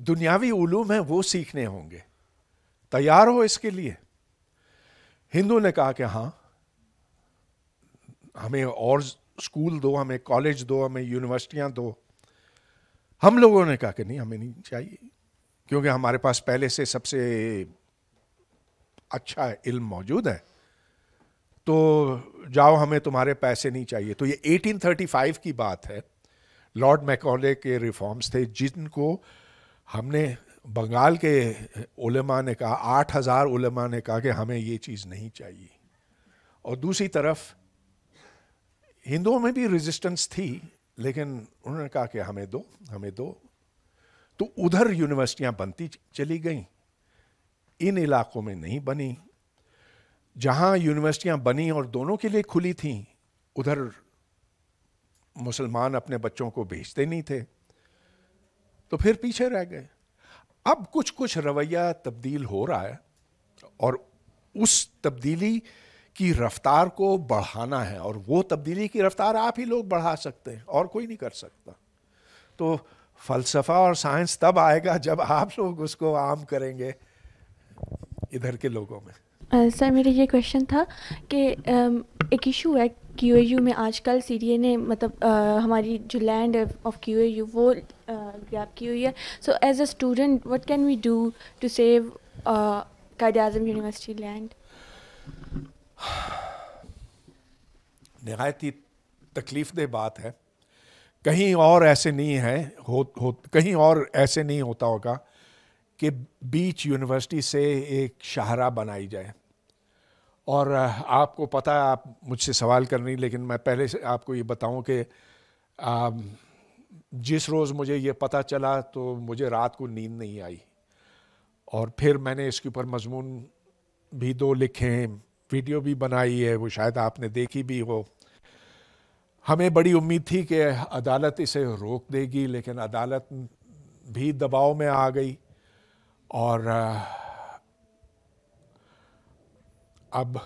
दुनियावी उलूम है वो सीखने होंगे तैयार हो इसके लिए हिंदू ने कहा कि हाँ हमें और स्कूल दो हमें कॉलेज दो हमें यूनिवर्सिटियां दो हम लोगों ने कहा कि नहीं हमें नहीं चाहिए क्योंकि हमारे पास पहले से सबसे अच्छा इल्म मौजूद है तो जाओ हमें तुम्हारे पैसे नहीं चाहिए तो ये 1835 की बात है लॉर्ड मैकॉले के रिफॉर्म्स थे जिनको हमने बंगाल के उलमा ने कहा आठ हज़ार उलमा ने कहा कि हमें ये चीज़ नहीं चाहिए और दूसरी तरफ हिंदुओं में भी रेजिस्टेंस थी लेकिन उन्होंने कहा कि हमें दो हमें दो तो उधर यूनिवर्सिटियां बनती चली गई इन इलाकों में नहीं बनी जहां यूनिवर्सिटियां बनी और दोनों के लिए खुली थी उधर मुसलमान अपने बच्चों को भेजते नहीं थे तो फिर पीछे रह गए अब कुछ कुछ रवैया तब्दील हो रहा है और उस तब्दीली की रफ्तार को बढ़ाना है और वो तब्दीली की रफ्तार आप ही लोग बढ़ा सकते हैं और कोई नहीं कर सकता तो फलसफा और साइंस तब आएगा जब आप लोग उसको आम करेंगे इधर के लोगों में सर uh, मेरा ये क्वेश्चन था कि एक इशू है क्यू यू में आजकल सी डी ए ने मतलब uh, हमारी जो लैंड ऑफ क्यू यू वो ग्रैप की हुई है so as a student what can we do to save Quaid Azam university land नहायत ही तकलीफ दे बात है कहीं और ऐसे नहीं है हो, हो कहीं और ऐसे नहीं होता होगा कि बीच यूनिवर्सिटी से एक शाहरा बनाई जाए और आपको पता है आप मुझसे सवाल कर रही लेकिन मैं पहले से आपको ये बताऊं कि जिस रोज़ मुझे ये पता चला तो मुझे रात को नींद नहीं आई और फिर मैंने इसके ऊपर मजमून भी दो लिखे हैं वीडियो भी बनाई है वो शायद आपने देखी भी हो हमें बड़ी उम्मीद थी कि अदालत इसे रोक देगी लेकिन अदालत भी दबाव में आ गई और अब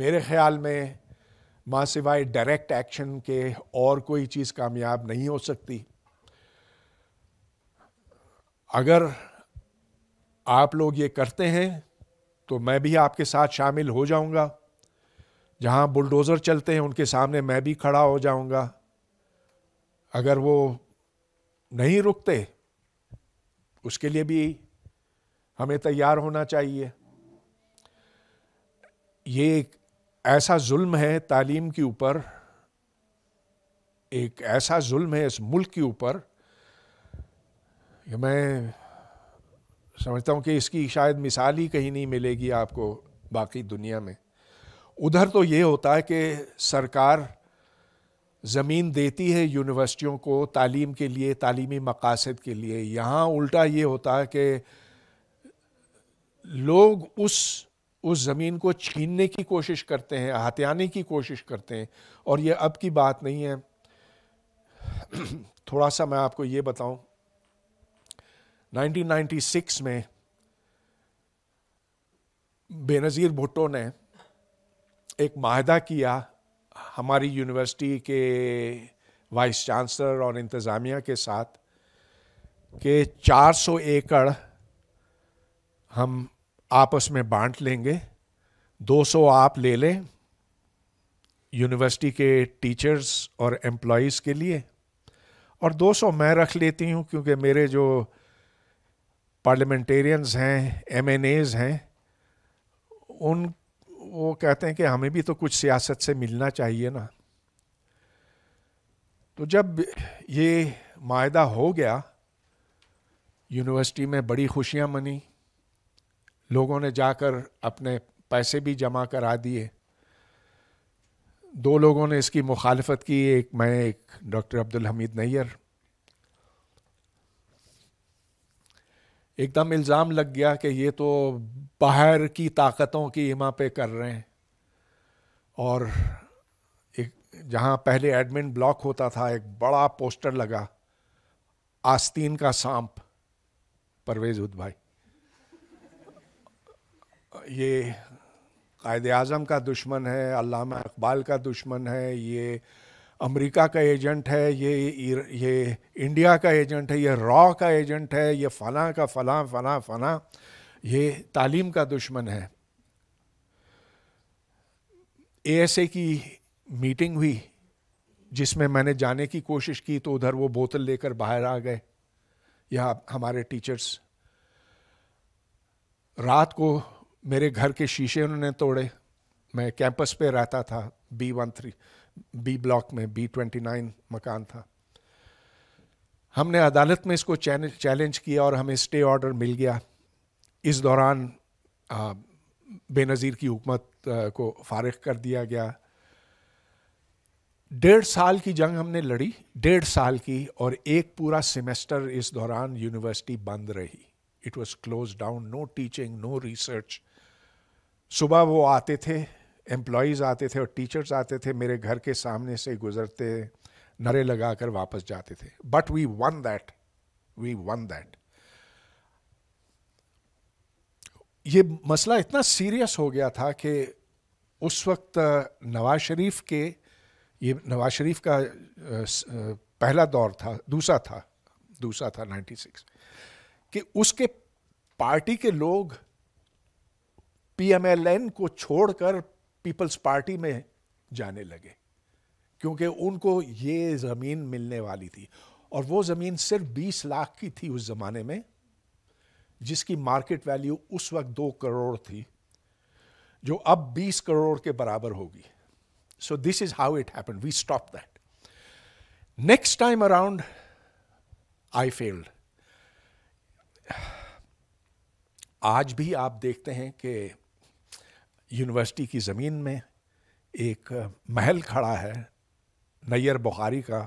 मेरे ख्याल में माँ सिवाय डायरेक्ट एक्शन के और कोई चीज़ कामयाब नहीं हो सकती अगर आप लोग ये करते हैं तो मैं भी आपके साथ शामिल हो जाऊंगा जहाँ बुलडोज़र चलते हैं उनके सामने मैं भी खड़ा हो जाऊंगा अगर वो नहीं रुकते उसके लिए भी हमें तैयार होना चाहिए ये एक ऐसा जुल्म है तालीम के ऊपर एक ऐसा जुल्म है इस मुल्क के ऊपर मैं समझता हूँ कि इसकी शायद मिसाल ही कहीं नहीं मिलेगी आपको बाकी दुनिया में उधर तो ये होता है कि सरकार ज़मीन देती है यूनिवर्सिटियों को तालीम के लिए तालीमी मकासद के लिए यहाँ उल्टा ये होता है कि लोग उस उस ज़मीन को छीनने की कोशिश करते हैं हथियाने की कोशिश करते हैं और ये अब की बात नहीं है थोड़ा सा मैं आपको ये बताऊं 1996 में बेनज़ीर भुट्टो ने एक माहदा किया हमारी यूनिवर्सिटी के वाइस चांसलर और इंतज़ामिया के साथ कि 400 एकड़ हम आपस में बांट लेंगे 200 आप ले लें यूनिवर्सिटी के टीचर्स और एम्प्लॉज़ के लिए और 200 मैं रख लेती हूँ क्योंकि मेरे जो पार्लियामेंटेरियंस हैं एम हैं उन वो कहते हैं कि हमें भी तो कुछ सियासत से मिलना चाहिए ना तो जब ये मायदा हो गया यूनिवर्सिटी में बड़ी खुशियां मनी लोगों ने जाकर अपने पैसे भी जमा करा दिए दो लोगों ने इसकी मुखालफत की एक मैं एक डॉक्टर अब्दुल हमीद नैयर एकदम इल्ज़ाम लग गया कि ये तो बाहर की ताकतों की इमा पे कर रहे हैं और एक जहाँ पहले एडमिन ब्लॉक होता था एक बड़ा पोस्टर लगा आस्तीन का सांप परवेज़ उद भाई ये कायद अजम का दुश्मन है अल्लामा इकबाल का दुश्मन है ये अमेरिका का एजेंट है ये ये इंडिया का एजेंट है ये रॉ का एजेंट है ये फला का फला फला फला ये तालीम का दुश्मन है एएसए की मीटिंग हुई जिसमें मैंने जाने की कोशिश की तो उधर वो बोतल लेकर बाहर आ गए या हमारे टीचर्स रात को मेरे घर के शीशे उन्होंने तोड़े मैं कैंपस पे रहता था B one three B block में बी ट्वेंटी नाइन मकान था हमने अदालत में इसको चैलेंज किया और हमें स्टे ऑर्डर मिल गया इस दौरान बेनज़ीर की हुकूमत को फारग कर दिया गया डेढ़ साल की जंग हमने लड़ी डेढ़ साल की और एक पूरा सेमेस्टर इस दौरान यूनिवर्सिटी बंद रही it was close down no teaching no research सुबह वो आते थे एम्प्लॉयज़ आते थे और टीचर्स आते थे मेरे घर के सामने से गुजरते नरे लगा कर वापस जाते थे but we won that we won that ये मसला इतना सीरियस हो गया था कि उस वक्त नवाज शरीफ के ये नवाज शरीफ का पहला दौर था दूसरा था दूसरा था 96 कि उसके पार्टी के लोग पीएमएलएन को छोड़कर पीपल्स पार्टी में जाने लगे क्योंकि उनको ये ज़मीन मिलने वाली थी और वो ज़मीन सिर्फ 20 लाख की थी उस ज़माने में जिसकी मार्केट वैल्यू उस वक्त दो करोड़ थी जो अब 20 करोड़ के बराबर होगी so this is how it happen we stop that next time around I failed आज भी आप देखते हैं कि यूनिवर्सिटी की ज़मीन में एक महल खड़ा है नैयर बुखारी का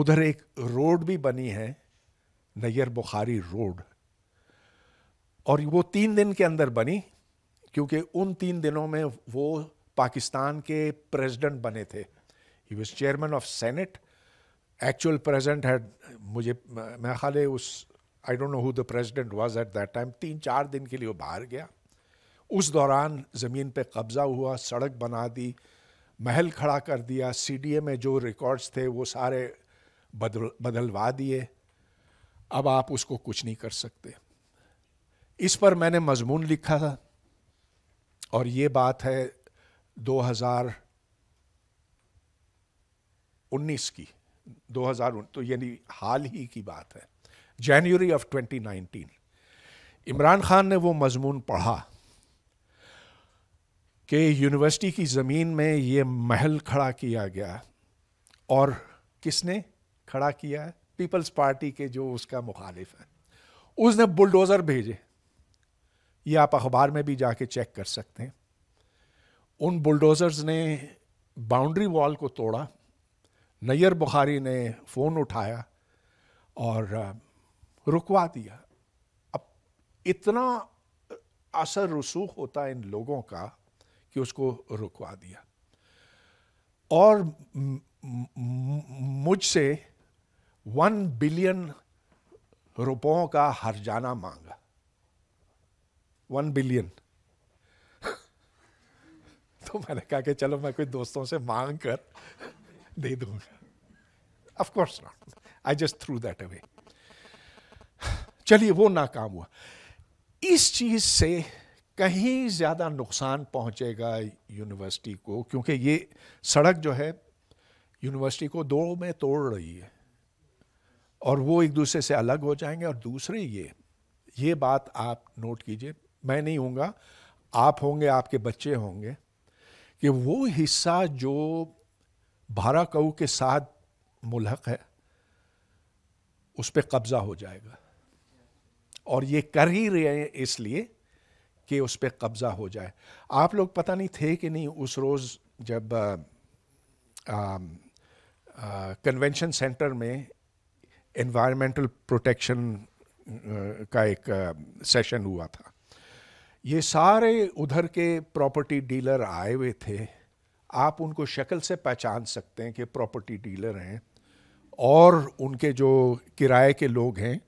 उधर एक रोड भी बनी है नैयर बुखारी रोड और वो तीन दिन के अंदर बनी क्योंकि उन तीन दिनों में वो पाकिस्तान के प्रेसिडेंट बने थे ही was chairman of senate actual present had मुझे मैं खाले उस I don't know who the president was at that time तीन चार दिन के लिए वो बाहर गया उस दौरान ज़मीन पे कब्ज़ा हुआ सड़क बना दी महल खड़ा कर दिया सी में जो रिकॉर्ड्स थे वो सारे बदल बदलवा दिए अब आप उसको कुछ नहीं कर सकते इस पर मैंने मजमून लिखा था और ये बात है 2019 की 2019 तो यानी हाल ही की बात है जनवरी ऑफ 2019 इमरान खान ने वो मजमून पढ़ा कि यूनिवर्सिटी की ज़मीन में ये महल खड़ा किया गया और किसने खड़ा किया है पीपल्स पार्टी के जो उसका मुखालिफ है उसने बुलडोज़र भेजे ये आप अखबार में भी जाके चेक कर सकते हैं उन बुलडोज़र्स ने बाउंड्री वॉल को तोड़ा नैयर बुखारी ने फ़ोन उठाया और रुकवा दिया अब इतना असर रसूख होता है इन लोगों का कि उसको रुकवा दिया और मुझसे वन बिलियन रुपयों का हरजाना मांगा वन बिलियन [laughs] तो मैंने कहा कि चलो मैं कोई दोस्तों से मांग कर दे दूंगा of course not I just threw that away चलिए वो नाकाम हुआ इस चीज से कहीं ज़्यादा नुकसान पहुंचेगा यूनिवर्सिटी को क्योंकि ये सड़क जो है यूनिवर्सिटी को दो में तोड़ रही है और वो एक दूसरे से अलग हो जाएंगे और दूसरे ये ये बात आप नोट कीजिए मैं नहीं हूँ आप होंगे आपके बच्चे होंगे कि वो हिस्सा जो भाराकऊ के साथ मुलहक है उस पर कब्ज़ा हो जाएगा और ये कर ही रहे हैं इसलिए कि उस पर कब्ज़ा हो जाए आप लोग पता नहीं थे कि नहीं उस रोज़ जब कन्वेंशन सेंटर में इन्वामेंटल प्रोटेक्शन का एक सेशन हुआ था ये सारे उधर के प्रॉपर्टी डीलर आए हुए थे आप उनको शक्ल से पहचान सकते हैं कि प्रॉपर्टी डीलर हैं और उनके जो किराए के लोग हैं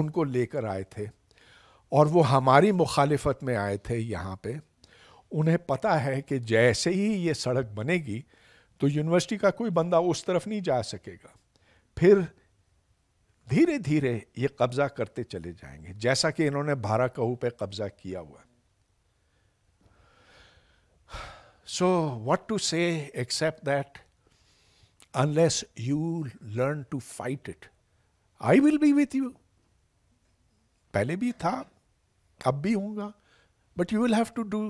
उनको लेकर आए थे और वो हमारी मुखालिफत में आए थे यहाँ पे उन्हें पता है कि जैसे ही ये सड़क बनेगी तो यूनिवर्सिटी का कोई बंदा उस तरफ नहीं जा सकेगा फिर धीरे धीरे ये कब्ज़ा करते चले जाएंगे जैसा कि इन्होंने भारा कहू पे कब्ज़ा किया हुआ so what to say accept that unless you learn to fight it I will be with you पहले भी था अब भी होगा but you will have to do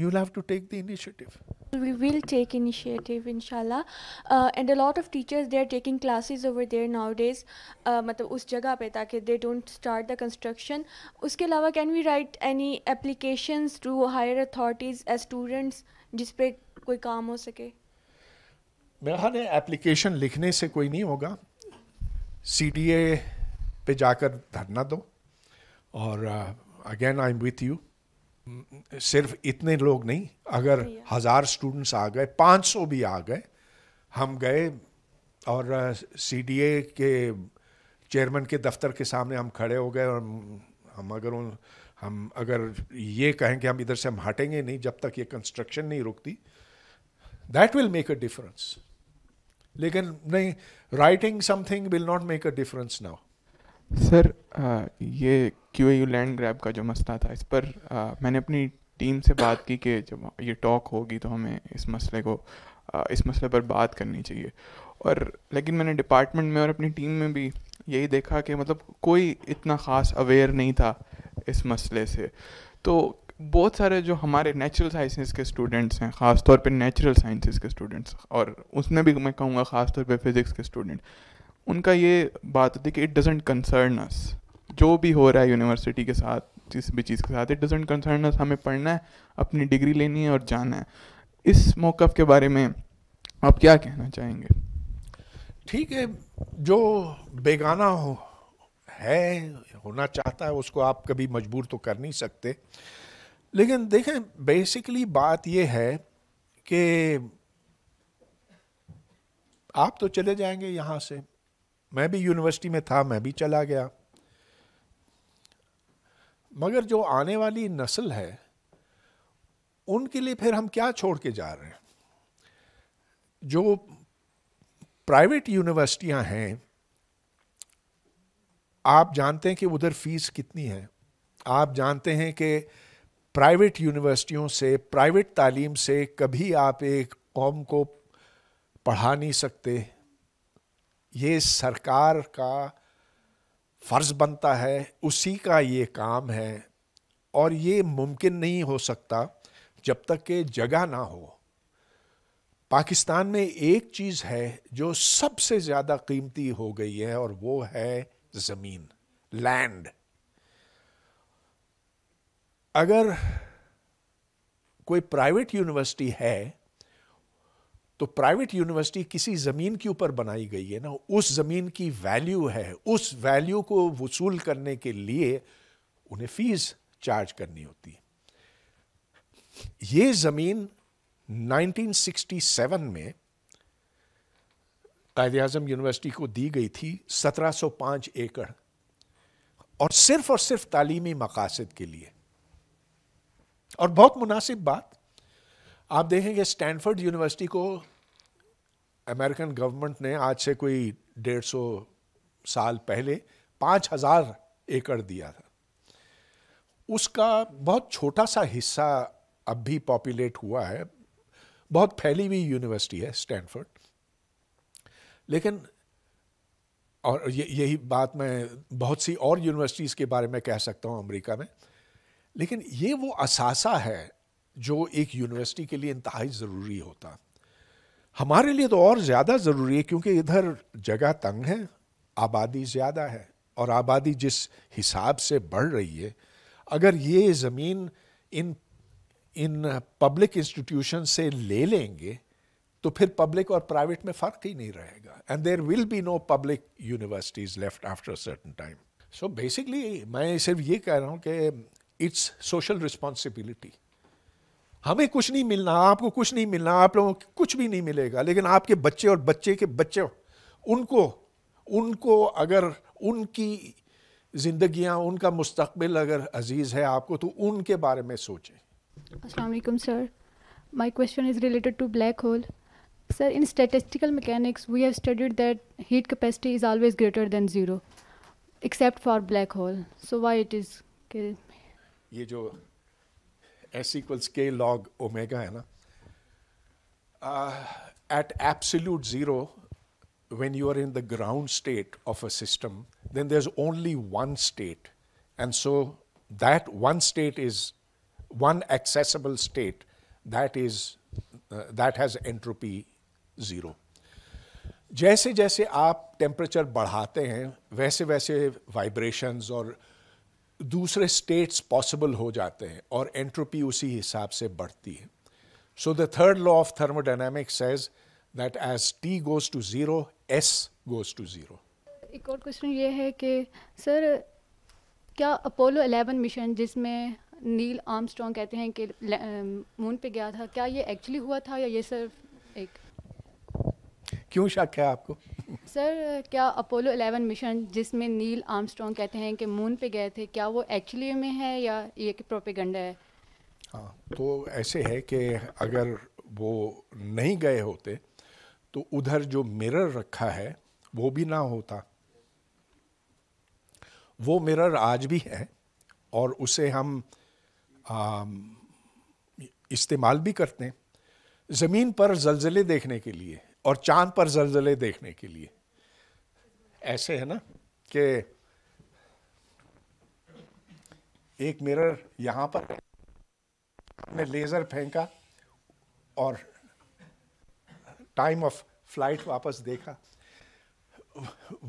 you will have to take the initiative we will take initiative inshallah uh, and a lot of teachers they are taking classes over there nowadays matlab us jagah pe taaki they don't start the construction uske alawa can we write any applications to higher authorities as students jis pe koi kaam ho sake mera khayal hai application likhne se koi nahi hoga cda pe jaakar dharna do aur uh, again I am with you सिर्फ इतने लोग नहीं अगर हज़ार students आ गए पाँच सौ भी आ गए हम गए और सीडीए के चेयरमैन के दफ्तर के सामने हम खड़े हो गए और हम अगर उन हम अगर ये कहें कि हम इधर से हम हटेंगे नहीं जब तक ये कंस्ट्रक्शन नहीं रुकती that will make a difference लेकिन नहीं writing something will not make a difference now sir ah, uh, ये क्यू यू लैंड ग्रैब का जो मसला था इस पर आ, uh, मैंने अपनी टीम से बात की कि जब ये टॉक होगी तो हमें इस मसले को आ, uh, इस मसले पर बात करनी चाहिए और लेकिन मैंने डिपार्टमेंट में और अपनी टीम में भी यही देखा कि मतलब कोई इतना ख़ास अवेयर नहीं था इस मसले से तो बहुत सारे जो हमारे नेचुरल साइंसेस के स्टूडेंट्स हैं खासतौर पर नेचुरल साइंसेस के स्टूडेंट्स और उसमें भी मैं कहूँगा खासतौर पर फिज़िक्स के स्टूडेंट उनका ये बात होती है कि इट डजेंट कंसर्न अस जो भी हो रहा है यूनिवर्सिटी के साथ जिस भी चीज़ के साथ इट डजेंट कंसर्न अस हमें पढ़ना है अपनी डिग्री लेनी है और जाना है इस मौक़ के बारे में आप क्या कहना चाहेंगे ठीक है जो बेगाना हो है होना चाहता है उसको आप कभी मजबूर तो कर नहीं सकते लेकिन देखें बेसिकली बात यह है कि आप तो चले जाएंगे यहाँ से મેબી યુનિવર્સિટી મે થા મે ભી ચલા ગયા મગર જો આને વાલી નસલ હે ઉનકે લિયે ફિર હમ ક્યા છોડકે જા રહે હે જો પ્રાઇવેટ યુનિવર્સિટીયા હે આપ જાનતે હે કે ઉધર ફીસ કિતની હે આપ જાનતે હે કે પ્રાઇવેટ યુનિવર્સિટીઓ સે પ્રાઇવેટ તાલીમ સે કભી આપ એક قوم કો પઢા નહી સકતે ये सरकार का फ़र्ज़ बनता है उसी का ये काम है और ये मुमकिन नहीं हो सकता जब तक के जगह ना हो पाकिस्तान में एक चीज़ है जो सबसे ज़्यादा कीमती हो गई है और वो है ज़मीन लैंड अगर कोई प्राइवेट यूनिवर्सिटी है तो प्राइवेट यूनिवर्सिटी किसी ज़मीन के ऊपर बनाई गई है ना उस ज़मीन की वैल्यू है उस वैल्यू को वसूल करने के लिए उन्हें फीस चार्ज करनी होती है ये ज़मीन 1967 में कायद आजम यूनिवर्सिटी को दी गई थी 1705 एकड़ और सिर्फ और सिर्फ तालीमी मकासद के लिए और बहुत मुनासिब बात आप देखेंगे स्टैनफोर्ड यूनिवर्सिटी को अमेरिकन गवर्नमेंट ने आज से कोई डेढ़ सौ साल पहले पाँच हज़ार एकड़ दिया था उसका बहुत छोटा सा हिस्सा अब भी पॉपुलेट हुआ है बहुत फैली हुई यूनिवर्सिटी है स्टैनफोर्ड लेकिन और यही बात मैं बहुत सी और यूनिवर्सिटीज़ के बारे में कह सकता हूँ अमेरिका में लेकिन ये वो असासा है जो एक यूनिवर्सिटी के लिए इंतहाई ज़रूरी होता हमारे लिए तो और ज़्यादा ज़रूरी है क्योंकि इधर जगह तंग है आबादी ज़्यादा है और आबादी जिस हिसाब से बढ़ रही है अगर ये ज़मीन इन इन पब्लिक इंस्टीट्यूशन से ले लेंगे तो फिर पब्लिक और प्राइवेट में फ़र्क ही नहीं रहेगा and there will be no public universities left after certain time so basically मैं सिर्फ ये कह रहा हूँ कि इट्स सोशल रिस्पॉन्सिबिलिटी हमें कुछ नहीं मिलना आपको कुछ नहीं मिलना आप लोगों को कुछ भी नहीं मिलेगा लेकिन आपके बच्चे और बच्चे के बच्चे उनको उनको अगर उनकी जिंदगियां उनका मुस्तकबिल अगर अजीज है आपको तो उनके बारे में सोचें असलकुम sir my question is related to black hole sir in statistical mechanics we have studied that heat capacity is always greater than zero except for black hole so why it is ये जो S equals K log omega है ना at absolute zero when you are in the ground state of a system then there is only one state and so that one state is one acceptable state that is that has entropy zero जैसे जैसे आप temperature बढ़ाते हैं वैसे वैसे vibrations और दूसरे states possible हो जाते हैं और एंट्रोपी उसी हिसाब से बढ़ती है so the third law of thermodynamics says that as T goes to zero S goes to zero एक और क्वेश्चन ये है कि सर क्या अपोलो 11 मिशन जिसमें नील आर्मस्ट्रांग कहते हैं कि मून पे गया था क्या ये एक्चुअली हुआ था या ये सिर्फ एक क्यों शक है आपको सर क्या अपोलो 11 मिशन जिसमें नील आर्मस्ट्रॉन्ग कहते हैं कि मून पे गए थे क्या वो एक्चुअली में है या ये कि प्रोपेगंडा है हाँ तो ऐसे है कि अगर वो नहीं गए होते तो उधर जो मिरर रखा है वो भी ना होता वो मिरर आज भी है और उसे हम इस्तेमाल भी करते हैं ज़मीन पर जलजले देखने के लिए और चांद पर जलजले देखने के लिए ऐसे है ना कि एक मिरर यहां पर ने लेज़र फेंका और टाइम ऑफ फ्लाइट वापस देखा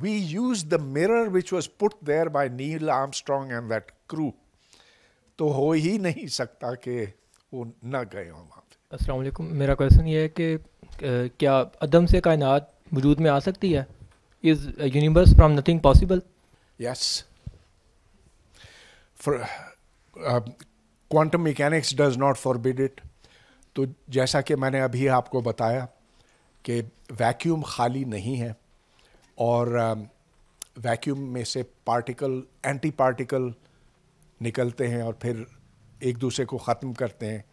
we use the mirror which was put there by Neil Armstrong and that crew तो हो ही नहीं सकता कि वो न गए हों वहां पर असलम मेरा क्वेश्चन ये है कि क्या अदम से कायनात वजूद में आ सकती है is universe from nothing possible yes quantum mechanics does not forbid it तो जैसा कि मैंने अभी आपको बताया कि वैक्यूम खाली नहीं है और वैक्यूम um, में से पार्टिकल एंटी पार्टिकल निकलते हैं और फिर एक दूसरे को ख़त्म करते हैं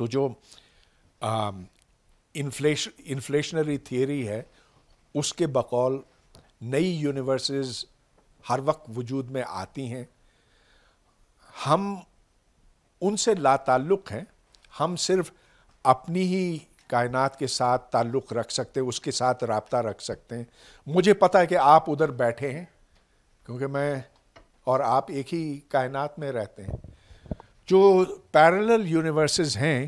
तो जो इन्फ्लेशन इन्फ्लेशनरी थियरी है उसके बकौल नई यूनिवर्सेस हर वक्त वजूद में आती हैं हम उनसे लाताल्लुक़ हैं हम सिर्फ अपनी ही कायनात के साथ ताल्लुक़ रख सकते हैं उसके साथ रबता रख सकते हैं मुझे पता है कि आप उधर बैठे हैं क्योंकि मैं और आप एक ही कायनात में रहते हैं जो पैरेलल यूनिवर्सेस हैं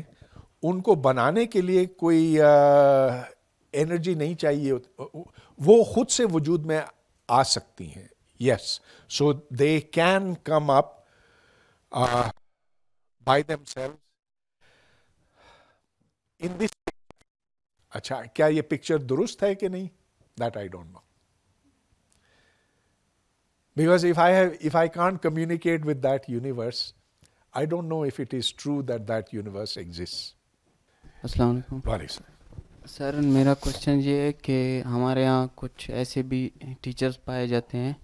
उनको बनाने के लिए कोई एनर्जी नहीं चाहिए वो खुद से वजूद में आ सकती हैं yes so they can come up by themselves in this अच्छा क्या ये पिक्चर दुरुस्त है कि नहीं that I don't know because if I have if I can't communicate with that universe I don't know if it is true that that universe exists. Sir मेरा question ये है कि हमारे यहाँ कुछ ऐसे भी टीचर्स पाए जाते हैं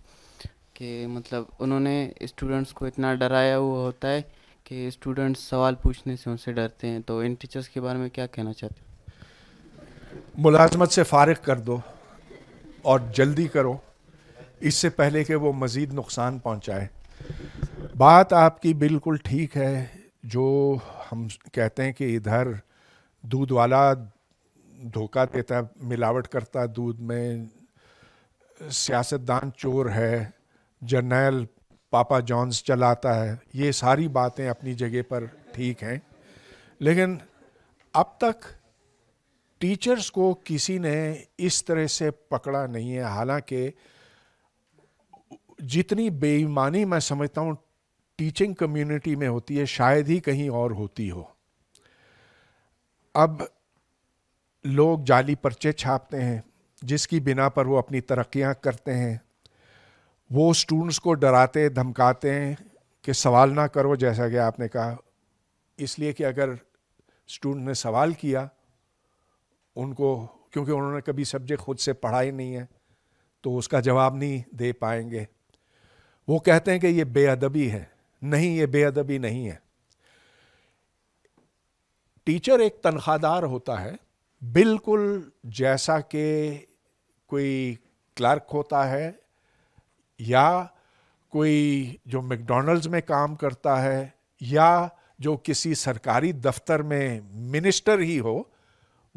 कि मतलब उन्होंने स्टूडेंट्स को इतना डराया हुआ होता है कि स्टूडेंट्स सवाल पूछने से उनसे डरते हैं तो इन टीचर्स के बारे में क्या कहना चाहते हो मुलाजमत से फारग कर दो और जल्दी करो इससे पहले कि वो मज़ीद नुकसान पहुँचाए बात आपकी बिल्कुल ठीक है जो हम कहते हैं कि इधर दूध वाला धोखा देता मिलावट करता दूध में सियासतदान चोर है जर्नैल पापा जॉन्स चलाता है ये सारी बातें अपनी जगह पर ठीक हैं लेकिन अब तक टीचर्स को किसी ने इस तरह से पकड़ा नहीं है हालांकि जितनी बेईमानी मैं समझता हूँ टीचिंग कम्युनिटी में होती है शायद ही कहीं और होती हो अब लोग जाली पर्चे छापते हैं जिसकी बिना पर वो अपनी तरक्याँ करते हैं वो स्टूडेंट्स को डराते धमकाते हैं कि सवाल ना करो जैसा कि आपने कहा इसलिए कि अगर स्टूडेंट ने सवाल किया उनको क्योंकि उन्होंने कभी सब्जेक्ट खुद से पढ़ा ही नहीं है तो उसका जवाब नहीं दे पाएंगे वो कहते हैं कि ये बेअदबी है नहीं ये बेअदबी नहीं है टीचर एक तनख्वाहदार होता है बिल्कुल जैसा कि कोई क्लर्क होता है या कोई जो मैकडोनल्ड्स में काम करता है या जो किसी सरकारी दफ्तर में मिनिस्टर ही हो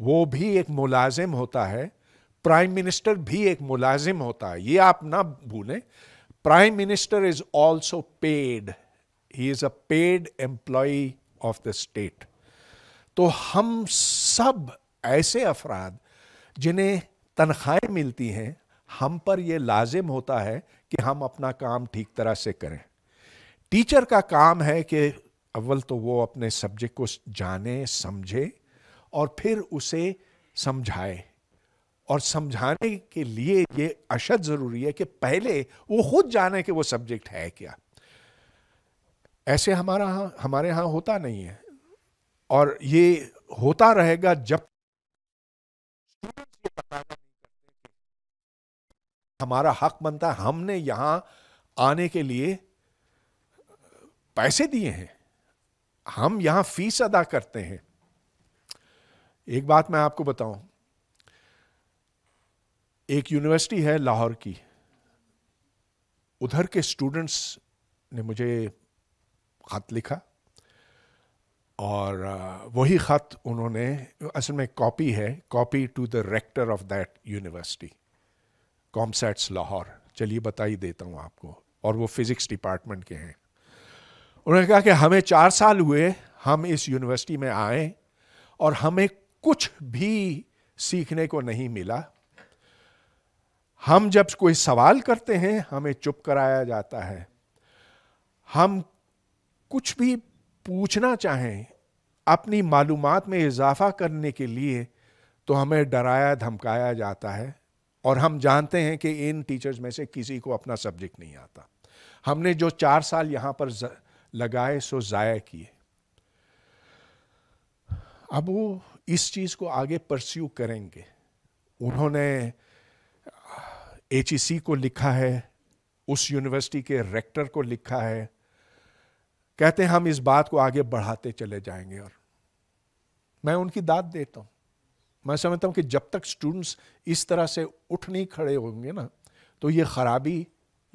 वो भी एक मुलाजिम होता है प्राइम मिनिस्टर भी एक मुलाजिम होता है ये आप ना भूलें prime minister is also paid he is a paid employee of the state तो हम सब ऐसे अफराद जिन्हें तनख्वाहें मिलती हैं हम पर यह लाजिम होता है कि हम अपना काम ठीक तरह से करें टीचर का काम है कि अव्वल तो वो अपने सब्जेक्ट को जाने समझे और फिर उसे समझाए और समझाने के लिए ये अशद ज़रूरी है कि पहले वो खुद जाने कि वो सब्जेक्ट है क्या ऐसे हमारा हमारे यहाँ होता नहीं है और ये होता रहेगा जब हमारा हक बनता है हमने यहाँ आने के लिए पैसे दिए हैं हम यहाँ फीस अदा करते हैं एक बात मैं आपको बताऊं एक यूनिवर्सिटी है लाहौर की उधर के स्टूडेंट्स ने मुझे ख़त लिखा और वही ख़त उन्होंने असल में कॉपी है copy to the rector of that university COMSATS Lahore चलिए बताई देता हूँ आपको और वो फिज़िक्स डिपार्टमेंट के हैं उन्होंने कहा कि हमें चार साल हुए हम इस यूनिवर्सिटी में आए और हमें कुछ भी सीखने को नहीं मिला हम जब कोई सवाल करते हैं हमें चुप कराया जाता है हम कुछ भी पूछना चाहें अपनी मालूम में इजाफा करने के लिए तो हमें डराया धमकाया जाता है और हम जानते हैं कि इन टीचर्स में से किसी को अपना सब्जेक्ट नहीं आता हमने जो चार साल यहाँ पर लगाए सो ज़ाया किए अब वो इस चीज़ को आगे परस्यू करेंगे उन्होंने एच को लिखा है उस यूनिवर्सिटी के रेक्टर को लिखा है कहते हैं हम इस बात को आगे बढ़ाते चले जाएंगे और मैं उनकी दाद देता हूँ मैं समझता हूँ कि जब तक स्टूडेंट्स इस तरह से उठ नहीं खड़े होंगे ना तो ये खराबी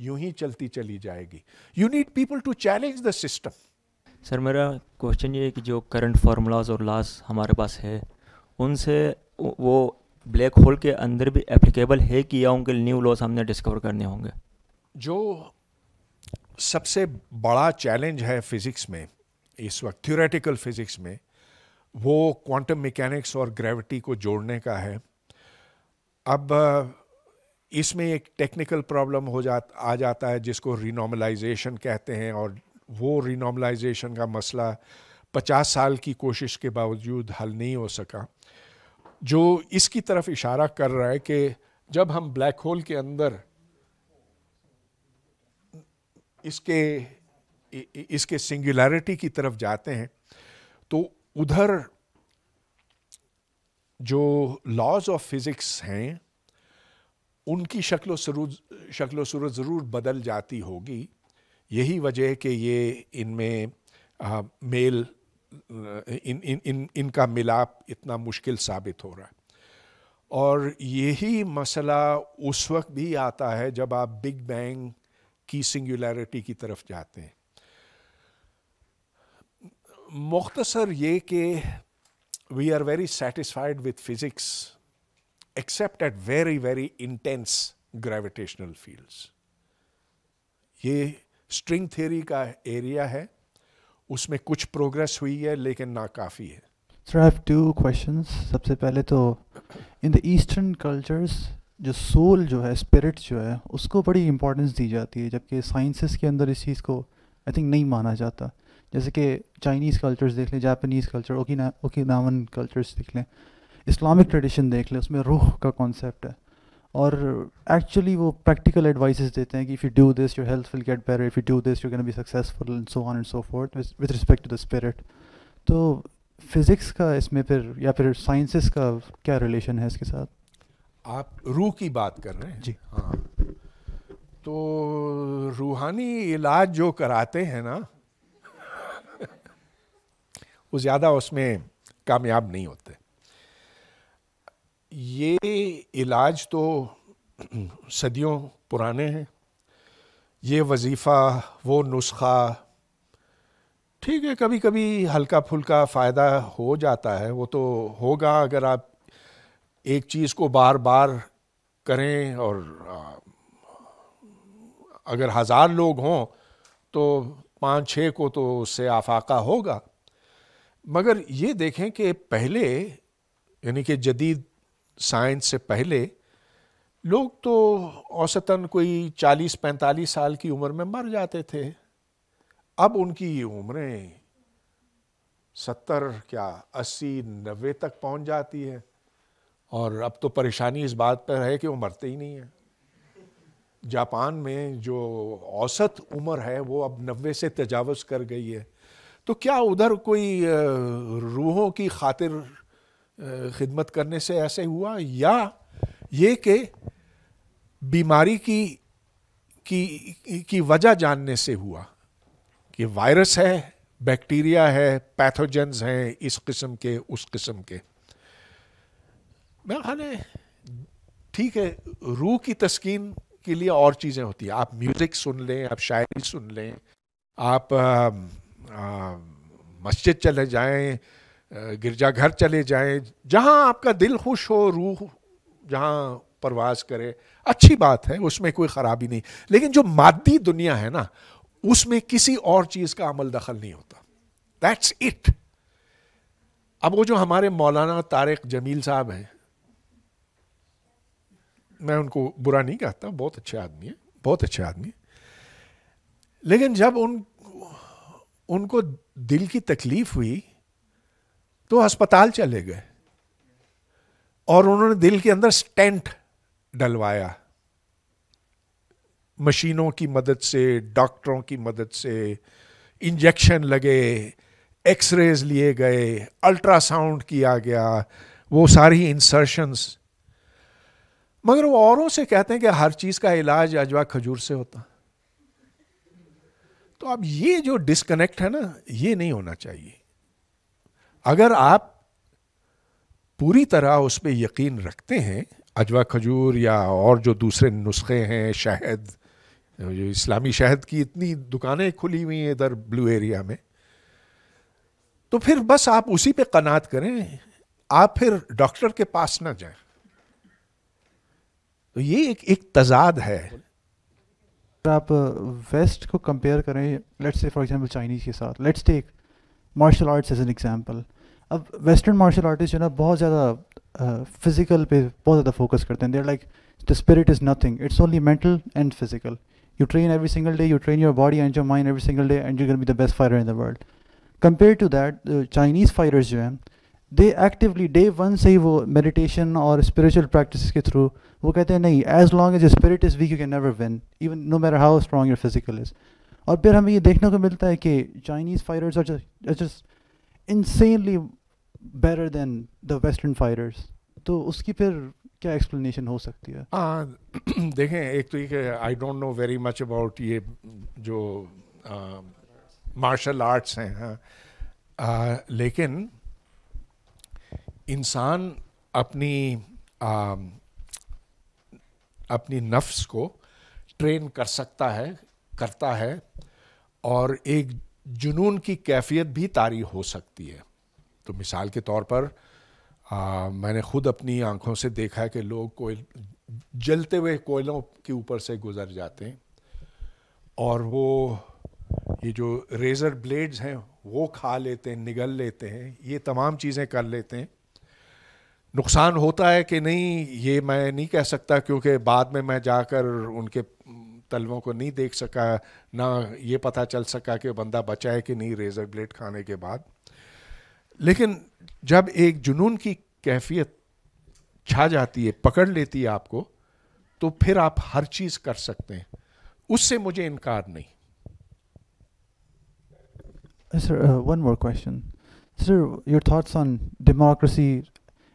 यूं ही चलती चली जाएगी you need people to challenge the system sir मेरा क्वेश्चन ये है कि जो करंट फार्मूलाज और लॉस हमारे पास है उनसे वो ब्लैक होल के अंदर भी एप्लीकेबल है कि या उनके न्यू लॉज हमने डिस्कवर करने होंगे जो सबसे बड़ा चैलेंज है फिज़िक्स में इस वक्त थ्योरेटिकल फिज़िक्स में वो क्वांटम मैकेनिक्स और ग्रेविटी को जोड़ने का है अब इसमें एक टेक्निकल प्रॉब्लम हो जा आ जाता है जिसको रिनॉर्मलाइजेशन कहते हैं और वो रिनॉर्मलाइजेशन का मसला 50 साल की कोशिश के बावजूद हल नहीं हो सका जो इसकी तरफ इशारा कर रहा है कि जब हम ब्लैक होल के अंदर इसके इसके सिंगुलैरिटी की तरफ जाते हैं तो उधर जो लॉज ऑफ फिज़िक्स हैं उनकी शक्ल सरूज शक्ल सूरत ज़रूर बदल जाती होगी यही वजह है कि ये इनमें मेल इन इन इन इनका मिलाप इतना मुश्किल साबित हो रहा है और यही मसला उस वक्त भी आता है जब आप बिग बैंग की सिंगुलैरिटी की तरफ जाते हैं मुख्तसर ये कि we are very satisfied with physics except at very very intense gravitational fields ये स्ट्रिंग थ्योरी का एरिया है उसमें कुछ प्रोग्रेस हुई है लेकिन नाकाफ़ी है sir I have two questions सबसे पहले तो इन द ईस्टर्न कल्चर्स जो सोल जो है स्पिरिट जो है उसको बड़ी इंपॉर्टेंस दी जाती है जबकि साइंसेस के अंदर इस चीज़ को आई थिंक नहीं माना जाता जैसे कि चाइनीज़ कल्चर्स देख लें जापानीज़ कल्चर ओकी ओकिनावन कल्चर्स देख लें इस्लामिक ट्रेडिशन देख लें उसमें रूह का कॉन्सेप्ट है और एक्चुअली वो प्रैक्टिकल एडवाइस देते हैं कि if you do this your health will get better if you do this you can be successful and so on and so forth with respect to the spirit तो physics का इसमें फिर या फिर sciences का क्या रिलेशन है इसके साथ आप रूह की बात कर रहे हैं जी हाँ तो रूहानी इलाज जो कराते हैं ना [laughs] वो ज़्यादा उसमें कामयाब नहीं होते ये इलाज तो [clears throat] सदियों पुराने हैं ये वजीफ़ा वो नुस्खा ठीक है कभी कभी हल्का फुल्का फ़ायदा हो जाता है वो तो होगा अगर आप एक चीज़ को बार बार करें और अगर हज़ार लोग हों तो पाँच छः को तो उससे आफाका होगा मगर ये देखें कि पहले यानी कि जदीद साइंस से पहले लोग तो औसतन कोई चालीस पैंतालीस साल की उम्र में मर जाते थे अब उनकी उम्रें सत्तर क्या अस्सी नब्बे तक पहुंच जाती है और अब तो परेशानी इस बात पर है कि वो मरते ही नहीं हैं जापान में जो औसत उम्र है वो अब नब्बे से तजावज़ कर गई है तो क्या उधर कोई रूहों की खातिर खिदमत करने से ऐसे हुआ या ये कि बीमारी की की की वजह जानने से हुआ कि वायरस है बैक्टीरिया है पैथोजेंस हैं इस किस्म के उस किस्म के मेरा ख्याल है ठीक है रूह की तस्कीन के लिए और चीज़ें होती हैं आप म्यूज़िक सुन लें आप शायरी सुन लें आप मस्जिद चले जाएं गिरजा घर चले जाएं जहां आपका दिल खुश हो रूह जहां परवाज करे अच्छी बात है उसमें कोई ख़राबी नहीं लेकिन जो मादी दुनिया है ना उसमें किसी और चीज़ का अमल दखल नहीं होता दैट्स इट अब वो जो हमारे मौलाना तारक जमील साहब हैं मैं उनको बुरा नहीं कहता बहुत अच्छे आदमी है बहुत अच्छे आदमी लेकिन जब उन उनको दिल की तकलीफ हुई तो अस्पताल चले गए और उन्होंने दिल के अंदर स्टेंट डलवाया मशीनों की मदद से डॉक्टरों की मदद से इंजेक्शन लगे एक्सरेज लिए गए अल्ट्रासाउंड किया गया वो सारी इंसर्शंस मगर वो औरों से कहते हैं कि हर चीज का इलाज अजवा खजूर से होता तो अब ये जो डिस्कनेक्ट है ना ये नहीं होना चाहिए अगर आप पूरी तरह उस पर यकीन रखते हैं अजवा खजूर या और जो दूसरे नुस्खे हैं शहद जो इस्लामी शहद की इतनी दुकानें खुली हुई हैं इधर ब्लू एरिया में तो फिर बस आप उसी पे कनात करें आप फिर डॉक्टर के पास ना जाएं तो ये एक एक तजाद है आप वेस्ट को कंपेयर करें let's say for example Chinese के साथ let's take martial arts as an example अब वेस्टर्न मार्शल आर्टिस्ट जो ना बहुत ज़्यादा फिज़िकल पे बहुत ज़्यादा फोकस करते हैं there like the spirit is nothing it's only mental and physical you train every single day you train your body and your mind every single day and you can be the best fighter in the world compare to that Chinese fighters जो हैं दे actively day one से ही वो meditation और spiritual practice के through वो कहते हैं नहीं as long as spirit is weak you can never win even no matter how strong your physical is और फिर हमें ये देखने को मिलता है कि Chinese fighters are just insanely better than the western fighters तो उसकी फिर क्या एक्सप्लेनेशन हो सकती है आ, [clears throat] देखें एक तो ये I don't know very much about ये जो मार्शल आर्ट्स हैं हाँ आ, लेकिन इंसान अपनी अपनी नफ्स को ट्रेन कर सकता है करता है और एक जुनून की कैफियत भी तारी हो सकती है तो मिसाल के तौर पर आ, मैंने खुद अपनी आंखों से देखा है कि लोग कोयल जलते हुए कोयलों के ऊपर से गुजर जाते हैं और वो ये जो रेज़र ब्लेड्स हैं वो खा लेते हैं निगल लेते हैं ये तमाम चीज़ें कर लेते हैं नुकसान होता है कि नहीं ये मैं नहीं कह सकता क्योंकि बाद में मैं जाकर उनके तलवों को नहीं देख सका ना ये पता चल सका कि बंदा बचा है कि नहीं रेज़र ब्लेड खाने के बाद लेकिन जब एक जुनून की कैफियत छा जाती है पकड़ लेती है आपको तो फिर आप हर चीज़ कर सकते हैं उससे मुझे इनकार नहीं sir one more question sir your thoughts on democracy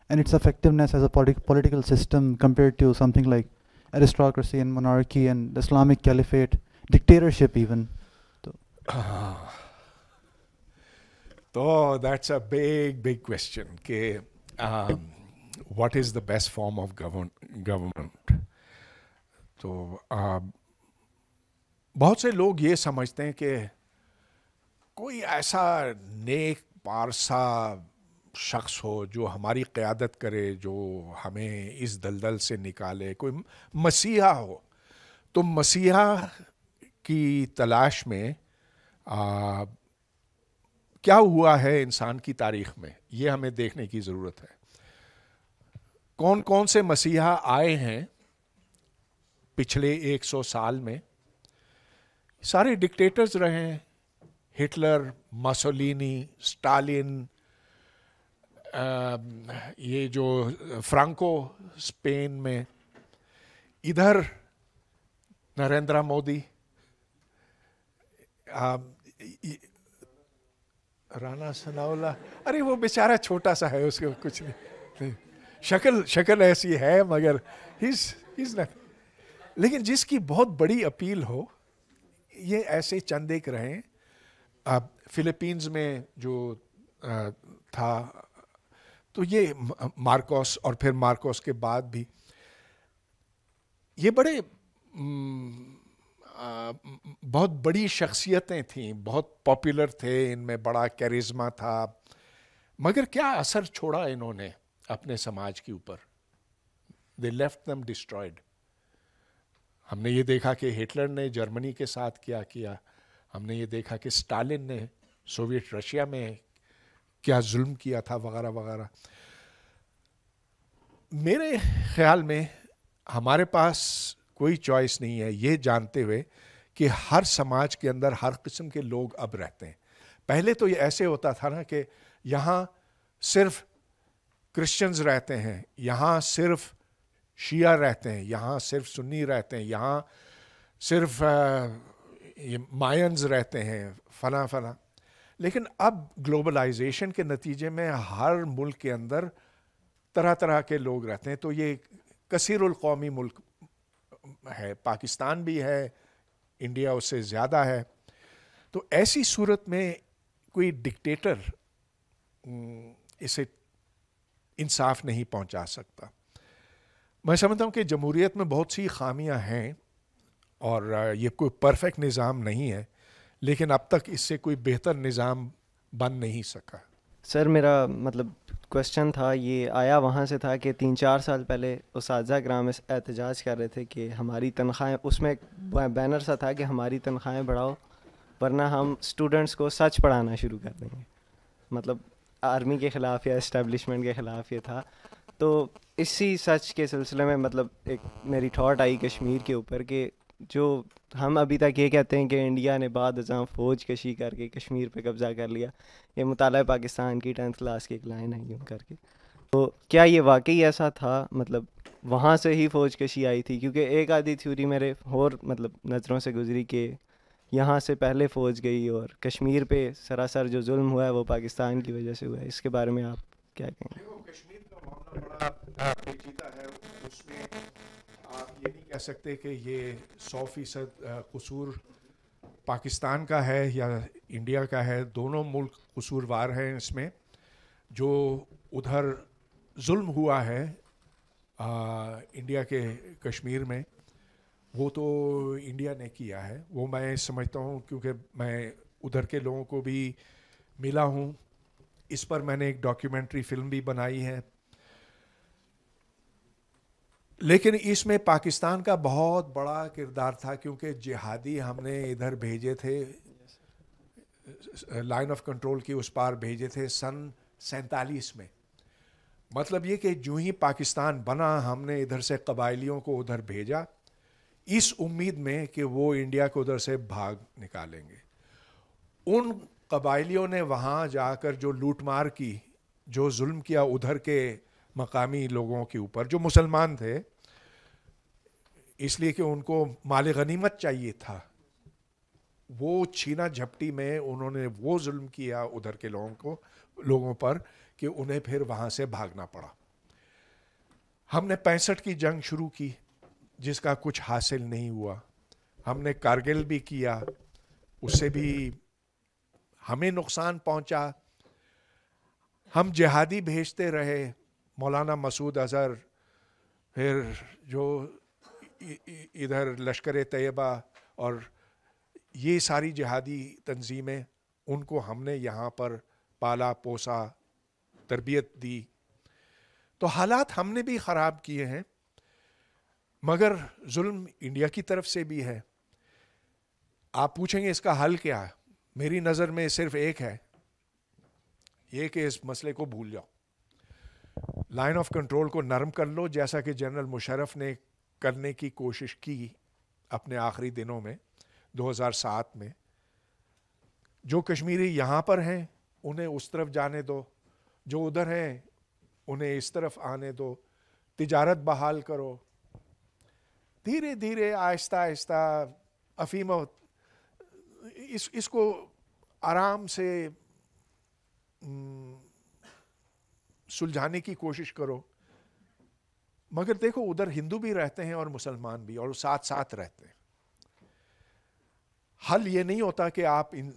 and its effectiveness as a politi- political system compared to something like aristocracy and monarchy and Islamic caliphate, dictatorship even. So [sighs] that's a big, big question. Okay, um, what is the best form of govern government? So, um, बहुत से लोग ये समझते हैं कि कोई ऐसा नेक पारसा शख्स हो जो हमारी क़्यादत करे जो हमें इस दलदल से निकाले कोई मसीहा हो तो मसीहा की तलाश में आ, क्या हुआ है इंसान की तारीख में ये हमें देखने की ज़रूरत है कौन कौन से मसीहा आए हैं पिछले 100 साल में सारे डिक्टेटर्स रहे हैं हिटलर मसोलिनी स्टालिन ये जो फ्रांको स्पेन में इधर नरेंद्र मोदी राणा राना सनावला अरे वो बेचारा छोटा सा है उसको कुछ नहीं, शक्ल शक्ल ऐसी है मगर हिज हिज न लेकिन जिसकी बहुत बड़ी अपील हो ये ऐसे चंद एक रहे फिलीपींस में जो आ, था तो ये मार्कोस और फिर मार्कोस के बाद भी ये बड़े बहुत बड़ी शख्सियतें थीं बहुत पॉपुलर थे इनमें बड़ा कैरिज्मा था मगर क्या असर छोड़ा इन्होंने अपने समाज के ऊपर दे लेफ्ट दम डिस्ट्रॉयड हमने ये देखा कि हिटलर ने जर्मनी के साथ क्या किया हमने ये देखा कि स्टालिन ने सोवियत रशिया में क्या जुल्म किया था वगैरह वगैरह मेरे ख्याल में हमारे पास कोई चॉइस नहीं है ये जानते हुए कि हर समाज के अंदर हर किस्म के लोग अब रहते हैं पहले तो ये ऐसे होता था ना कि यहाँ सिर्फ क्रिश्चियंस रहते हैं यहाँ सिर्फ शिया रहते हैं यहाँ सिर्फ सुन्नी रहते हैं यहाँ सिर्फ मायंस रहते हैं फ़ला फना लेकिन अब ग्लोबलाइजेशन के नतीजे में हर मुल्क के अंदर तरह तरह के लोग रहते हैं तो ये कसरकौमी मुल्क है पाकिस्तान भी है इंडिया उससे ज़्यादा है तो ऐसी सूरत में कोई डिक्टेटर इसे इंसाफ नहीं पहुंचा सकता मैं समझता हूं कि जमहूरीत में बहुत सी खामियां हैं और ये कोई परफेक्ट निज़ाम नहीं है लेकिन अब तक इससे कोई बेहतर निज़ाम बन नहीं सका सर मेरा मतलब क्वेश्चन था ये आया वहाँ से था कि तीन चार साल पहले उस ग्राम इस एहतजाज कर रहे थे कि हमारी तनख्वाहें उसमें बैनर सा था कि हमारी तनख्वाहें बढ़ाओ वरना हम स्टूडेंट्स को सच पढ़ाना शुरू कर देंगे मतलब आर्मी के ख़िलाफ़ या इस्टेब्लिशमेंट के ख़िलाफ़ ये था तो इसी सच के सिलसिले में मतलब एक मेरी थॉट आई कश्मीर के ऊपर कि जो हम अभी तक ये कहते हैं कि इंडिया ने बाद हजाम फौज कशी करके कश्मीर पे कब्ज़ा कर लिया ये मुताल पाकिस्तान की टेंथ क्लास की एक लाइन है यूँ करके तो क्या ये वाकई ऐसा था मतलब वहाँ से ही फौज कशी आई थी क्योंकि एक आधी थ्योरी मेरे और मतलब नज़रों से गुजरी कि यहाँ से पहले फौज गई और कश्मीर पे सरासर जो जुल्म हुआ है वो पाकिस्तान की वजह से हुआ है इसके बारे में आप क्या कहेंगे आप ये नहीं कह सकते कि ये सौ फीसद कसूर पाकिस्तान का है या इंडिया का है दोनों मुल्क कसूरवार हैं इसमें जो उधर जुल्म हुआ है आ, इंडिया के कश्मीर में वो तो इंडिया ने किया है वो मैं समझता हूँ क्योंकि मैं उधर के लोगों को भी मिला हूँ इस पर मैंने एक डॉक्यूमेंट्री फिल्म भी बनाई है लेकिन इसमें पाकिस्तान का बहुत बड़ा किरदार था क्योंकि जिहादी हमने इधर भेजे थे लाइन ऑफ कंट्रोल की उस पार भेजे थे सन सैतालीस में मतलब ये कि जू ही पाकिस्तान बना हमने इधर से कबायलियों को उधर भेजा इस उम्मीद में कि वो इंडिया को उधर से भाग निकालेंगे उन कबायलियों ने वहाँ जाकर जो लूटमार की जो जुल्म किया उधर के मकामी लोगों के ऊपर जो मुसलमान थे इसलिए कि उनको माल गनीमत चाहिए था वो छीना झपटी में उन्होंने वो जुल्म किया उधर के लोगों को लोगों पर कि उन्हें फिर वहां से भागना पड़ा हमने पैंसठ की जंग शुरू की जिसका कुछ हासिल नहीं हुआ हमने कारगिल भी किया उससे भी हमें नुकसान पहुंचा हम जिहादी भेजते रहे मौलाना मसूद अजहर फिर जो इधर लश्कर तयबा और ये सारी जहादी तंजीमें उनको हमने यहाँ पर पाला पोसा तरबियत दी तो हालात हमने भी ख़राब किए हैं मगर जुल्म इंडिया की तरफ से भी है आप पूछेंगे इसका हल क्या है मेरी नज़र में सिर्फ एक है ये कि इस मसले को भूल जाओ लाइन ऑफ कंट्रोल को नरम कर लो जैसा कि जनरल मुशरफ ने करने की कोशिश की अपने आखिरी दिनों में 2007 में जो कश्मीरी यहाँ पर हैं उन्हें उस तरफ जाने दो जो उधर हैं उन्हें इस तरफ आने दो तिजारत बहाल करो धीरे धीरे आहिस्ता आहिस्ता अफीम इस इसको आराम से सुलझाने की कोशिश करो मगर देखो उधर हिंदू भी रहते हैं और मुसलमान भी और साथ साथ रहते हैं हल ये नहीं होता कि आप इन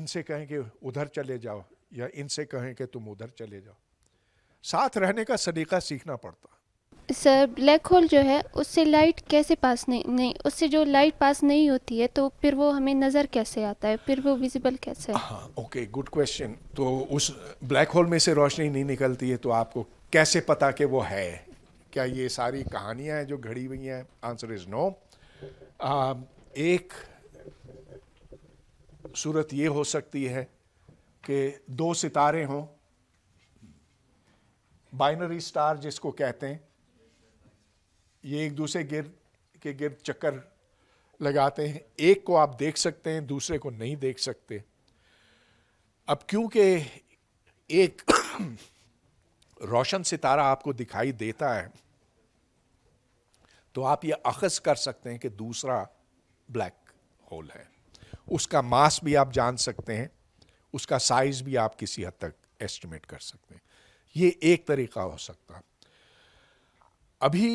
इनसे कहें कि उधर चले जाओ या इनसे कहें कि तुम उधर चले जाओ साथ रहने का सलीका सीखना पड़ता सर ब्लैक होल जो है उससे लाइट कैसे पास नहीं नहीं उससे जो लाइट पास नहीं होती है तो फिर वो हमें नज़र कैसे आता है फिर वो विजिबल कैसे है? हाँ ओके गुड क्वेश्चन तो उस ब्लैक होल में से रोशनी नहीं निकलती है तो आपको कैसे पता कि वो है क्या ये सारी कहानियां हैं जो घड़ी हुई हैं आंसर इज नो एक सूरत ये हो सकती है कि दो सितारे हों बाइनरी स्टार जिसको कहते हैं ये एक दूसरे गिर के गिर्द चक्कर लगाते हैं एक को आप देख सकते हैं दूसरे को नहीं देख सकते अब क्योंकि एक [clears throat] रोशन सितारा आपको दिखाई देता है तो आप ये अखज़ कर सकते हैं कि दूसरा ब्लैक होल है उसका मास भी आप जान सकते हैं उसका साइज भी आप किसी हद तक एस्टिमेट कर सकते हैं ये एक तरीका हो सकता अभी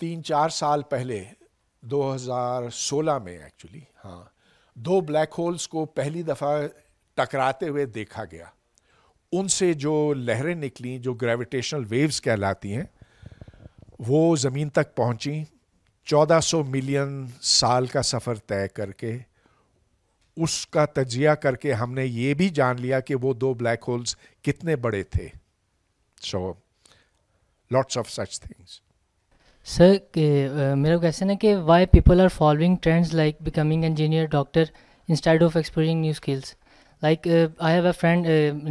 तीन चार साल पहले 2016 में एक्चुअली हाँ दो ब्लैक होल्स को पहली दफ़ा टकराते हुए देखा गया उनसे जो लहरें निकली जो ग्रेविटेशनल वेव्स कहलाती हैं वो ज़मीन तक पहुंची 1400 मिलियन साल का सफ़र तय करके उसका तजिया करके हमने ये भी जान लिया कि वो दो ब्लैक होल्स कितने बड़े थे so lots of such things sir मेरा क्वेश्चन है कि why people are following trends like becoming engineer doctor instead of exploring new skills like I have a friend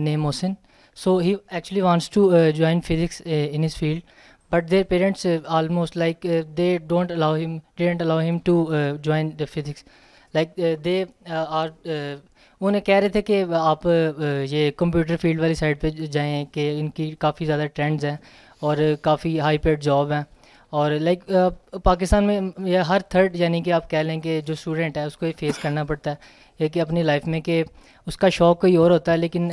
name Mohsin so he actually wants to wants physics in join field but their parents uh, almost like uh, they don't allow him didn't allow him to uh, join the physics like uh, they uh, are uh, उन्हें कह रहे थे कि आप ये computer field वाली side पे जाएं कि इनकी काफ़ी ज़्यादा ट्रेंड्स हैं और काफ़ी हाई पेड जॉब हैं और लाइक पाकिस्तान में हर थर्ड यानी कि आप कह लें कि जो स्टूडेंट है उसको फेस करना पड़ता है है कि अपनी लाइफ में कि उसका शौक़ कोई और होता है लेकिन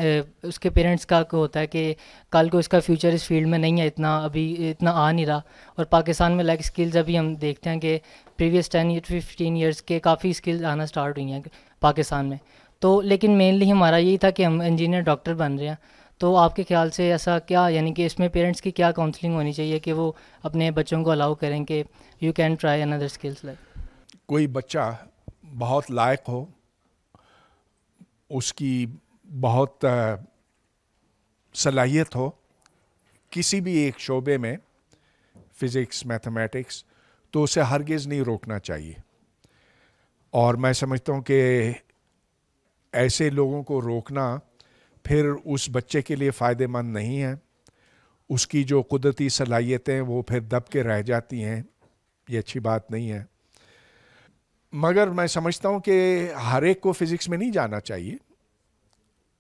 उसके पेरेंट्स का होता है कि कल को इसका फ्यूचर इस फील्ड में नहीं है इतना अभी इतना आ नहीं रहा और पाकिस्तान में लाइक स्किल्स अभी हम देखते हैं कि प्रीवियस टेन फिफ्टीन ईयर्स के काफ़ी स्किल्स आना स्टार्ट हुई हैं पाकिस्तान में तो लेकिन मेनली हमारा यही था कि हम इंजीनियर डॉक्टर बन रहे हैं तो आपके ख्याल से ऐसा क्या यानी कि इसमें पेरेंट्स की क्या काउंसलिंग होनी चाहिए कि वो अपने बच्चों को अलाउ करें कि you can try another skills like कोई बच्चा बहुत लायक हो उसकी बहुत सलाहियत हो किसी भी एक शोबे में फ़िज़िक्स मैथमेटिक्स तो उसे हरगिज़ नहीं रोकना चाहिए और मैं समझता हूँ कि ऐसे लोगों को रोकना फिर उस बच्चे के लिए फ़ायदेमंद नहीं है उसकी जो कुदरती सलाहियतें वो फिर दब के रह जाती हैं ये अच्छी बात नहीं है मगर मैं समझता हूँ कि हर एक को फिज़िक्स में नहीं जाना चाहिए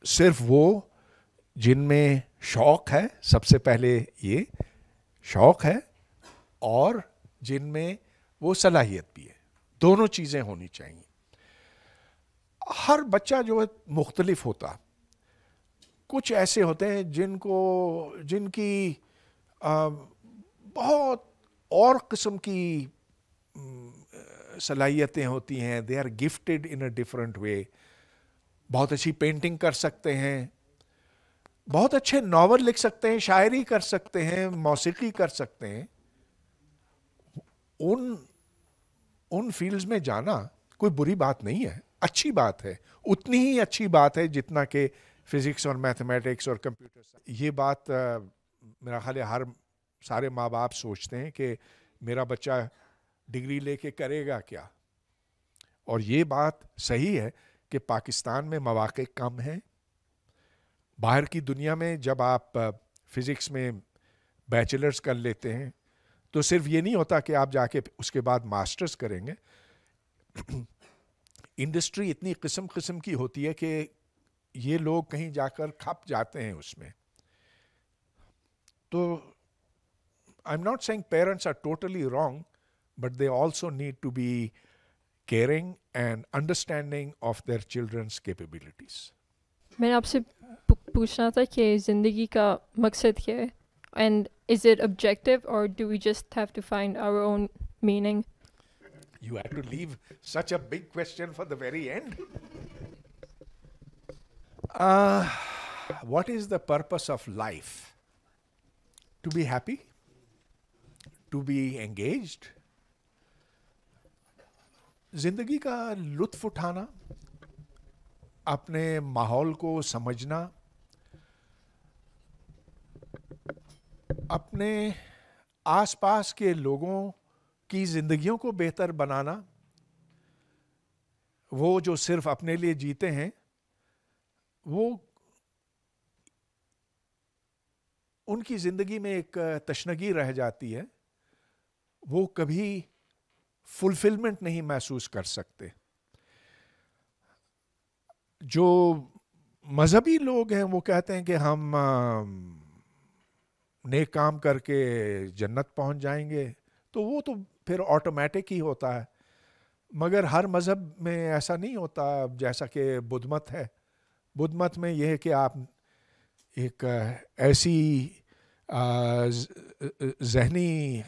सिर्फ वो जिनमें शौक़ है सबसे पहले ये शौक़ है और जिनमें वो सलाहियत भी है दोनों चीज़ें होनी चाहिए हर बच्चा जो है मुख्तलिफ होता कुछ ऐसे होते हैं जिनको जिनकी आ, बहुत और किस्म की सलाहियतें होती हैं they are gifted in a different way बहुत अच्छी पेंटिंग कर सकते हैं बहुत अच्छे नावल लिख सकते हैं शायरी कर सकते हैं मौसीकी कर सकते हैं उन उन फील्ड्स में जाना कोई बुरी बात नहीं है अच्छी बात है उतनी ही अच्छी बात है जितना कि फिज़िक्स और मैथमेटिक्स और कंप्यूटर ये बात मेरा ख्याल हर सारे माँ बाप सोचते हैं कि मेरा बच्चा डिग्री लेके करेगा क्या और ये बात सही है कि पाकिस्तान में मौाक़े कम हैं बाहर की दुनिया में जब आप फिज़िक्स में बैचलर्स कर लेते हैं तो सिर्फ ये नहीं होता कि आप जाके उसके बाद मास्टर्स करेंगे [clears throat] इंडस्ट्री इतनी किस्म किस्म की होती है कि ये लोग कहीं जाकर खप जाते हैं उसमें तो I am not saying parents are totally wrong but they also need to be caring and understanding of their children's capabilities. मैंने आपसे पूछना था कि ज़िंदगी का मकसद क्या है and is it objective or do we just have to find our own meaning? You had to leave such a big question for the very end. Uh, what is the purpose of life? To be happy? To be engaged? ज़िंदगी का लुत्फ उठाना अपने माहौल को समझना अपने आसपास के लोगों की ज़िंदगियों को बेहतर बनाना वो जो सिर्फ अपने लिए जीते हैं वो उनकी ज़िंदगी में एक तशनगी रह जाती है वो कभी फुलफिलमेंट नहीं महसूस कर सकते जो मज़हबी लोग हैं वो कहते हैं कि हम नेक काम करके जन्नत पहुंच जाएंगे तो वो तो फिर ऑटोमेटिक ही होता है मगर हर मज़हब में ऐसा नहीं होता जैसा कि बुद्ध मत है बुद्ध मत में यह है कि आप एक ऐसी जहनी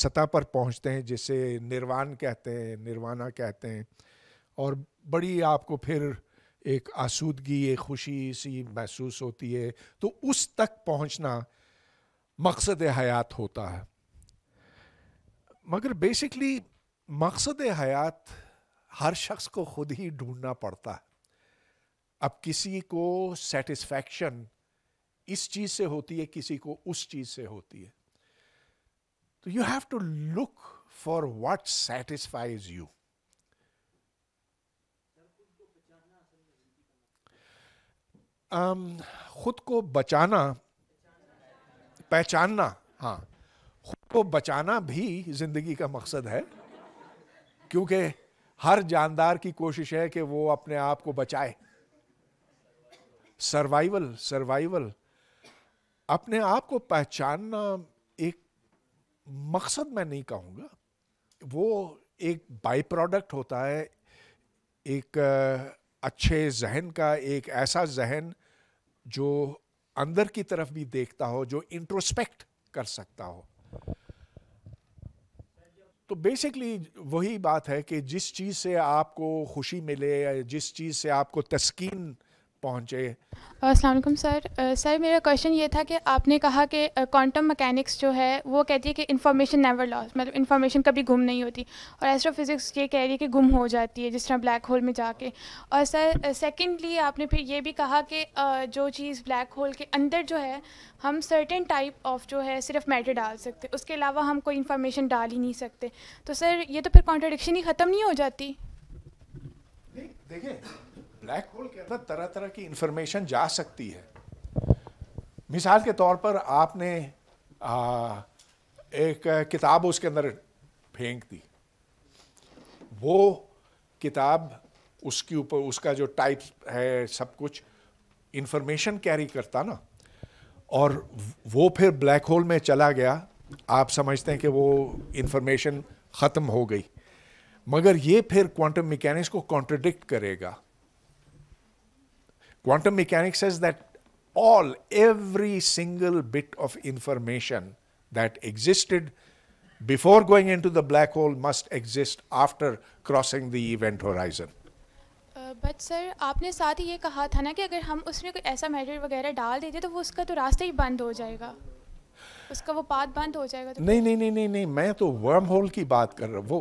सतह पर पहुंचते हैं जिसे निर्वाण कहते हैं निर्वाणा कहते हैं और बड़ी आपको फिर एक आसूदगी एक खुशी सी महसूस होती है तो उस तक पहुंचना मकसद हयात होता है मगर बेसिकली मकसद हयात हर शख्स को खुद ही ढूंढना पड़ता है अब किसी को सेटिस्फैक्शन इस चीज से होती है किसी को उस चीज से होती है तो you have to look for what satisfies you खुद को बचाना पहचानना हाँ खुद को बचाना भी जिंदगी का मकसद है क्योंकि हर जानदार की कोशिश है कि वो अपने आप को बचाए सर्वाइवल सर्वाइवल अपने आप को पहचानना एक मकसद मैं नहीं कहूँगा वो एक बाई प्रोडक्ट होता है एक अच्छे जहन का एक ऐसा जहन जो अंदर की तरफ भी देखता हो जो इंट्रोस्पेक्ट कर सकता हो तो बेसिकली वही बात है कि जिस चीज़ से आपको खुशी मिले या जिस चीज़ से आपको तस्कीन पहुंचे असलम सर सर मेरा क्वेश्चन ये था कि आपने कहा कि क्वांटम मैकेनिक्स जो है वो कहती है कि इन्फॉर्मेशन नेवर लॉस मतलब इन्फॉर्मेशन कभी गुम नहीं होती और एस्ट्रोफिज़िक्स ये कह रही है कि गुम हो जाती है जिस तरह ब्लैक होल में जाके और सर सेकेंडली आपने फिर ये भी कहा कि जो चीज़ ब्लैक होल के अंदर जो है हम सर्टेन टाइप ऑफ जो है सिर्फ मैटर डाल सकते उसके अलावा हम कोई इन्फॉर्मेशन डाल ही नहीं सकते तो सर ये तो फिर कॉन्ट्रोडिक्शन ही ख़त्म नहीं हो जाती ब्लैक होल के अंदर तरह तरह की इंफॉर्मेशन जा सकती है मिसाल के तौर पर आपने आ, एक किताब उसके अंदर फेंक दी वो किताब उसके ऊपर उसका जो टाइप है सब कुछ इंफॉर्मेशन कैरी करता ना और वो फिर ब्लैक होल में चला गया आप समझते हैं कि वो इंफॉर्मेशन ख़त्म हो गई मगर ये फिर क्वांटम मैकेनिक्स को कॉन्ट्रडिक्ट करेगा Quantum mechanics says that all, every single bit of information that existed before going into the black hole must exist after crossing the event horizon. But uh, sir आपने साथ ही ये कहा था ना कि अगर हम उसमें कोई ऐसा मैटर वगैरह डाल देते तो वो उसका तो रास्ता ही बंद हो जाएगा उसका वो पाथ बंद हो जाएगा तो नहीं नहीं नहीं नहीं नहीं मैं तो वर्म होल की बात कर रहा हूँ वो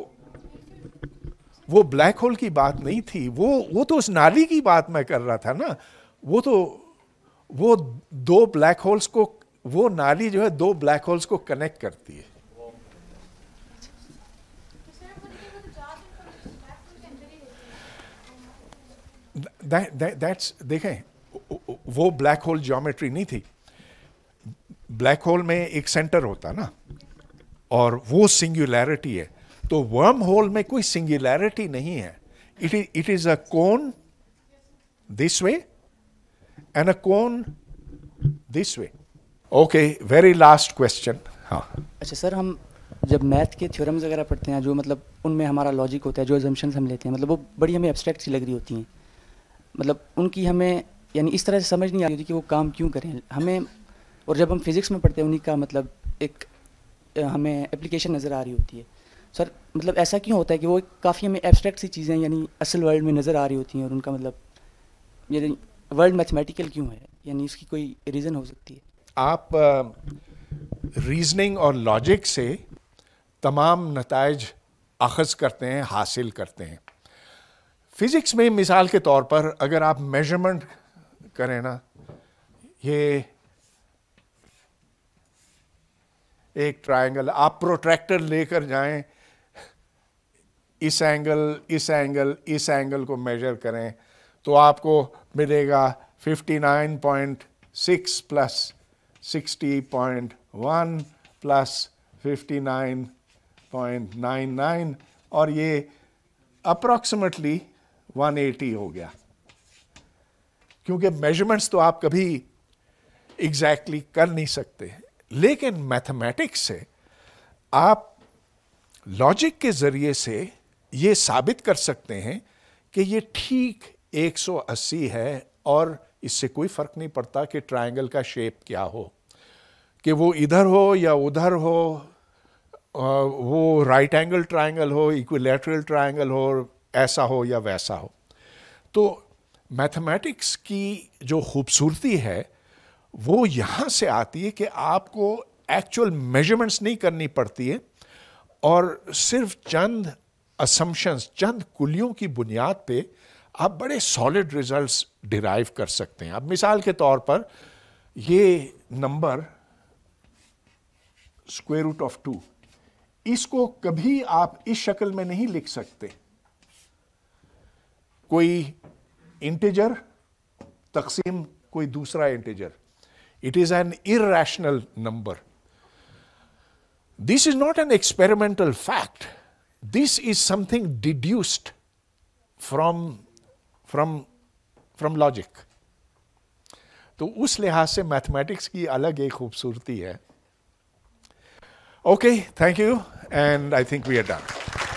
वो ब्लैक होल की बात नहीं थी वो वो तो उस नाली की बात मैं कर रहा था ना वो तो वो दो ब्लैक होल्स को वो नाली जो है दो ब्लैक होल्स को कनेक्ट करती है दैट्स देखें वो ब्लैक होल ज्योमेट्री नहीं थी ब्लैक होल में एक सेंटर होता ना और वो सिंगुलैरिटी है तो वर्म होल में कोई सिंगुलैरिटी नहीं है it is it is a cone this way and a cone this way okay very last question हाँ अच्छा सर हम जब मैथ के थ्योरम्स वगैरह पढ़ते हैं जो मतलब उनमें हमारा लॉजिक होता है जो एजम्पन हम लेते हैं मतलब वो बड़ी हमें एब्स्ट्रैक्ट सी लग रही होती हैं मतलब उनकी हमें यानी इस तरह से समझ नहीं आ रही कि वो काम क्यों करें हमें और जब हम फिज़िक्स में पढ़ते हैं उन्हीं का मतलब एक हमें एप्लीकेशन नज़र आ रही होती है सर मतलब ऐसा क्यों होता है कि वो काफ़ी हमें एब्स्ट्रैक्ट सी चीज़ें यानी असल वर्ल्ड में नज़र आ रही होती हैं और उनका मतलब यानी वर्ल्ड मैथमेटिकल क्यों है यानी इसकी कोई रीज़न हो सकती है आप रीजनिंग और लॉजिक से तमाम नतज अखज़ करते हैं हासिल करते हैं फिज़िक्स में मिसाल के तौर पर अगर आप मेजरमेंट करें ना ये एक ट्रायंगल आप प्रोट्रैक्टर लेकर जाएं इस एंगल इस एंगल इस एंगल को मेजर करें तो आपको मिलेगा 59.6 प्लस 60.1 प्लस 59.99 और ये अप्रॉक्सीमेटली 180 हो गया क्योंकि मेजरमेंट्स तो आप कभी एग्जैक्टली exactly कर नहीं सकते लेकिन मैथमेटिक्स से आप लॉजिक के ज़रिए से ये साबित कर सकते हैं कि ये ठीक 180 है और इससे कोई फ़र्क नहीं पड़ता कि ट्रायंगल का शेप क्या हो कि वो इधर हो या उधर हो वो राइट एंगल ट्रायंगल हो इक्विलेटरल ट्रायंगल हो ऐसा हो या वैसा हो तो मैथमेटिक्स की जो खूबसूरती है वो यहाँ से आती है कि आपको एक्चुअल मेजरमेंट्स नहीं करनी पड़ती है और सिर्फ चंद असम्पशंस चंद कुलियों की बुनियाद पे आप बड़े सॉलिड रिजल्ट्स डिराइव कर सकते हैं अब मिसाल के तौर पर ये number square root of two इसको कभी आप इस शक्ल में नहीं लिख सकते कोई इंटेजर तकसीम कोई दूसरा integer it is an irrational number this is not an experimental fact this is something deduced from from from logic तो उस लिहाज से मैथमेटिक्स की अलग एक खूबसूरती है okay thank you and I think we are done